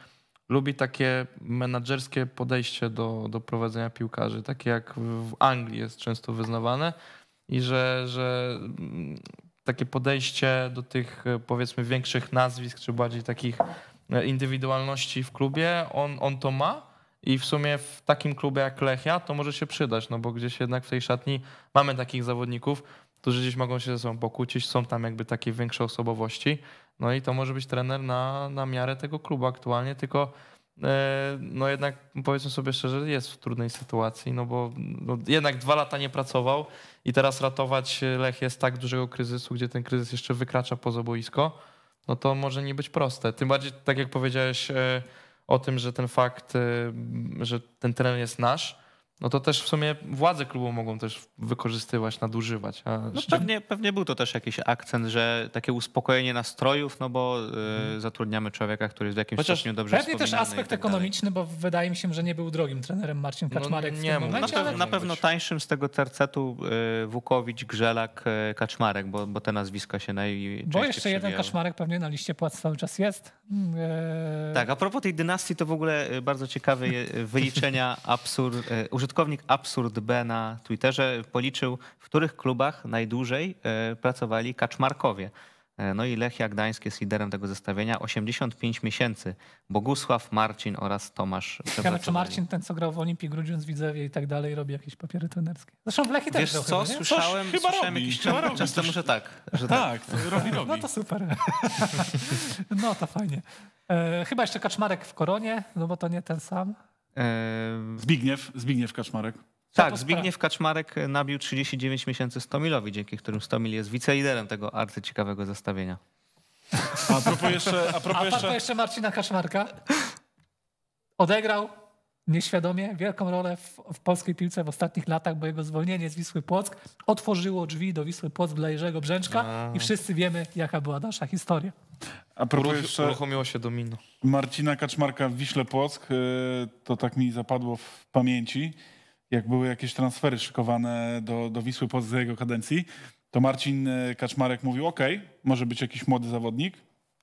lubi takie menedżerskie podejście do, do prowadzenia piłkarzy, takie jak w Anglii jest często wyznawane i że, że mm, takie podejście do tych e, powiedzmy większych nazwisk, czy bardziej takich e, indywidualności w klubie, on, on to ma. I w sumie w takim klubie jak Lechia to może się przydać, no bo gdzieś jednak w tej szatni mamy takich zawodników, którzy gdzieś mogą się ze sobą pokłócić, są tam jakby takie większe osobowości. No i to może być trener na, na miarę tego klubu aktualnie, tylko e, no jednak powiedzmy sobie szczerze, jest w trudnej sytuacji, no bo no jednak dwa lata nie pracował i teraz ratować Lech jest tak dużego kryzysu, gdzie ten kryzys jeszcze wykracza poza boisko, no to może nie być proste. Tym bardziej, tak jak powiedziałeś e, o tym, że ten fakt, e, że ten trener jest nasz, no to też w sumie władze klubu mogą też wykorzystywać, nadużywać. A no pewnie, pewnie był to też jakiś akcent, że takie uspokojenie nastrojów, no bo yy, zatrudniamy człowieka, który jest w jakimś Chociaż stopniu dobrze Pewnie też aspekt tak ekonomiczny, bo wydaje mi się, że nie był drogim trenerem Marcin no Kaczmarek no, nie, w tym momencie. Na, na pewno tańszym z tego tercetu yy, Wukowicz, Grzelak, yy, Kaczmarek, bo, bo te nazwiska się najczęściej Bo jeszcze jeden Kaczmarek pewnie na liście płac cały czas jest. Mm, e, tak, a propos tej dynastii, to w ogóle y, bardzo ciekawe wyliczenia absurd, y, użytkowników użytkownik Absurd B na Twitterze policzył, w których klubach najdłużej e, pracowali kaczmarkowie. E, no i Lechia Gdańsk jest liderem tego zestawienia. 85 miesięcy. Bogusław, Marcin oraz Tomasz Ciekawe, czy Marcin ten, co grał w Olimpii Grudziądz, Widzewie i tak dalej, robi jakieś papiery trenerskie. Zresztą w Lechii Wiesz też co, chyba, słyszałem, chyba słyszałem robi, jakiś chyba robi. czas temu, tak. Że tak, tak. robi, robi. No to super. No to fajnie. E, chyba jeszcze Kaczmarek w Koronie, no bo to nie ten sam. Zbigniew, Zbigniew Kaczmarek. tak, Zbigniew Kaczmarek e, nabił 39 miesięcy Stomilowi, dzięki którym Stomil mil jest wiceliderem tego arty ciekawego zestawienia. A propos jeszcze... A propos, a jeszcze... jeszcze Marcina Kaczmarka. Odegrał nieświadomie wielką rolę w, w, polskiej piłce w ostatnich latach, bo jego zwolnienie z Wisły Płock otworzyło drzwi do Wisły Płock dla Jerzego Brzęczka A. i wszyscy wiemy, jaka była nasza historia. A propos Uruch, jeszcze uruchomiło się domino. Marcina Kaczmarka w Wiśle Płock, y, to tak mi zapadło w pamięci, jak były jakieś transfery szykowane do, do Wisły Płock z jego kadencji, to Marcin y, Kaczmarek mówił, ok, może być jakiś młody zawodnik,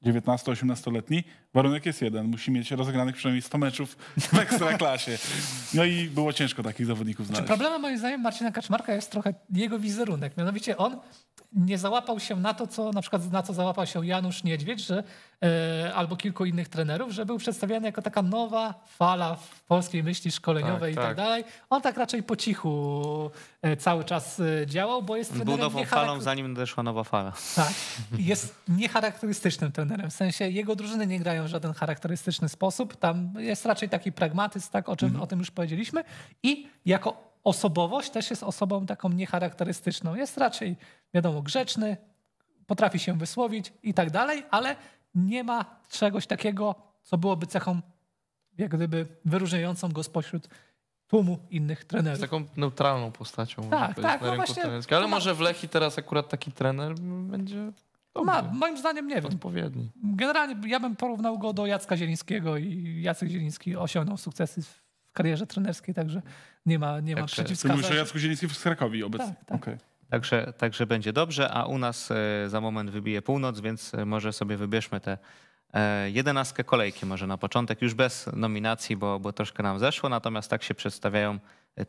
19-18-letni, warunek jest jeden. Musi mieć rozegranych przynajmniej 100 meczów w ekstraklasie. No i było ciężko takich zawodników znaleźć. problemem moim zdaniem Marcina Kaczmarka jest trochę jego wizerunek. Mianowicie on nie załapał się na to, co na przykład na co załapał się Janusz Niedźwiedź, że E, albo kilku innych trenerów, że był przedstawiany jako taka nowa fala w polskiej myśli szkoleniowej tak, i tak, tak dalej. On tak raczej po cichu e, cały czas e, działał, bo jest trenerem Był nową niecharakter... falą, zanim nadeszła nowa fala. Tak, jest niecharakterystycznym trenerem, w sensie jego drużyny nie grają w żaden charakterystyczny sposób, tam jest raczej taki pragmatyzm, tak, o, czym, mhm. o tym już powiedzieliśmy i jako osobowość też jest osobą taką niecharakterystyczną. Jest raczej, wiadomo, grzeczny, potrafi się wysłowić i tak dalej, ale nie ma czegoś takiego, co byłoby cechą jak gdyby wyróżniającą go spośród tłumu innych trenerów. Z taką neutralną postacią tak, tak, na no rynku właśnie, Ale ma... może w Lechi teraz akurat taki trener będzie Ma, moim zdaniem nie wiem. Odpowiedni. Generalnie ja bym porównał go do Jacka Zielińskiego i Jacek Zieliński osiągnął sukcesy w karierze trenerskiej, także nie ma, nie ma przeciwwskazań. Ty mówisz o Jacku Zielińskim w Krakowi obecnie. Tak, tak. Okay. Także, także będzie dobrze, a u nas e, za moment wybije północ, więc e, może sobie wybierzmy te e, jedenastkę kolejki może na początek, już bez nominacji, bo, bo troszkę nam zeszło, natomiast tak się przedstawiają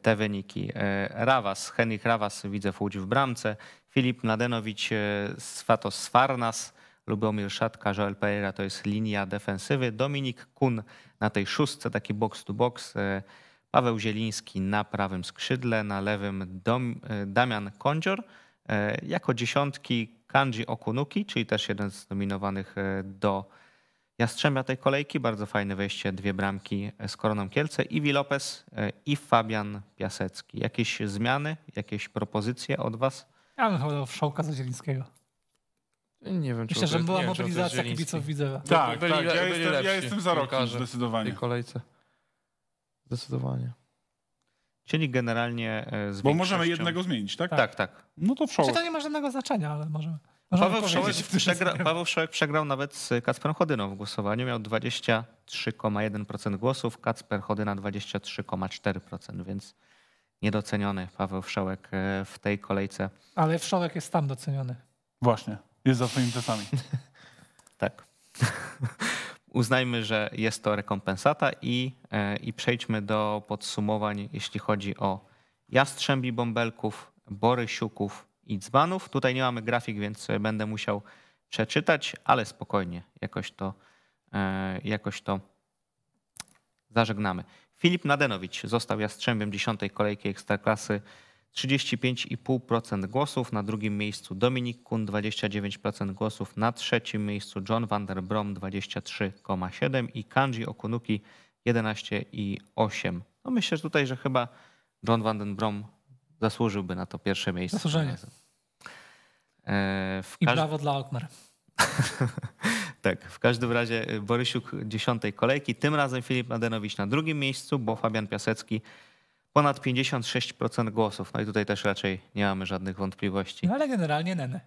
te wyniki. Rawas, Henrik Rawas, widzę w Łódź w bramce, Filip Mladenowicz, Svatos Sfarnas, Lubomir Szatka, Joel Pereira to jest linia defensywy, Dominik Kun na tej szóstce, taki box to box, Paweł Zieliński na prawym skrzydle, na lewym Dom, e, Damian Kondzior. E, jako dziesiątki Kanji Okunuki, czyli też jeden z nominowanych e, do Jastrzębia tej kolejki. Bardzo fajne wejście, dwie bramki z Koroną Kielce. Iwi Lopez i Fabian Piasecki. Jakieś zmiany, jakieś propozycje od was? Ja bym chyba Wszołka za Zielińskiego. Nie wiem, czy Myślę, że była mobilizacja kibiców Widzewa. Tak, tak, ja, jestem, ja jestem za rokiem zdecydowanie. W tej kolejce. Zdecydowanie. Czyli generalnie e, z Bo możemy jednego zmienić, tak? Tak, tak. No to Wszołek. Czy to nie ma żadnego znaczenia, ale możemy. Paweł, Wszołek Paweł Wszołek przegrał nawet z Kacperem Chodyną w głosowaniu. Miał 23,1% głosów, Kacper Chodyna 23,4%, więc niedoceniony Paweł Wszołek e, w tej kolejce. Ale Wszołek jest tam doceniony. Właśnie, jest za swoimi czasami. tak. uznajmy, że jest to rekompensata i, e, i przejdźmy do podsumowań, jeśli chodzi o jastrzębi bąbelków, borysiuków i dzbanów. Tutaj nie mamy grafik, więc będę musiał przeczytać, ale spokojnie, jakoś to, e, jakoś to zażegnamy. Filip Nadenowicz został jastrzębiem dziesiątej kolejki Ekstraklasy 35,5% głosów, na drugim miejscu Dominik Kun 29% głosów, na trzecim miejscu John van der Brom 23,7% i Kanji Okunuki 11,8%. No myślę że tutaj, że chyba John van der Brom zasłużyłby na to pierwsze miejsce. Zasłużenie. E, w I brawo dla Okmer. tak, w każdym razie e, Borysiuk dziesiątej kolejki, tym razem Filip Madenowicz na drugim miejscu, bo Fabian Piasecki ponad 56% głosów. No i tutaj też raczej nie mamy żadnych wątpliwości. No ale generalnie Nene.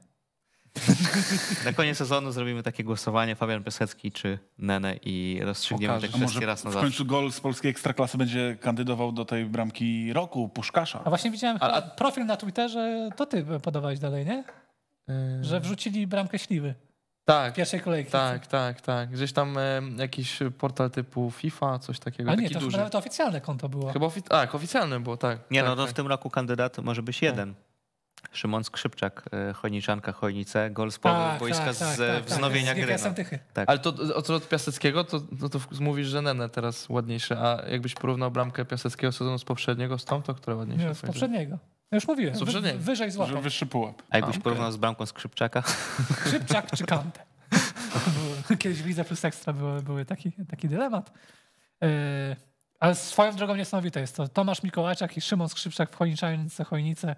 na koniec sezonu zrobimy takie głosowanie Fabian Pesecki czy Nene i rozstrzygniemy te kwestie raz na zawsze. W końcu gol z polskiej ekstraklasy będzie kandydował do tej bramki roku, Puszkasza. A właśnie widziałem A... profil na Twitterze, to ty podawałeś dalej, nie? Yy. Że wrzucili bramkę śliwy. Tak. pierwszej kolejki. Tak, tak, tak. Gdzieś tam e, jakiś portal typu FIFA, coś takiego. A nie, to duży. oficjalne konto było. Chyba ofi tak, oficjalne było, tak. Nie, tak, no to tak. w tym roku kandydat może być no. jeden. Szymon Skrzypczak, e, Chojniczanka, Chojnice, gol z tak, boiska tak, z tak, tak wznowienia tak, gry. Tak. Ale to od, od Piaseckiego, to, no to, to mówisz, że Nene teraz ładniejsze, a jakbyś porównał bramkę Piaseckiego sezonu z poprzedniego z tą, to które ładniejsze? Nie, z poprzedniego. Ja już mówiłem, wy, wyżej złapał. wyższy pułap. A jakbyś okay. porównał z bramką z Krzypczaka? Krzypczak czy Kante? Kiedyś widzę Plus Ekstra był, taki, taki dylemat. E, ale swoją drogą niesamowite jest to. Tomasz Mikołajczak i Szymon Skrzypczak w Chojniczance Chojnice.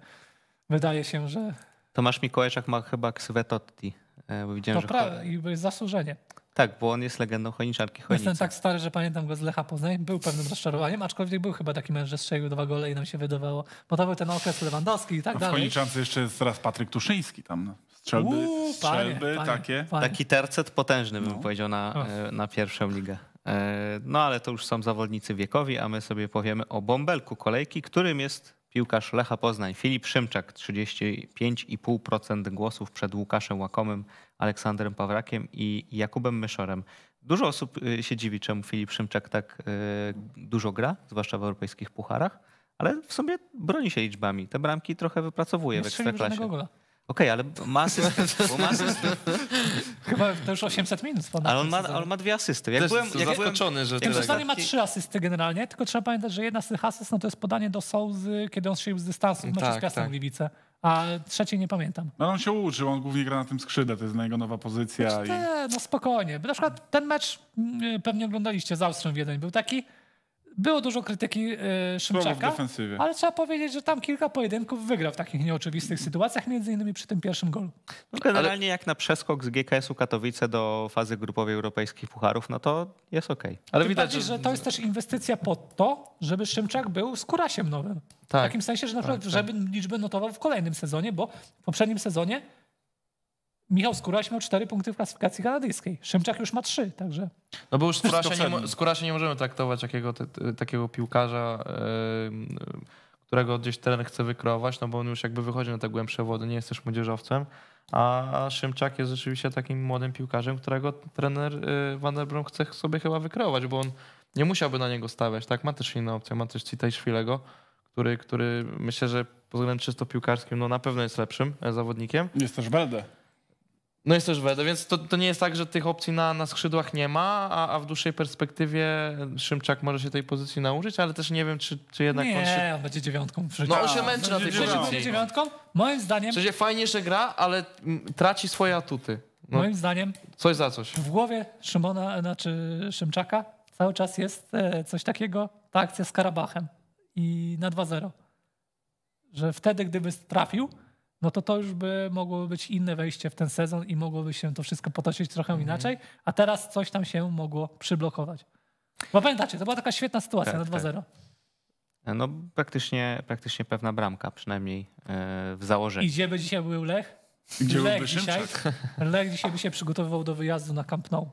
Wydaje się, że... Tomasz Mikołajczak ma chyba ksywę Totti. E, bo widziałem, to że... I zasłużenie. Tak, bo on jest legendą choniczarki Chojnicy. Jestem tak stary, że pamiętam go z Lecha Poznań. Był pewnym rozczarowaniem, aczkolwiek był chyba taki mężczyzna, że strzelił dwa gole i nam się wydawało. Bo to był ten okres Lewandowski i tak dalej. W Choniczance jeszcze jest teraz Patryk Tuszyński tam. No. Strzelby, Uuu, strzelby panie, panie, takie. Panie. Taki tercet potężny bym no. powiedział na, e, na pierwszą ligę. E, no ale to już są zawodnicy wiekowi, a my sobie powiemy o bąbelku kolejki, którym jest Piłkarz Lecha Poznań Filip Szymczak 35,5% głosów przed Łukaszem Łakomym, Aleksandrem Pawrakiem i Jakubem Myszorem. Dużo osób y, się dziwi, czemu Filip Szymczak tak y, dużo gra, zwłaszcza w europejskich pucharach, ale w sumie broni się liczbami. Te bramki trochę wypracowuje Nie w ekstraklasie. gola. Okej, okay, ale ma asystę. Bo ma asystę. Chyba to już 800 minut. Ale on ma, on ma dwie asysty. Jak byłem jak zaskoczony, że tyle. Zostanie ma trzy asysty generalnie, tylko trzeba pamiętać, że jedna z tych asyst no, to jest podanie do Souzy, kiedy on strzelił z dystansu w no meczu tak, z Piastem tak. A trzeciej nie pamiętam. No on się uczył, on głównie gra na tym skrzydle, to jest jego nowa pozycja. Znaczy, i... te, no spokojnie. Na przykład ten mecz mm, pewnie oglądaliście z Austrią w Był taki było dużo krytyki e, Szymczaka, ale trzeba powiedzieć, że tam kilka pojedynków wygrał w takich nieoczywistych sytuacjach, między innymi przy tym pierwszym golu. No generalnie ale... jak na przeskok z GKS-u Katowice do fazy grupowej europejskich pucharów, no to jest okej. Okay. Ale Ty widać, że to jest też inwestycja pod to, żeby Szymczak był z kurasiem nowym. Tak. W takim sensie, że na przykład, tak, tak. żeby liczby notował w kolejnym sezonie, bo w poprzednim sezonie Michał Skóraś miał cztery punkty w klasyfikacji kanadyjskiej. Szymczak już ma trzy, także... No bo już Skórasia nie, nie możemy traktować jakiego, te, te, takiego piłkarza, yy, którego gdzieś trener chce wykreować, no bo on już jakby wychodzi na te głębsze wody, nie jest też młodzieżowcem. A Szymczak jest rzeczywiście takim młodym piłkarzem, którego trener y, Van der Brom chce sobie chyba wykreować, bo on nie musiałby na niego stawiać. Tak, ma też inne opcje, ma też Cita Szwilego, który, który myślę, że pod względem czysto piłkarskim no na pewno jest lepszym e, zawodnikiem. Jest też Beldę. No jest też Weda, więc to, to nie jest tak, że tych opcji na, na skrzydłach nie ma, a, a w dłuższej perspektywie Szymczak może się tej pozycji nauczyć, ale też nie wiem, czy, czy jednak nie, on się... będzie dziewiątką. Przecież. No on się męczy na tej pozycji. Będzie dziewiątką? Moim zdaniem... W sensie fajnie, że gra, ale traci swoje atuty. No, moim zdaniem... Coś za coś. W głowie Szymona, znaczy Szymczaka cały czas jest e, coś takiego, ta akcja z Karabachem i na 2-0. Że wtedy, gdyby trafił, no to to już by mogło być inne wejście w ten sezon i mogłoby się to wszystko potoczyć trochę mhm. inaczej, a teraz coś tam się mogło przyblokować. Bo pamiętacie, to była taka świetna sytuacja tak, na 2-0. Tak. E, no praktycznie, praktycznie pewna bramka, przynajmniej e, w założeniu. I gdzie by dzisiaj był Lech? Gdzie Lech, dzisiaj, Lech dzisiaj by się przygotowywał do wyjazdu na Camp Nou.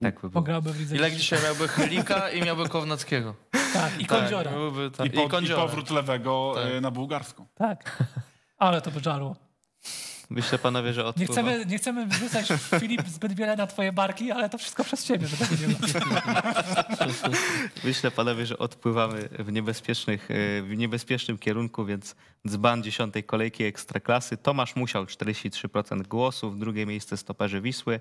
Tak by Pograłby w Lidze Ilek dzisiaj miałby Chlika i miałby Kownackiego. Tak, i tak, Kondziora. Tak, byłby, tak. I, po, I, I powrót lewego tak. Y, na bułgarską. Tak, ale to by żarło. Myślę, panowie, że odpływa. Nie chcemy, nie chcemy wrzucać, Filip, zbyt wiele na twoje barki, ale to wszystko przez ciebie, że tak Myślę, panowie, że odpływamy w, niebezpiecznych, y, w niebezpiecznym kierunku, więc dzban dziesiątej kolejki Ekstraklasy. Tomasz Musiał 43% głosów, drugie miejsce stoperzy Wisły.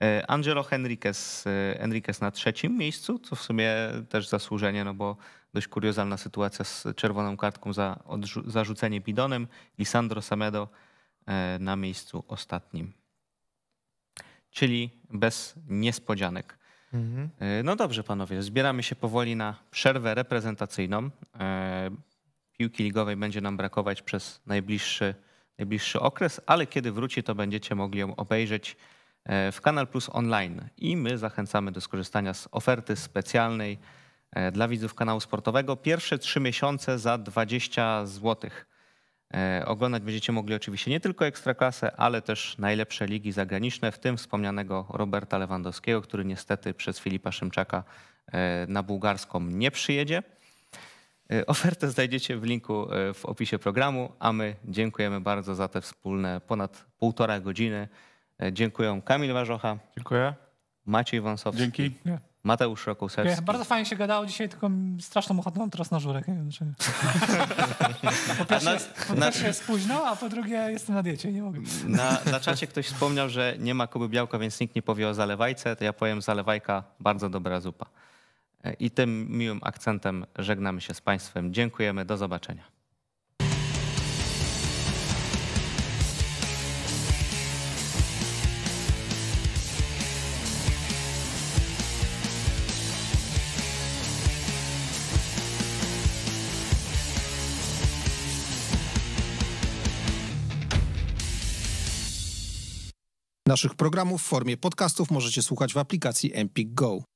E, Angelo Henriquez, e, Henriquez na trzecim miejscu, co w sumie też zasłużenie, no bo dość kuriozalna sytuacja z czerwoną kartką za zarzucenie bidonem. Lisandro Samedo e, na miejscu ostatnim. Czyli bez niespodzianek. Mhm. No dobrze, panowie, zbieramy się powoli na przerwę reprezentacyjną. Piłki ligowej będzie nam brakować przez najbliższy, najbliższy okres, ale kiedy wróci, to będziecie mogli ją obejrzeć E, w Kanal Plus Online i my zachęcamy do skorzystania z oferty specjalnej e, dla widzów kanału sportowego. Pierwsze trzy miesiące za 20 zł. E, oglądać będziecie mogli oczywiście nie tylko ekstraklasę, ale też najlepsze ligi zagraniczne, w tym wspomnianego Roberta Lewandowskiego, który niestety przez Filipa Szymczaka na bułgarską nie przyjedzie. Ofertę znajdziecie w linku w opisie programu, a my dziękujemy bardzo za te wspólne ponad półtora godziny. E, dziękuję. Kamil Warzocha. Dziękuję. Maciej Wąsowski. Dzięki. Mateusz Rokołserski. bardzo fajnie się gadało dzisiaj, tylko straszną ochotę mam teraz na żurek. Nie wiem, czy... po pierwsze, na, jest, po na, pierwsze jest późno, a po drugie jestem na diecie, nie mogę. Na, na czacie ktoś wspomniał, że nie ma Kuby Białka, więc nikt nie powie o zalewajce, to ja powiem zalewajka, bardzo dobra zupa. E, I tym miłym akcentem żegnamy się z Państwem. Dziękujemy, do zobaczenia. Naszych programów w formie podcastów możecie słuchać w aplikacji Empik Go.